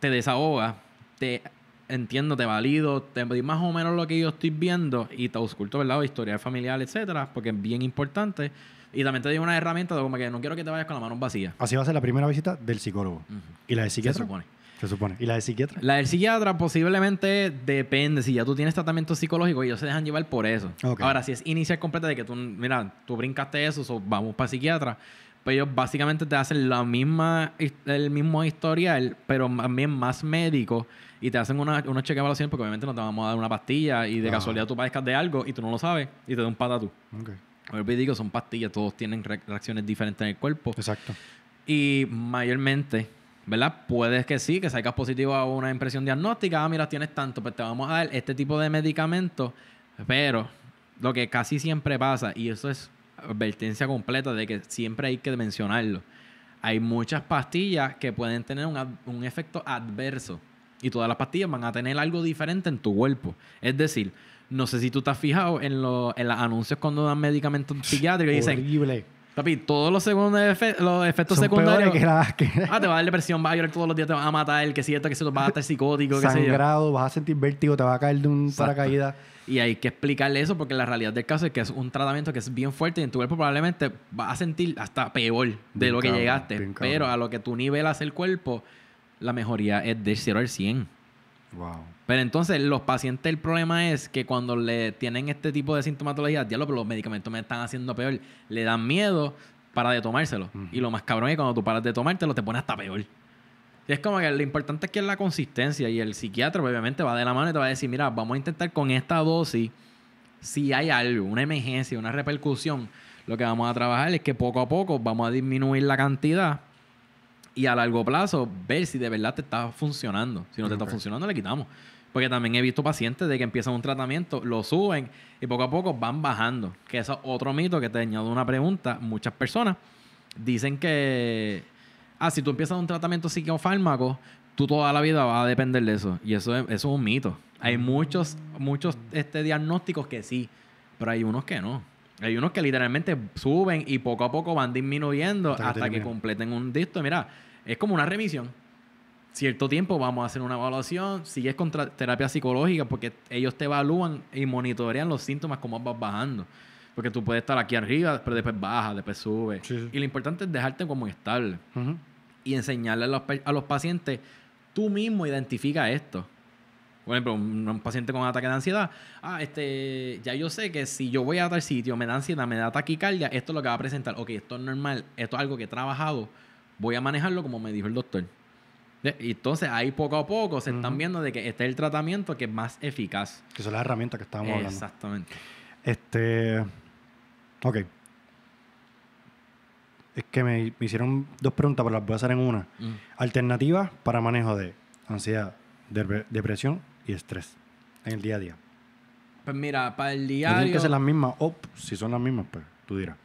te desahogas, te entiendo, te valido, te digo más o menos lo que yo estoy viendo y te oculto, ¿verdad? O historia familiar, etcétera, porque es bien importante. Y también te doy una herramienta de como que no quiero que te vayas con las manos vacías. Así va a ser la primera visita del psicólogo. ¿Y la de psiquiatra? Se supone. Se supone. ¿Y la de psiquiatra? La del psiquiatra posiblemente depende. Si ya tú tienes tratamiento psicológico, ellos se dejan llevar por eso. Ahora, si es inicial completa de que tú, mira, tú brincaste eso, vamos para psiquiatra, pues ellos básicamente te hacen la misma, el mismo historial, pero también más médico y te hacen una, una chequeo de evaluación porque obviamente no te vamos a dar una pastilla y de casualidad tú parezcas de algo y tú no lo sabes y te da un pata tú. Okay. digo, son pastillas, todos tienen reacciones diferentes en el cuerpo. Exacto. Y mayormente, ¿verdad? Puedes que sí, que salgas positivo a una impresión diagnóstica, ah, mira, tienes tanto, pues te vamos a dar este tipo de medicamentos, pero lo que casi siempre pasa, y eso es advertencia completa de que siempre hay que mencionarlo, hay muchas pastillas que pueden tener un, un efecto adverso y todas las pastillas van a tener algo diferente en tu cuerpo. Es decir, no sé si tú te has fijado en, los en anuncios cuando dan medicamentos psiquiátricos y dicen... Papi, todos los, segundos los efectos secundarios. Que la, Ah, te va a dar depresión, va a llorar todos los días, te va a matar, el que si esto, que si vas a estar psicótico, que Sangrado, vas a sentir vértigo, te va a caer de un paracaída. paracaídas. Y hay que explicarle eso porque la realidad del caso es que es un tratamiento que es bien fuerte y en tu cuerpo probablemente vas a sentir hasta peor de lo que llegaste. Pero a lo que tú nivelas el cuerpo, la mejoría es de 0 al 100. Wow. Pero entonces los pacientes, el problema es que cuando le tienen este tipo de sintomatología, ...ya los medicamentos me están haciendo peor, le dan miedo para de tomárselo. Y lo más cabrón es que cuando tú paras de tomártelo, te pone hasta peor. Y es como que lo importante es que es la consistencia y el psiquiatra obviamente va de la mano y te va a decir, mira, vamos a intentar con esta dosis, si hay algo, una emergencia, una repercusión, lo que vamos a trabajar es que poco a poco vamos a disminuir la cantidad y a largo plazo ver si de verdad te está funcionando. Si no te está funcionando, le quitamos. Porque también he visto pacientes de que empiezan un tratamiento, lo suben y poco a poco van bajando. Que es otro mito que te añado una pregunta. Muchas personas dicen que, ah, si tú empiezas un tratamiento psicofármaco, tú toda la vida vas a depender de eso. Y eso es, eso es un mito. Hay mm. muchos, muchos este, diagnósticos que sí, pero hay unos que no. Hay unos que literalmente suben y poco a poco van disminuyendo hasta, que completen un disto Mira, es como una remisión. Cierto tiempo vamos a hacer una evaluación. Sigues con terapia psicológica porque ellos te evalúan y monitorean los síntomas como vas bajando. Porque tú puedes estar aquí arriba, pero después baja, después sube. Y lo importante es dejarte como estable. Y enseñarle a los, a los pacientes, tú mismo identifica esto por ejemplo, un, paciente con ataque de ansiedad, ah, este, ya yo sé que si yo voy a tal sitio, me da ansiedad, me da taquicardia, esto es lo que va a presentar. Ok, esto es normal, esto es algo que he trabajado, voy a manejarlo como me dijo el doctor. entonces ahí poco a poco se están viendo de que este es el tratamiento que es más eficaz. Que son las herramientas que estábamos hablando. Exactamente. Este. Ok. Es que me, hicieron dos preguntas, pero las voy a hacer en una. Mm. Alternativas para manejo de ansiedad, depresión y estrés en el día a día? Pues mira, para el diario... Tienen que ser las mismas, o si son las mismas, pues tú dirás.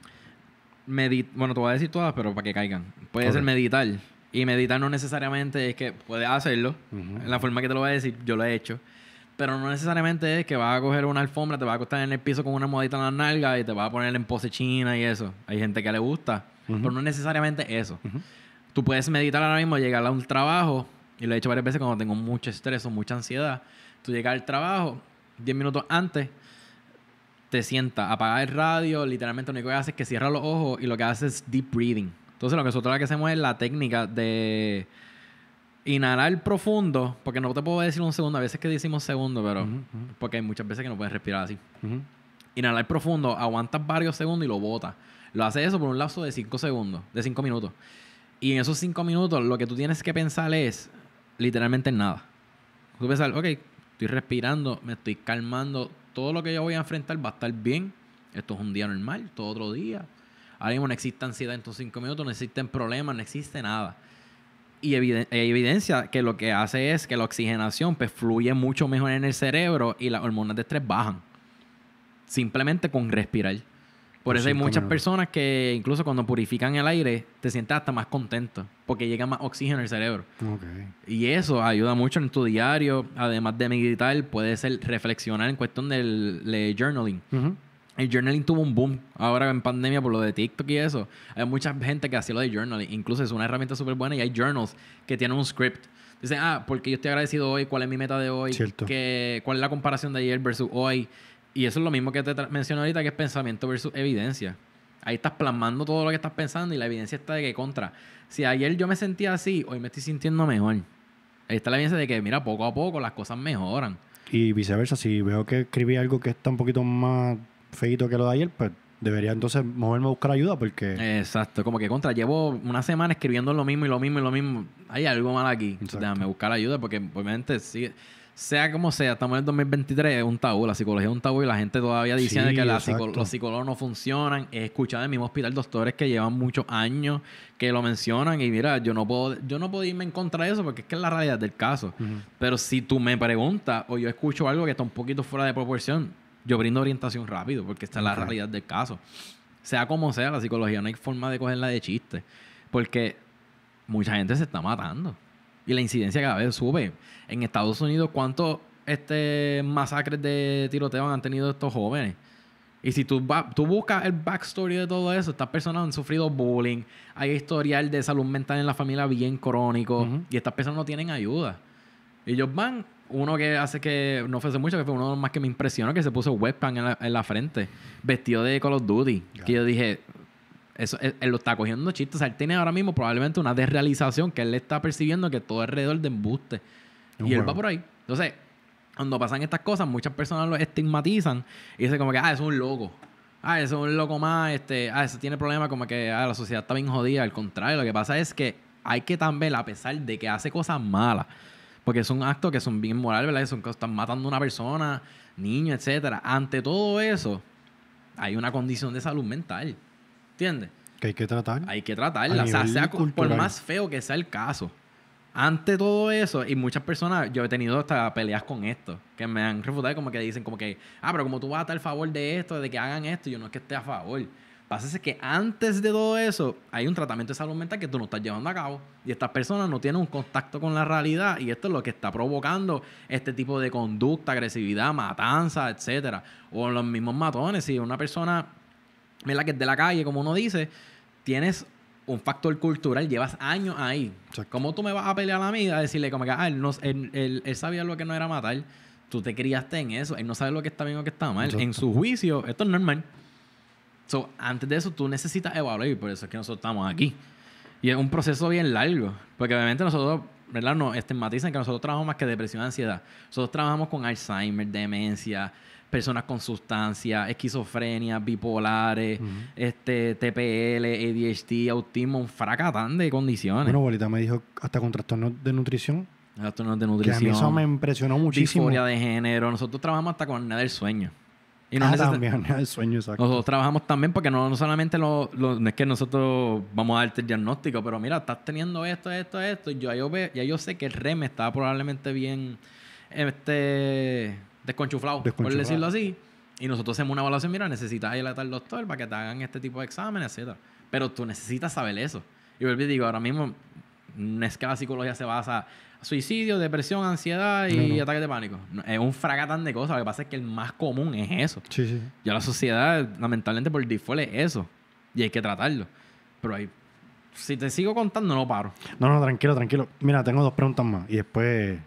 bueno, te voy a decir todas, pero para que caigan. Puede ser meditar. Y meditar no necesariamente es que puedes hacerlo. En la forma que te lo voy a decir, yo lo he hecho. Pero no necesariamente es que vas a coger una alfombra, te vas a acostar en el piso con una modita en la nalga y te vas a poner en pose china y eso. Hay gente que le gusta, pero no necesariamente eso. Tú puedes meditar ahora mismo, llegar a un trabajo y lo he hecho varias veces cuando tengo mucho estrés o mucha ansiedad, tú llegas al trabajo 10 minutos antes, te sientas, apagas el radio, literalmente lo único que haces es que cierras los ojos y lo que haces es deep breathing. Entonces lo que nosotros que hacemos es la técnica de inhalar profundo, porque no te puedo decir un segundo, a veces que decimos segundo, pero porque hay muchas veces que no puedes respirar así. Inhalar profundo, aguantas varios segundos y lo botas. Lo haces eso por un lapso de 5 segundos, de 5 minutos. Y en esos 5 minutos lo que tú tienes que pensar es literalmente en nada. Tú pensar, ok, estoy respirando, me estoy calmando, todo lo que yo voy a enfrentar va a estar bien. Esto es un día normal, todo otro día. Ahora mismo no existe ansiedad en estos cinco minutos, no existen problemas, no existe nada. Y hay evidencia que lo que hace es que la oxigenación pues, fluye mucho mejor en el cerebro y las hormonas de estrés bajan. Simplemente con respirar. Por eso hay muchas personas que incluso cuando purifican el aire te sientes hasta más contento porque llega más oxígeno al cerebro. Y eso ayuda mucho en tu diario. Además de meditar, puede ser reflexionar en cuestión del, journaling. El journaling tuvo un boom ahora en pandemia por lo de TikTok y eso. Hay mucha gente que hacía lo de journaling. Incluso es una herramienta súper buena y hay journals que tienen un script. Dicen, ah, porque yo estoy agradecido hoy, cuál es mi meta de hoy, cuál es la comparación de ayer versus hoy. Y eso es lo mismo que te mencioné ahorita, que es pensamiento versus evidencia. Ahí estás plasmando todo lo que estás pensando y la evidencia está de que contra. Si ayer yo me sentía así, hoy me estoy sintiendo mejor. Ahí está la evidencia de que, mira, poco a poco las cosas mejoran. Y viceversa, si veo que escribí algo que está un poquito más feito que lo de ayer, pues debería entonces moverme a buscar ayuda porque... Exacto, como que contra, llevo una semana escribiendo lo mismo y lo mismo y lo mismo. Hay algo mal aquí. Entonces, déjame buscar ayuda porque obviamente sigue sea como sea, estamos en el 2023, es un tabú, la psicología es un tabú y la gente todavía dice que los psicólogos no funcionan. He escuchado en el mismo hospital doctores que llevan muchos años que lo mencionan y mira, yo no puedo, yo no irme en contra de eso porque es que es la realidad del caso. Pero si tú me preguntas o yo escucho algo que está un poquito fuera de proporción, yo brindo orientación rápido porque esta es la realidad del caso. Sea como sea, la psicología no hay forma de cogerla de chiste porque mucha gente se está matando y la incidencia cada vez sube. En Estados Unidos, ¿cuántos este, masacres de tiroteo han tenido estos jóvenes? Y si tú, tú buscas el backstory de todo eso, estas personas han sufrido bullying, hay historial de salud mental en la familia bien crónico, y estas personas no tienen ayuda. Y Ellos van, uno que hace que no ofrece mucho, que fue uno más que me impresionó, que se puso webpan en la, frente, vestido de Call of Duty. Que yo dije, eso, él, lo está cogiendo chistes. O sea, él tiene ahora mismo probablemente una desrealización que él le está percibiendo que todo alrededor de embuste. y él va por ahí. Entonces, cuando pasan estas cosas, muchas personas lo estigmatizan y dicen como que, ah, es un loco. Ah, es un loco más, este, ah, eso tiene problemas como que ah, la sociedad está bien jodida. Al contrario, lo que pasa es que hay que también, a pesar de que hace cosas malas, porque son actos que son bien morales, ¿verdad? Son, están matando a una persona, niño, etcétera. Ante todo eso, hay una condición de salud mental. ¿Entiendes? Que hay que tratar. Hay que tratarla. O sea, sea por más feo que sea el caso. Ante todo eso, y muchas personas, yo he tenido hasta peleas con esto, que me han refutado como que dicen como que, ah, pero como tú vas a estar a favor de esto, de que hagan esto, yo no es que esté a favor. Pasa que antes de todo eso, hay un tratamiento de salud mental que tú no estás llevando a cabo. Y estas personas no tienen un contacto con la realidad. Y esto es lo que está provocando este tipo de conducta, agresividad, matanza, etcétera. O los mismos matones. Si una persona Mira Que es de la calle, como uno dice, tienes un factor cultural, llevas años ahí. ¿Cómo tú me vas a pelear a mí a decirle como que ah, él, no, él, él, sabía lo que no era matar? Tú te criaste en eso, él no sabe lo que está bien o que está mal. En su juicio, esto es normal. Entonces, antes de eso, tú necesitas evaluar y por eso es que nosotros estamos aquí. Y es un proceso bien largo, porque obviamente nosotros, ¿verdad? Nos estigmatizan que nosotros trabajamos más que depresión y ansiedad. Nosotros trabajamos con Alzheimer, demencia, personas con sustancias, esquizofrenia, bipolares, este, TPL, ADHD, autismo, un fracatán de condiciones. Bueno, bolita me dijo hasta con trastornos de nutrición. Trastornos de nutrición. Que a mí eso me impresionó muchísimo. Disforia de género. Nosotros trabajamos hasta con nada del sueño. ah, también, el sueño, exacto. Nosotros trabajamos también porque no, no solamente lo, no es que nosotros vamos a darte el diagnóstico, pero mira, estás teniendo esto, esto, esto. Yo, yo ya yo sé que el REM estaba probablemente bien este, desconchuflado, por decirlo así. Y nosotros hacemos una evaluación, mira, necesitas ir a tal doctor para que te hagan este tipo de exámenes, etc. Pero tú necesitas saber eso. Y vuelvo y digo, ahora mismo no es que la psicología se basa en suicidio, depresión, ansiedad y ataques de pánico. Es un fragatán de cosas. Lo que pasa es que el más común es eso. Sí, sí. Ya la sociedad, lamentablemente por default, es eso. Y hay que tratarlo. Pero ahí... si te sigo contando, no paro. No, no, tranquilo, tranquilo. Mira, tengo dos preguntas más y después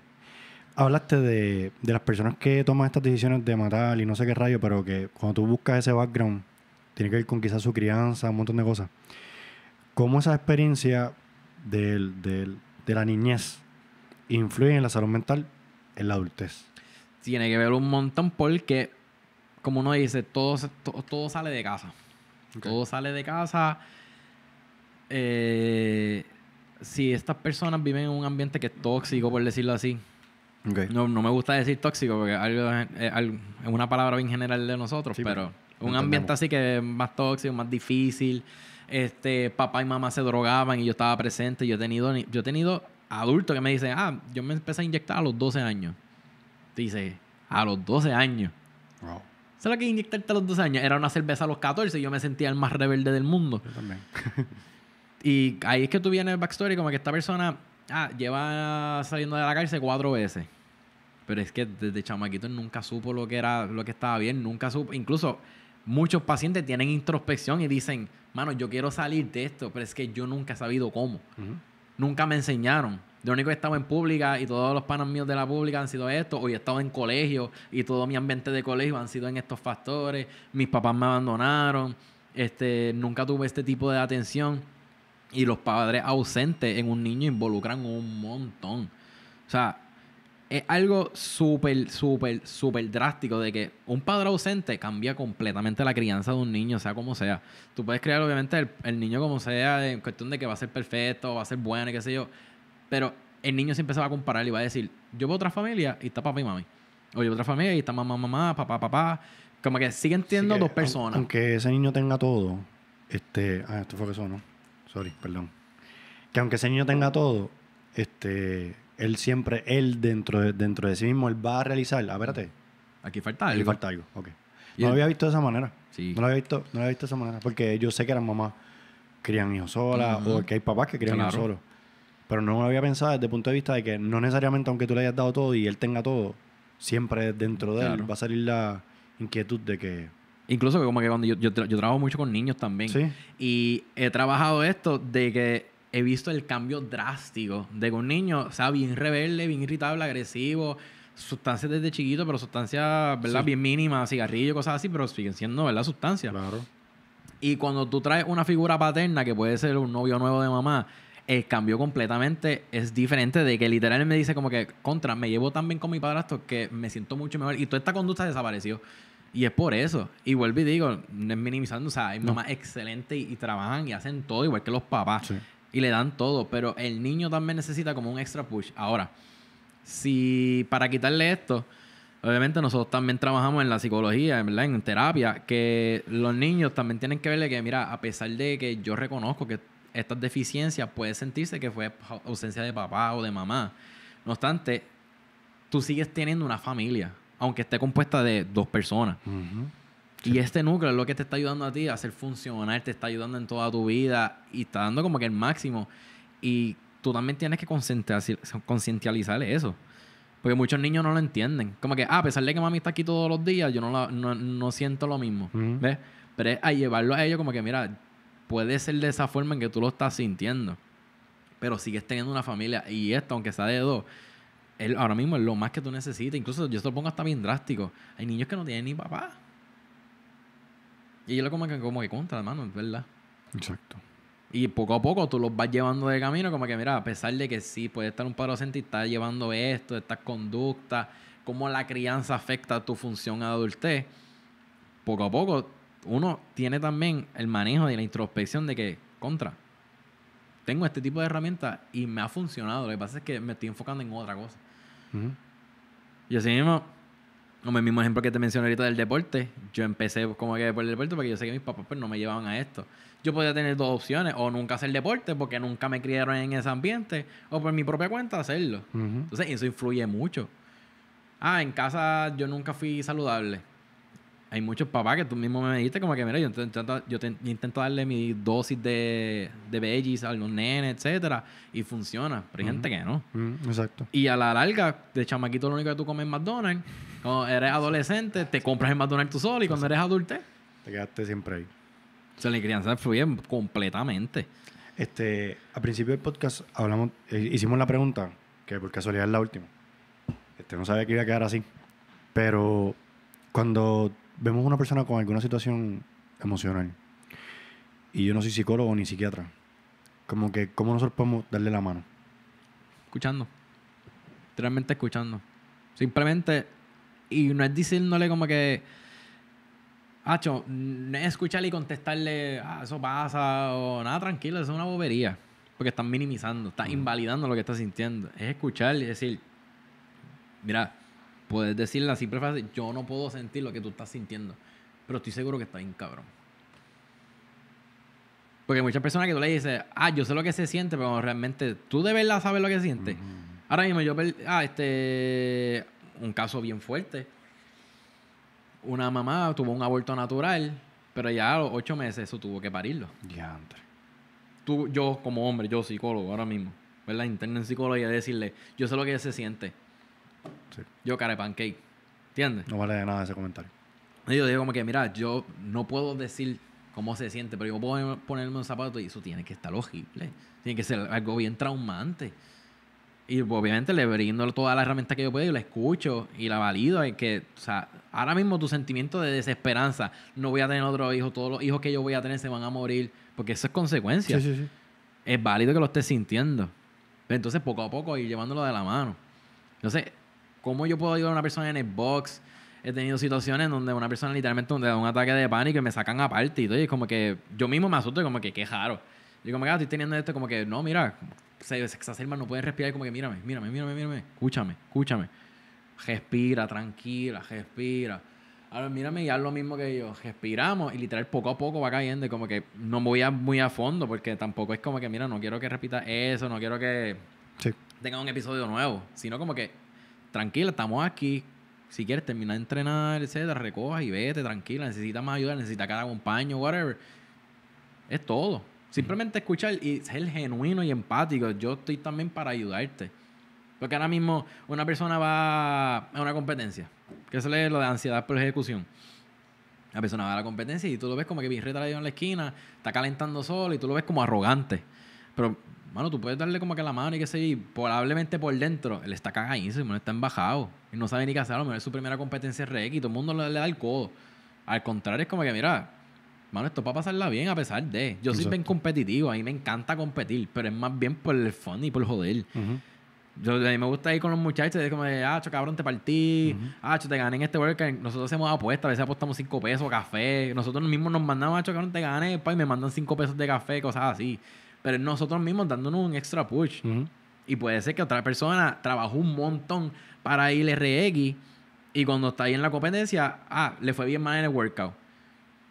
hablaste de, las personas que toman estas decisiones de matar y no sé qué rayo, pero que cuando tú buscas ese background, tiene que ver con quizás su crianza, un montón de cosas. ¿Cómo esa experiencia de la niñez influye en la salud mental en la adultez? Tiene que ver un montón porque, como uno dice, todo, todo, sale de casa. Todo sale de casa. Eh, si estas personas viven en un ambiente que es tóxico, por decirlo así, no, no, me gusta decir tóxico porque es una palabra bien general de nosotros, pero pues, un ambiente así que más tóxico, más difícil. Este, papá y mamá se drogaban y yo estaba presente. Yo he tenido, yo he tenido adultos que me dicen, ah, yo me empecé a inyectar a los 12 años. Dice, a los 12 años. Wow. ¿Sabes que inyectarte a los 12 años? Era una cerveza a los 14 y yo me sentía el más rebelde del mundo. y ahí es que tú vienes el backstory como que esta persona ah, lleva saliendo de la cárcel cuatro veces. Pero es que desde chamaquito nunca supo lo que era, lo que estaba bien, nunca supo. Incluso muchos pacientes tienen introspección y dicen, mano, yo quiero salir de esto, pero es que yo nunca he sabido cómo. Nunca me enseñaron. Lo único que he estado en pública y todos los panos míos de la pública han sido esto Hoy he estado en colegio y todo mi ambiente de colegio han sido en estos factores. Mis papás me abandonaron. Este, nunca tuve este tipo de atención. Y los padres ausentes en un niño involucran un montón. O sea, es algo súper, súper, súper drástico de que un padre ausente cambia completamente la crianza de un niño, sea como sea. Tú puedes crear, obviamente, el, niño como sea, en cuestión de que va a ser perfecto, va a ser bueno, y qué sé yo. Pero el niño siempre se va a comparar y va a decir, yo veo otra familia y está papá y mami. O yo otra familia y está mamá, mamá, papá, papá. Como que sigue entiendo dos personas. Aunque ese niño tenga todo, este... Ah, esto fue que sonó. Sorry, perdón. Que aunque ese niño tenga todo, este él siempre, él dentro de, dentro de sí mismo, él va a realizar, Aquí falta algo. Aquí falta algo, ok. no lo había visto de esa manera. Sí. No lo había visto, de esa manera. Porque yo sé que las mamás crían hijos solas, o que hay papás que crían hijos solos. Pero no lo había pensado desde el punto de vista de que no necesariamente aunque tú le hayas dado todo y él tenga todo, siempre dentro de él va a salir la inquietud de que Incluso que como que cuando yo, trabajo mucho con niños también. Y he trabajado esto de que he visto el cambio drástico de que un niño, o sea, bien rebelde, bien irritable, agresivo, sustancias desde chiquito, pero sustancias, ¿verdad? Bien mínimas, cigarrillo, cosas así, pero siguen siendo, ¿verdad? Sustancia. Claro. Y cuando tú traes una figura paterna, que puede ser un novio nuevo de mamá, el cambio completamente es diferente de que literalmente me dice como que, contra, me llevo tan bien con mi padrastro que me siento mucho mejor. Y toda esta conducta desapareció. Y es por eso. Y vuelvo y digo, no es minimizando, o sea, hay mamás excelentes y, y, trabajan y hacen todo igual que los papás. Sí y le dan todo, pero el niño también necesita como un extra push. Ahora, si para quitarle esto, obviamente nosotros también trabajamos en la psicología, en terapia, que los niños también tienen que verle que, mira, a pesar de que yo reconozco que estas deficiencias puede sentirse que fue ausencia de papá o de mamá. No obstante, tú sigues teniendo una familia, aunque esté compuesta de dos personas. Y este núcleo es lo que te está ayudando a ti a hacer funcionar, te está ayudando en toda tu vida y está dando como que el máximo. Y tú también tienes que concientizar eso. Porque muchos niños no lo entienden. Como que, ah, a pesar de que mami está aquí todos los días, yo no, no, siento lo mismo. ¿Ves? Pero es a llevarlo a ellos como que, mira, puede ser de esa forma en que tú lo estás sintiendo. Pero sigues teniendo una familia. Y esto, aunque sea de dos, ahora mismo es lo más que tú necesitas. Incluso yo se lo pongo hasta bien drástico. Hay niños que no tienen ni papá. Y yo lo como que, como que contra, hermano, es verdad. Exacto. Y poco a poco tú los vas llevando de camino, como que mira, a pesar de que sí, puede estar un paro y está llevando esto, estas conductas, cómo la crianza afecta a tu función a adultez, poco a poco uno tiene también el manejo y la introspección de que, contra, tengo este tipo de herramientas y me ha funcionado. Lo que pasa es que me estoy enfocando en otra cosa. Y así mismo, no el mismo ejemplo que te mencioné ahorita del deporte, yo empecé como que por el deporte porque yo sé que mis papás pues, no me llevaban a esto. Yo podía tener dos opciones, o nunca hacer deporte porque nunca me criaron en ese ambiente, o por mi propia cuenta hacerlo. Entonces eso influye mucho. Ah, en casa yo nunca fui saludable. Hay muchos papás que tú mismo me dijiste como que, mira, yo intento, yo intento darle mi dosis de, de veggies a los nenes, etcétera, y funciona. Pero hay gente que no. Exacto. Y a la larga, de chamaquito lo único que tú comes es McDonald's eres adolescente, te compras en McDonald's tú sol y cuando eres adulte. Eh. Te quedaste siempre ahí. Se le la crianza completamente. Este, al principio del podcast hablamos, eh, hicimos la pregunta, que por casualidad es la última. Este, no sabía que iba a quedar así. Pero cuando vemos una persona con alguna situación emocional, y yo no soy psicólogo ni psiquiatra, como que, ¿cómo nosotros podemos darle la mano? Escuchando. Realmente escuchando. Simplemente y no es diciéndole como que. Hacho, no es escucharle y contestarle, ah, eso pasa, o nada, tranquilo, eso es una bobería. Porque estás minimizando, estás mm. invalidando lo que estás sintiendo. Es escucharle y decir, mira, puedes decir la simple frase, yo no puedo sentir lo que tú estás sintiendo, pero estoy seguro que está bien cabrón. Porque muchas personas que tú le dices, ah, yo sé lo que se siente, pero realmente tú de verdad sabes lo que sientes. Ahora mismo yo, ah, este, un caso bien fuerte. Una mamá tuvo un aborto natural, pero ya a ocho meses eso tuvo que parirlo. Ya, Tú, yo como hombre, yo psicólogo ahora mismo, ¿verdad? Interno en psicología, decirle, yo sé lo que se siente. Yo cara de pancake. ¿Entiendes? No vale nada ese comentario. yo digo como que, mira, yo no puedo decir cómo se siente, pero yo puedo ponerme un zapato y eso tiene que estar horrible. Tiene que ser algo bien traumante y obviamente le brindo toda la herramienta que yo puedo y la escucho y la valido. Y que, o sea, ahora mismo tu sentimiento de desesperanza, no voy a tener otro hijo, todos los hijos que yo voy a tener se van a morir, porque eso es consecuencia. Sí, sí, sí. Es válido que lo estés sintiendo. entonces, poco a poco, ir llevándolo de la mano. Entonces, ¿cómo yo puedo ayudar a una persona en el box? He tenido situaciones donde una persona literalmente donde da un ataque de pánico y me sacan aparte y todo. es como que yo mismo me asusto y como que qué raro. Yo como que ah, estoy teniendo esto como que no, mira, se, no pueden respirar, como que mírame, mírame, mírame, mírame, escúchame, escúchame. Respira, tranquila, respira. Ahora mírame y haz lo mismo que yo. Respiramos y literal poco a poco va cayendo. Y como que no voy a muy a fondo porque tampoco es como que, mira, no quiero que repita eso, no quiero que tenga un episodio nuevo. Sino como que, tranquila, estamos aquí. Si quieres terminar de entrenar, etcétera, recoja y vete, tranquila. Necesitas más ayuda, necesitas que un paño whatever. Es todo. Simplemente escuchar y ser genuino y empático. Yo estoy también para ayudarte. Porque ahora mismo una persona va a una competencia, que se lee lo de ansiedad por ejecución. La persona va a la competencia y tú lo ves como que la lleva en la esquina, está calentando solo y tú lo ves como arrogante. Pero, mano, tú puedes darle como que la mano y que se probablemente por dentro él está cagadísimo, él está embajado y no sabe ni qué hacer. A lo mejor es su primera competencia es y todo el mundo le, le da el codo. Al contrario, es como que, mira, Mano, esto para pasarla bien a pesar de. Yo soy bien competitivo, a mí me encanta competir, pero es más bien por el funny, y por joder. a mí me gusta ir con los muchachos, es como ah, chocabrón, cabrón, te partí, ah, te gané en este workout. Nosotros hacemos apuestas, a veces apostamos 5 pesos, café. Nosotros mismos nos mandamos, ah, cabrón, te gané, pa, y me mandan 5 pesos de café, cosas así. Pero nosotros mismos dándonos un extra push. Y puede ser que otra persona trabajó un montón para ir RX y cuando está ahí en la competencia, ah, le fue bien mal en el workout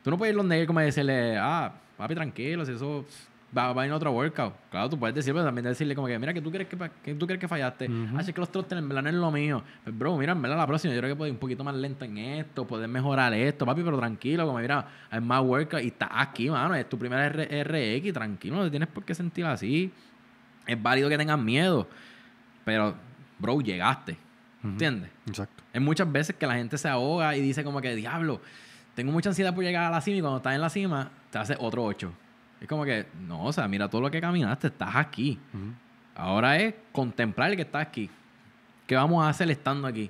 Tú no puedes ir a los negros como decirle, ah, papi, tranquilo... Si eso va, va a ir a otro workout. Claro, tú puedes decirle... pero también decirle como que, mira, que tú crees que, tú crees que fallaste. Ah, que los trotes en verdad no es lo mío. Pero, pues, bro, mira, en verdad la próxima yo creo que puedo ir un poquito más lento en esto, poder mejorar esto, papi, pero tranquilo, como mira, hay más workout y estás aquí, mano, es tu primera RX, tranquilo, no te tienes por qué sentir así. Es válido que tengas miedo, pero, bro, llegaste. ¿Entiendes? Exacto. Es muchas veces que la gente se ahoga y dice como que, diablo, tengo mucha ansiedad por llegar a la cima y cuando estás en la cima, te hace otro ocho. Es como que, no, o sea, mira todo lo que caminaste, estás aquí. Ahora es contemplar que estás aquí. ¿Qué vamos a hacer estando aquí?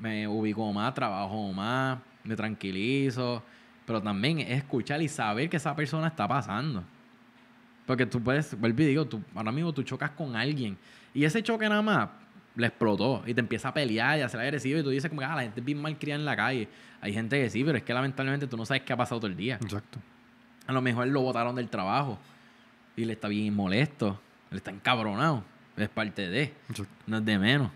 Me ubico más, trabajo más, me tranquilizo, pero también es escuchar y saber que esa persona está pasando. Porque tú puedes, vuelvo y digo, tú, ahora mismo tú chocas con alguien y ese choque nada más le explotó y te empieza a pelear y a ser agresivo y tú dices como que ah, la gente es bien mal criada en la calle. Hay gente que sí, pero es que lamentablemente tú no sabes qué ha pasado todo el día. Exacto. A lo mejor lo botaron del trabajo y le está bien molesto, le está encabronado. Es parte de, no es de menos.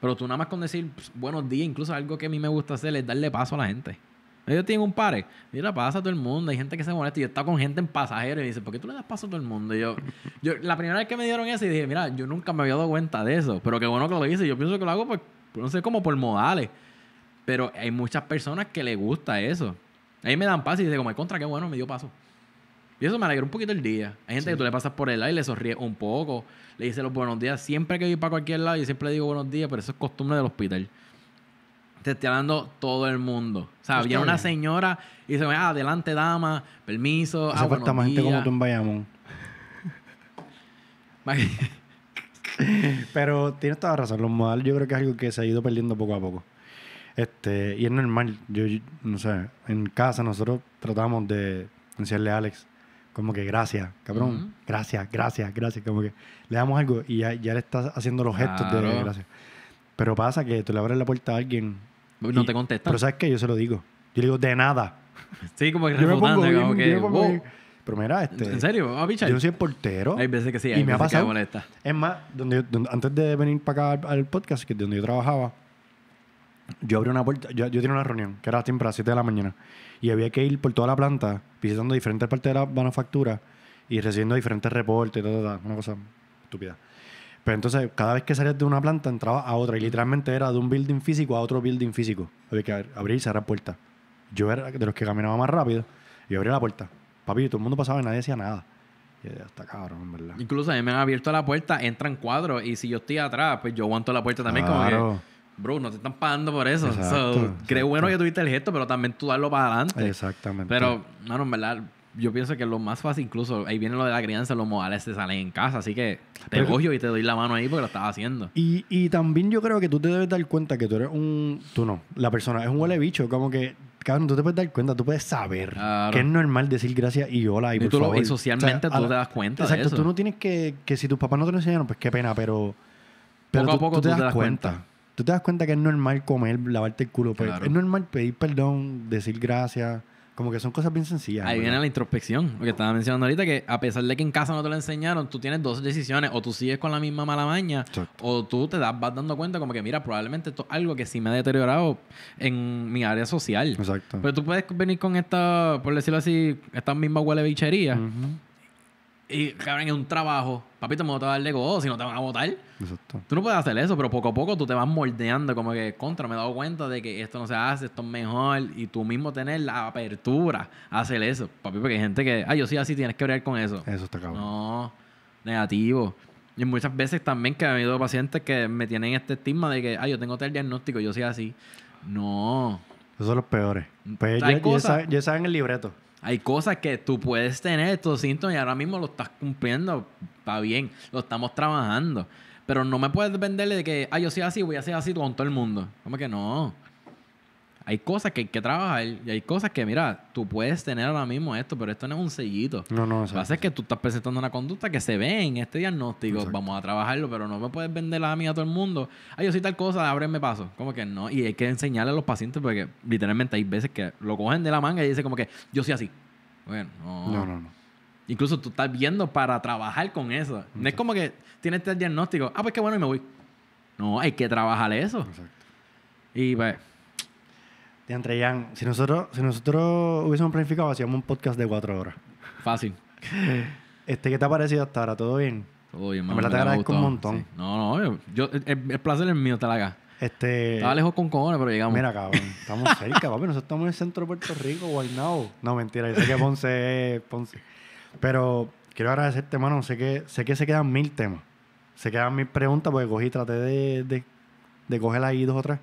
Pero tú nada más con decir pues, buenos días, incluso algo que a mí me gusta hacer es darle paso a la gente. Ellos tienen un par mira la pasa a todo el mundo. Hay gente que se molesta. Y yo estaba con gente en pasajeros y me dice, ¿por qué tú le das paso a todo el mundo? yo, yo, la primera vez que me dieron eso, y dije, mira, yo nunca me había dado cuenta de eso. Pero qué bueno que lo hice. Yo pienso que lo hago por, no sé, como por modales. Pero hay muchas personas que le gusta eso. Ahí me dan paso y dice, como, contra, qué bueno, me dio paso. Y eso me alegró un poquito el día. Hay gente que tú le pasas por el lado y le sonríes un poco, le dices los buenos días. Siempre que voy para cualquier lado, yo siempre le digo buenos días, pero eso es costumbre del hospital te está hablando todo el mundo. O sea, había una señora y dice, ah, adelante dama, permiso. Hace ah, más gente como tú en Bayamón. Pero tienes toda razón, los modales yo creo que es algo que se ha ido perdiendo poco a poco. Este, y es normal, yo, no sé, en casa nosotros tratamos de ...enseñarle a Alex, como que gracias, cabrón, gracias, gracias, gracias, como que le damos algo y ya, ya le estás haciendo los gestos de gracias. Pero pasa que tú le abres la puerta a alguien no te contesta. Pero ¿sabes que Yo se lo digo. Yo le digo, de nada. Sí, como que refutando. Como que, Pero mira, este... ¿En serio? ¿A ah, yo soy portero. Hay veces que sí, y me ha pasado, molesta. Es más, donde, antes de venir para acá al, podcast, que es donde yo trabajaba, yo abrí una puerta, yo, yo tenía una reunión, que era siempre a las 7 de la mañana, y había que ir por toda la planta, visitando diferentes partes de la manufactura y recibiendo diferentes reportes, una cosa estúpida. Pero entonces, cada vez que salías de una planta, entraba a otra. Y literalmente era de un building físico a otro building físico. Había que abrir y cerrar puertas. Yo era de los que caminaba más rápido y abría la puerta. Papi, todo el mundo pasaba y nadie decía nada. Y hasta cabrón, ¿verdad? Incluso a mí me han abierto la puerta, entran cuadros. Y si yo estoy atrás, pues yo aguanto la puerta también. Como que, bro, no te están pagando por eso. Creo bueno que tuviste el gesto, pero también tú darlo para adelante. Exactamente. Pero, no, en verdad, yo pienso que lo más fácil, incluso ahí viene lo de la crianza, los modales te salen en casa, así que te cojo y te doy la mano ahí porque lo estás haciendo. Y, y también yo creo que tú te debes dar cuenta que tú eres un, tú no, la persona es un huele bicho, como que cabrón, tú te puedes dar cuenta, tú puedes saber que es normal decir gracias y hola y, y socialmente tú te das cuenta exacto, de eso. tú no tienes que, que si tus papás no te lo enseñaron, pues qué pena, pero, pero poco a poco tú, te, das, cuenta. Tú te das cuenta que es normal comer, lavarte el culo, Pero pues, es normal pedir perdón, decir gracias. Como que son cosas bien sencillas. Ahí viene la introspección, lo que estaba mencionando ahorita, que a pesar de que en casa no te lo enseñaron, tú tienes dos decisiones, o tú sigues con la misma mala maña, o tú te das, vas dando cuenta como que, mira, probablemente esto es algo que sí me ha deteriorado en mi área social. Exacto. Pero tú puedes venir con esta, por decirlo así, esta misma huele bichería. Y cabrón, es un trabajo. Papito, me voy a dar de si no te van a votar. Exacto. Tú no puedes hacer eso, pero poco a poco tú te vas moldeando, como que contra, me he dado cuenta de que esto no se hace, esto es mejor. Y tú mismo tener la apertura a hacer eso. Papi, porque hay gente que, ay, yo sí así, tienes que orar con eso. Eso está cabrón. No, negativo. Y muchas veces también que ha habido pacientes que me tienen este estigma de que, ay, yo tengo tal diagnóstico, yo soy así. No. Esos son los peores. Mm, pues ya, ya saben el libreto. Hay cosas que tú puedes tener estos síntomas y ahora mismo lo estás cumpliendo, Está bien, lo estamos trabajando. Pero no me puedes venderle de que, ah, yo soy así, voy a ser así con todo el mundo. Como que no hay cosas que hay que trabajar y hay cosas que, mira, tú puedes tener ahora mismo esto, pero esto no es un sellito. No, no, Lo que pasa es que tú estás presentando una conducta que se ve en este diagnóstico. Vamos a trabajarlo, pero no me puedes vender la mía a todo el mundo. Ay, ah, yo soy tal cosa, ábreme paso. Como que no. Y hay que enseñarle a los pacientes porque literalmente hay veces que lo cogen de la manga y dicen como que yo soy así. Bueno, no. No, no, no. Incluso tú estás viendo para trabajar con eso. No es como que tienes este diagnóstico. Ah, pues qué bueno y me voy. No, hay que trabajar eso. Exacto. Y pues... Entre Jan, si nosotros, si nosotros hubiésemos planificado, hacíamos un podcast de cuatro horas. Fácil. Este, ¿Qué te ha parecido hasta ahora? ¿Todo bien? Todo bien, Me la te agradezco un montón. No, no, yo, el, placer es mío, te la acá. Este, Estaba lejos con cojones, pero llegamos. Mira, cabrón, estamos cerca, papi. Nosotros estamos en el centro de Puerto Rico, Guaynabo. No, mentira, yo sé que Ponce es Ponce. Pero quiero agradecerte, mano. Sé que, sé que se quedan mil temas. Se quedan mil preguntas porque cogí, traté de, de, de coger ahí dos o tres.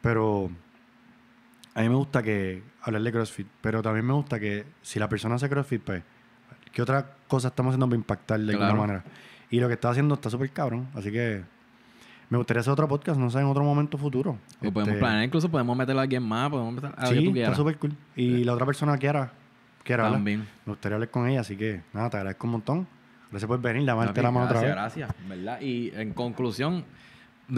Pero a mí me gusta que hablarle de CrossFit, pero también me gusta que si la persona hace CrossFit, pues, ¿qué otra cosa estamos haciendo para impactar de alguna manera? Y lo que está haciendo está súper cabrón, así que me gustaría hacer otro podcast, no sé, en otro momento futuro. podemos este, planear, incluso podemos meterlo a alguien más, podemos meter a sí, tú está súper cool. Y la otra persona que era, que era, me gustaría hablar con ella, así que nada, te agradezco un montón. Gracias por venir, lavarte la mano otra vez. Gracias, ¿verdad? Y en conclusión,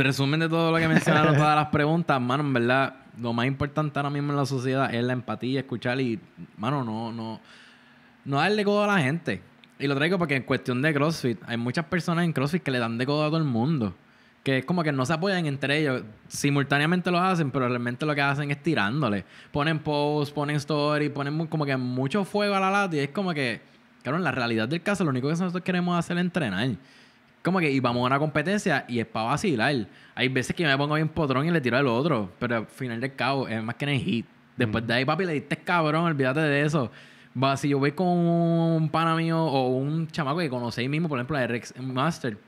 resumen de todo lo que mencionaron, todas las preguntas, mano, en verdad, lo más importante ahora mismo en la sociedad es la empatía, escuchar y, mano, no, no, no darle codo a la gente. Y lo traigo porque en cuestión de CrossFit, hay muchas personas en CrossFit que le dan de codo a todo el mundo. Que es como que no se apoyan entre ellos. Simultáneamente lo hacen, pero realmente lo que hacen es tirándole. Ponen post, ponen story, ponen como que mucho fuego a la lata. Y es como que, claro, en la realidad del caso, lo único que nosotros queremos hacer es entrenar. Como que, íbamos vamos a una competencia y es para vacilar. Hay veces que yo me pongo bien podrón y le tiro al otro, pero al final del cabo es más que en el hit. Después mm. de ahí, papi, le diste cabrón, olvídate de eso. Va, si yo voy con un pana mío o un chamaco que conocéis mismo, por ejemplo, de Rex Master,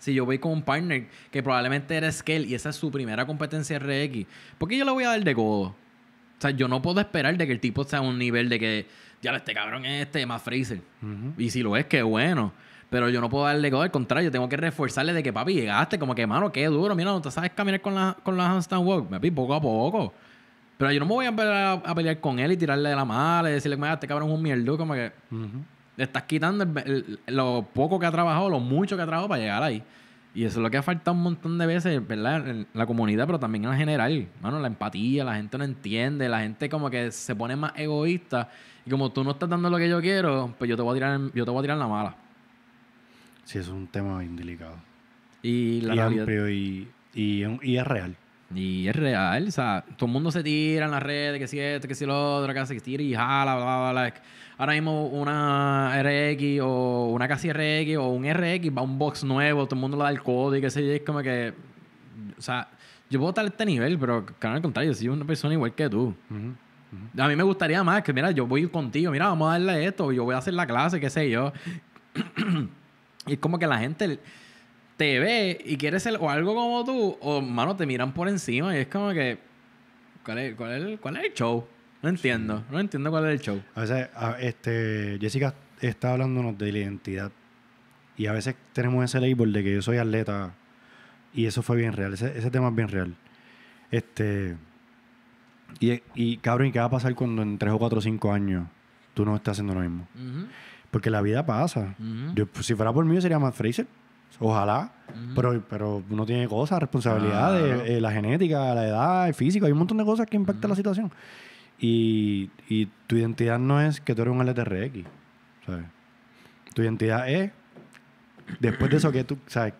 si yo voy con un partner que probablemente era Scale y esa es su primera competencia RX, ¿por qué yo le voy a dar de codo? O sea, yo no puedo esperar de que el tipo sea un nivel de que, ya, este cabrón es este, más Freezer... Y si lo es, qué bueno. Pero yo no puedo darle go, al contrario, tengo que reforzarle de que, papi, llegaste, como que, mano, qué duro, mira, no te sabes caminar con la, con la handstand walk, papi, poco a poco. Pero yo no me voy a pelear, a pelear con él y tirarle de la mala y decirle, mira, este cabrón es un mierdo, como que estás quitando lo poco que ha trabajado, lo mucho que ha trabajado para llegar ahí. Y eso es lo que ha faltado un montón de veces, ¿verdad? En la comunidad, pero también en general. Mano, la empatía, la gente no entiende, la gente como que se pone más egoísta. Y como tú no estás dando lo que yo quiero, pues yo te voy a tirar, yo te voy a tirar la mala. Sí, es un tema bien delicado. Y, amplio y, y, es real. Y es real, o sea, todo el mundo se tira en las redes, que si esto, que si lo otro, que se tira y jala, bla, bla, bla. ahora mismo una RX o una casi RX o un RX va a un box nuevo, todo el mundo le da el código y que se es como que... O sea, yo puedo estar a este nivel, pero claro, al contrario, si soy una persona igual que tú. A mí me gustaría más que, mira, yo voy contigo, mira, vamos a darle esto, yo voy a hacer la clase, qué sé yo. Y es como que la gente te ve y quiere ser o algo como tú, o mano, te miran por encima y es como que. ¿Cuál es, el, cuál el show? No entiendo, no entiendo cuál es el show. A veces, este, Jessica está hablándonos de la identidad y a veces tenemos ese label de que yo soy atleta y eso fue bien real, ese, tema es bien real. Este. Y, y cabrón, qué va a pasar cuando en 3 o 4 o 5 años tú no estás haciendo lo mismo? Porque la vida pasa. Pues, si fuera por mí, yo sería más Fraser. Ojalá. pero, pero uno tiene cosas, responsabilidades, eh, la genética, la edad, el físico. Hay un montón de cosas que impactan la situación. Y, tu identidad no es que tú eres un LTRX. ¿sabes? Tu identidad es después de eso que tú, ¿sabes?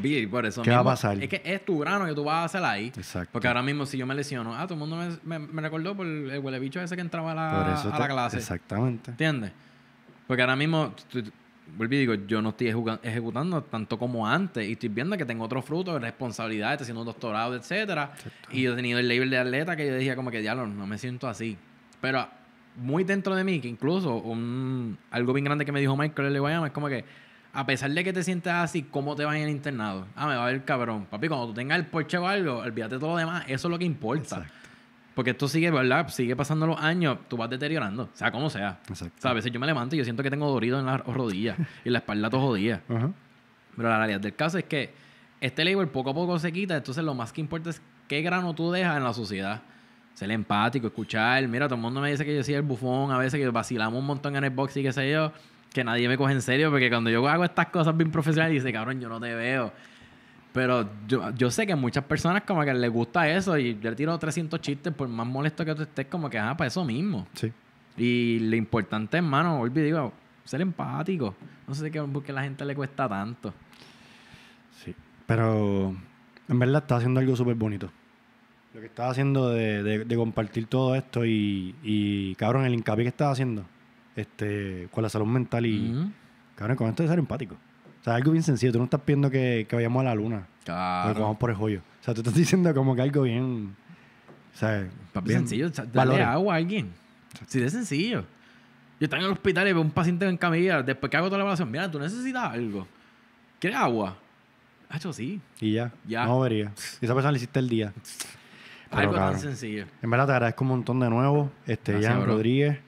¿Qué va a pasar? Es que es tu grano que tú vas a hacer ahí. Exacto. Porque ahora mismo, si yo me lesiono, ah, todo el mundo me, recordó por el huele ese que entraba la, a la clase. Exactamente. ¿Entiendes? Porque ahora mismo, vuelvo y digo, yo no estoy ejecutando tanto como antes y estoy viendo que tengo otros frutos, responsabilidades, estoy haciendo un doctorado, etcétera. Y yo he tenido el label de atleta que yo decía como que ya no, me siento así. Pero muy dentro de mí, que incluso un, algo bien grande que me dijo Michael L. Guayama es como que a pesar de que te sientas así, ¿cómo te vas en el internado? Ah, me va a ver cabrón. Papi, cuando tú tengas el porche o algo, olvídate de todo lo demás. Eso es lo que importa. Porque esto sigue, ¿verdad? Sigue pasando los años, tú vas deteriorando, sea como sea. O a veces yo me levanto y yo siento que tengo dorido en las rodillas y la espalda todo jodía. Pero la realidad del caso es que este label poco a poco se quita, entonces lo más que importa es qué grano tú dejas en la sociedad. Ser empático, escuchar. Mira, todo el mundo me dice que yo soy el bufón, a veces que vacilamos un montón en el box y qué sé yo, que nadie me coge en serio, porque cuando yo hago estas cosas bien profesionales, dice, cabrón, yo no te veo. Pero yo, yo sé que muchas personas como que les gusta eso y le tiro 300 chistes por más molesto que tú estés, como que, ah, para pues eso mismo. Sí. Y lo importante, hermano, olvido, ser empático. No sé qué porque a la gente le cuesta tanto. Sí, pero en verdad está haciendo algo súper bonito. Lo que estás haciendo de, compartir todo esto y, cabrón, el hincapié que estás haciendo este, con la salud mental y, cabrón, con esto de ser empático. O sea, algo bien sencillo. Tú no estás pidiendo que, que vayamos a la luna. Claro. Que vamos por el joyo. O sea, tú estás diciendo como que algo bien. O sea, sencillo. Dale agua a alguien. Sí, de sencillo. Yo estoy en el hospital y veo un paciente en camilla. Después que hago toda la evaluación, mira, tú necesitas algo. ¿Quieres agua? Ha sí. Y ya. No vería. esa persona le hiciste el día. algo tan sencillo. En verdad, te agradezco un montón de nuevo. Este, Jan Rodríguez.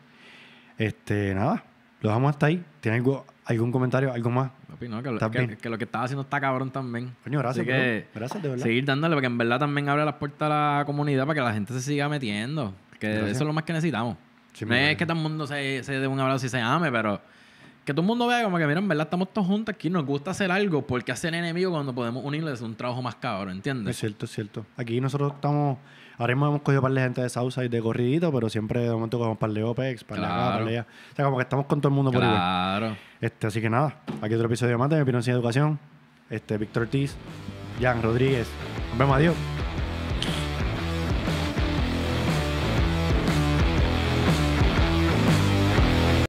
Este, nada. Lo dejamos hasta ahí. ¿Tiene algo ¿Algún comentario? ¿Algo más? que, lo, que, está haciendo está cabrón también. Coño, gracias. gracias, de verdad. Seguir dándole, porque en verdad también abre las puertas a la comunidad para que la gente se siga metiendo. Que eso es lo más que necesitamos. no es que todo el mundo se, dé un abrazo y se ame, pero que todo el mundo vea como que, mira, en verdad estamos todos juntos aquí, nos gusta hacer algo, porque hacer enemigos cuando podemos unirles un trabajo más cabrón, ¿entiendes? Es cierto, es cierto. Aquí nosotros estamos Ahora mismo hemos cogido par de gente de Southside de corridito, pero siempre de momento cogemos par de OPEX, par de claro. acá, par de allá. O sea, como que estamos con todo el mundo por igual. Claro. Este, así que nada, aquí otro episodio más de Mi Opinión Sin Educación. Este, Víctor Ortiz, Jan Rodríguez. Nos vemos, adiós.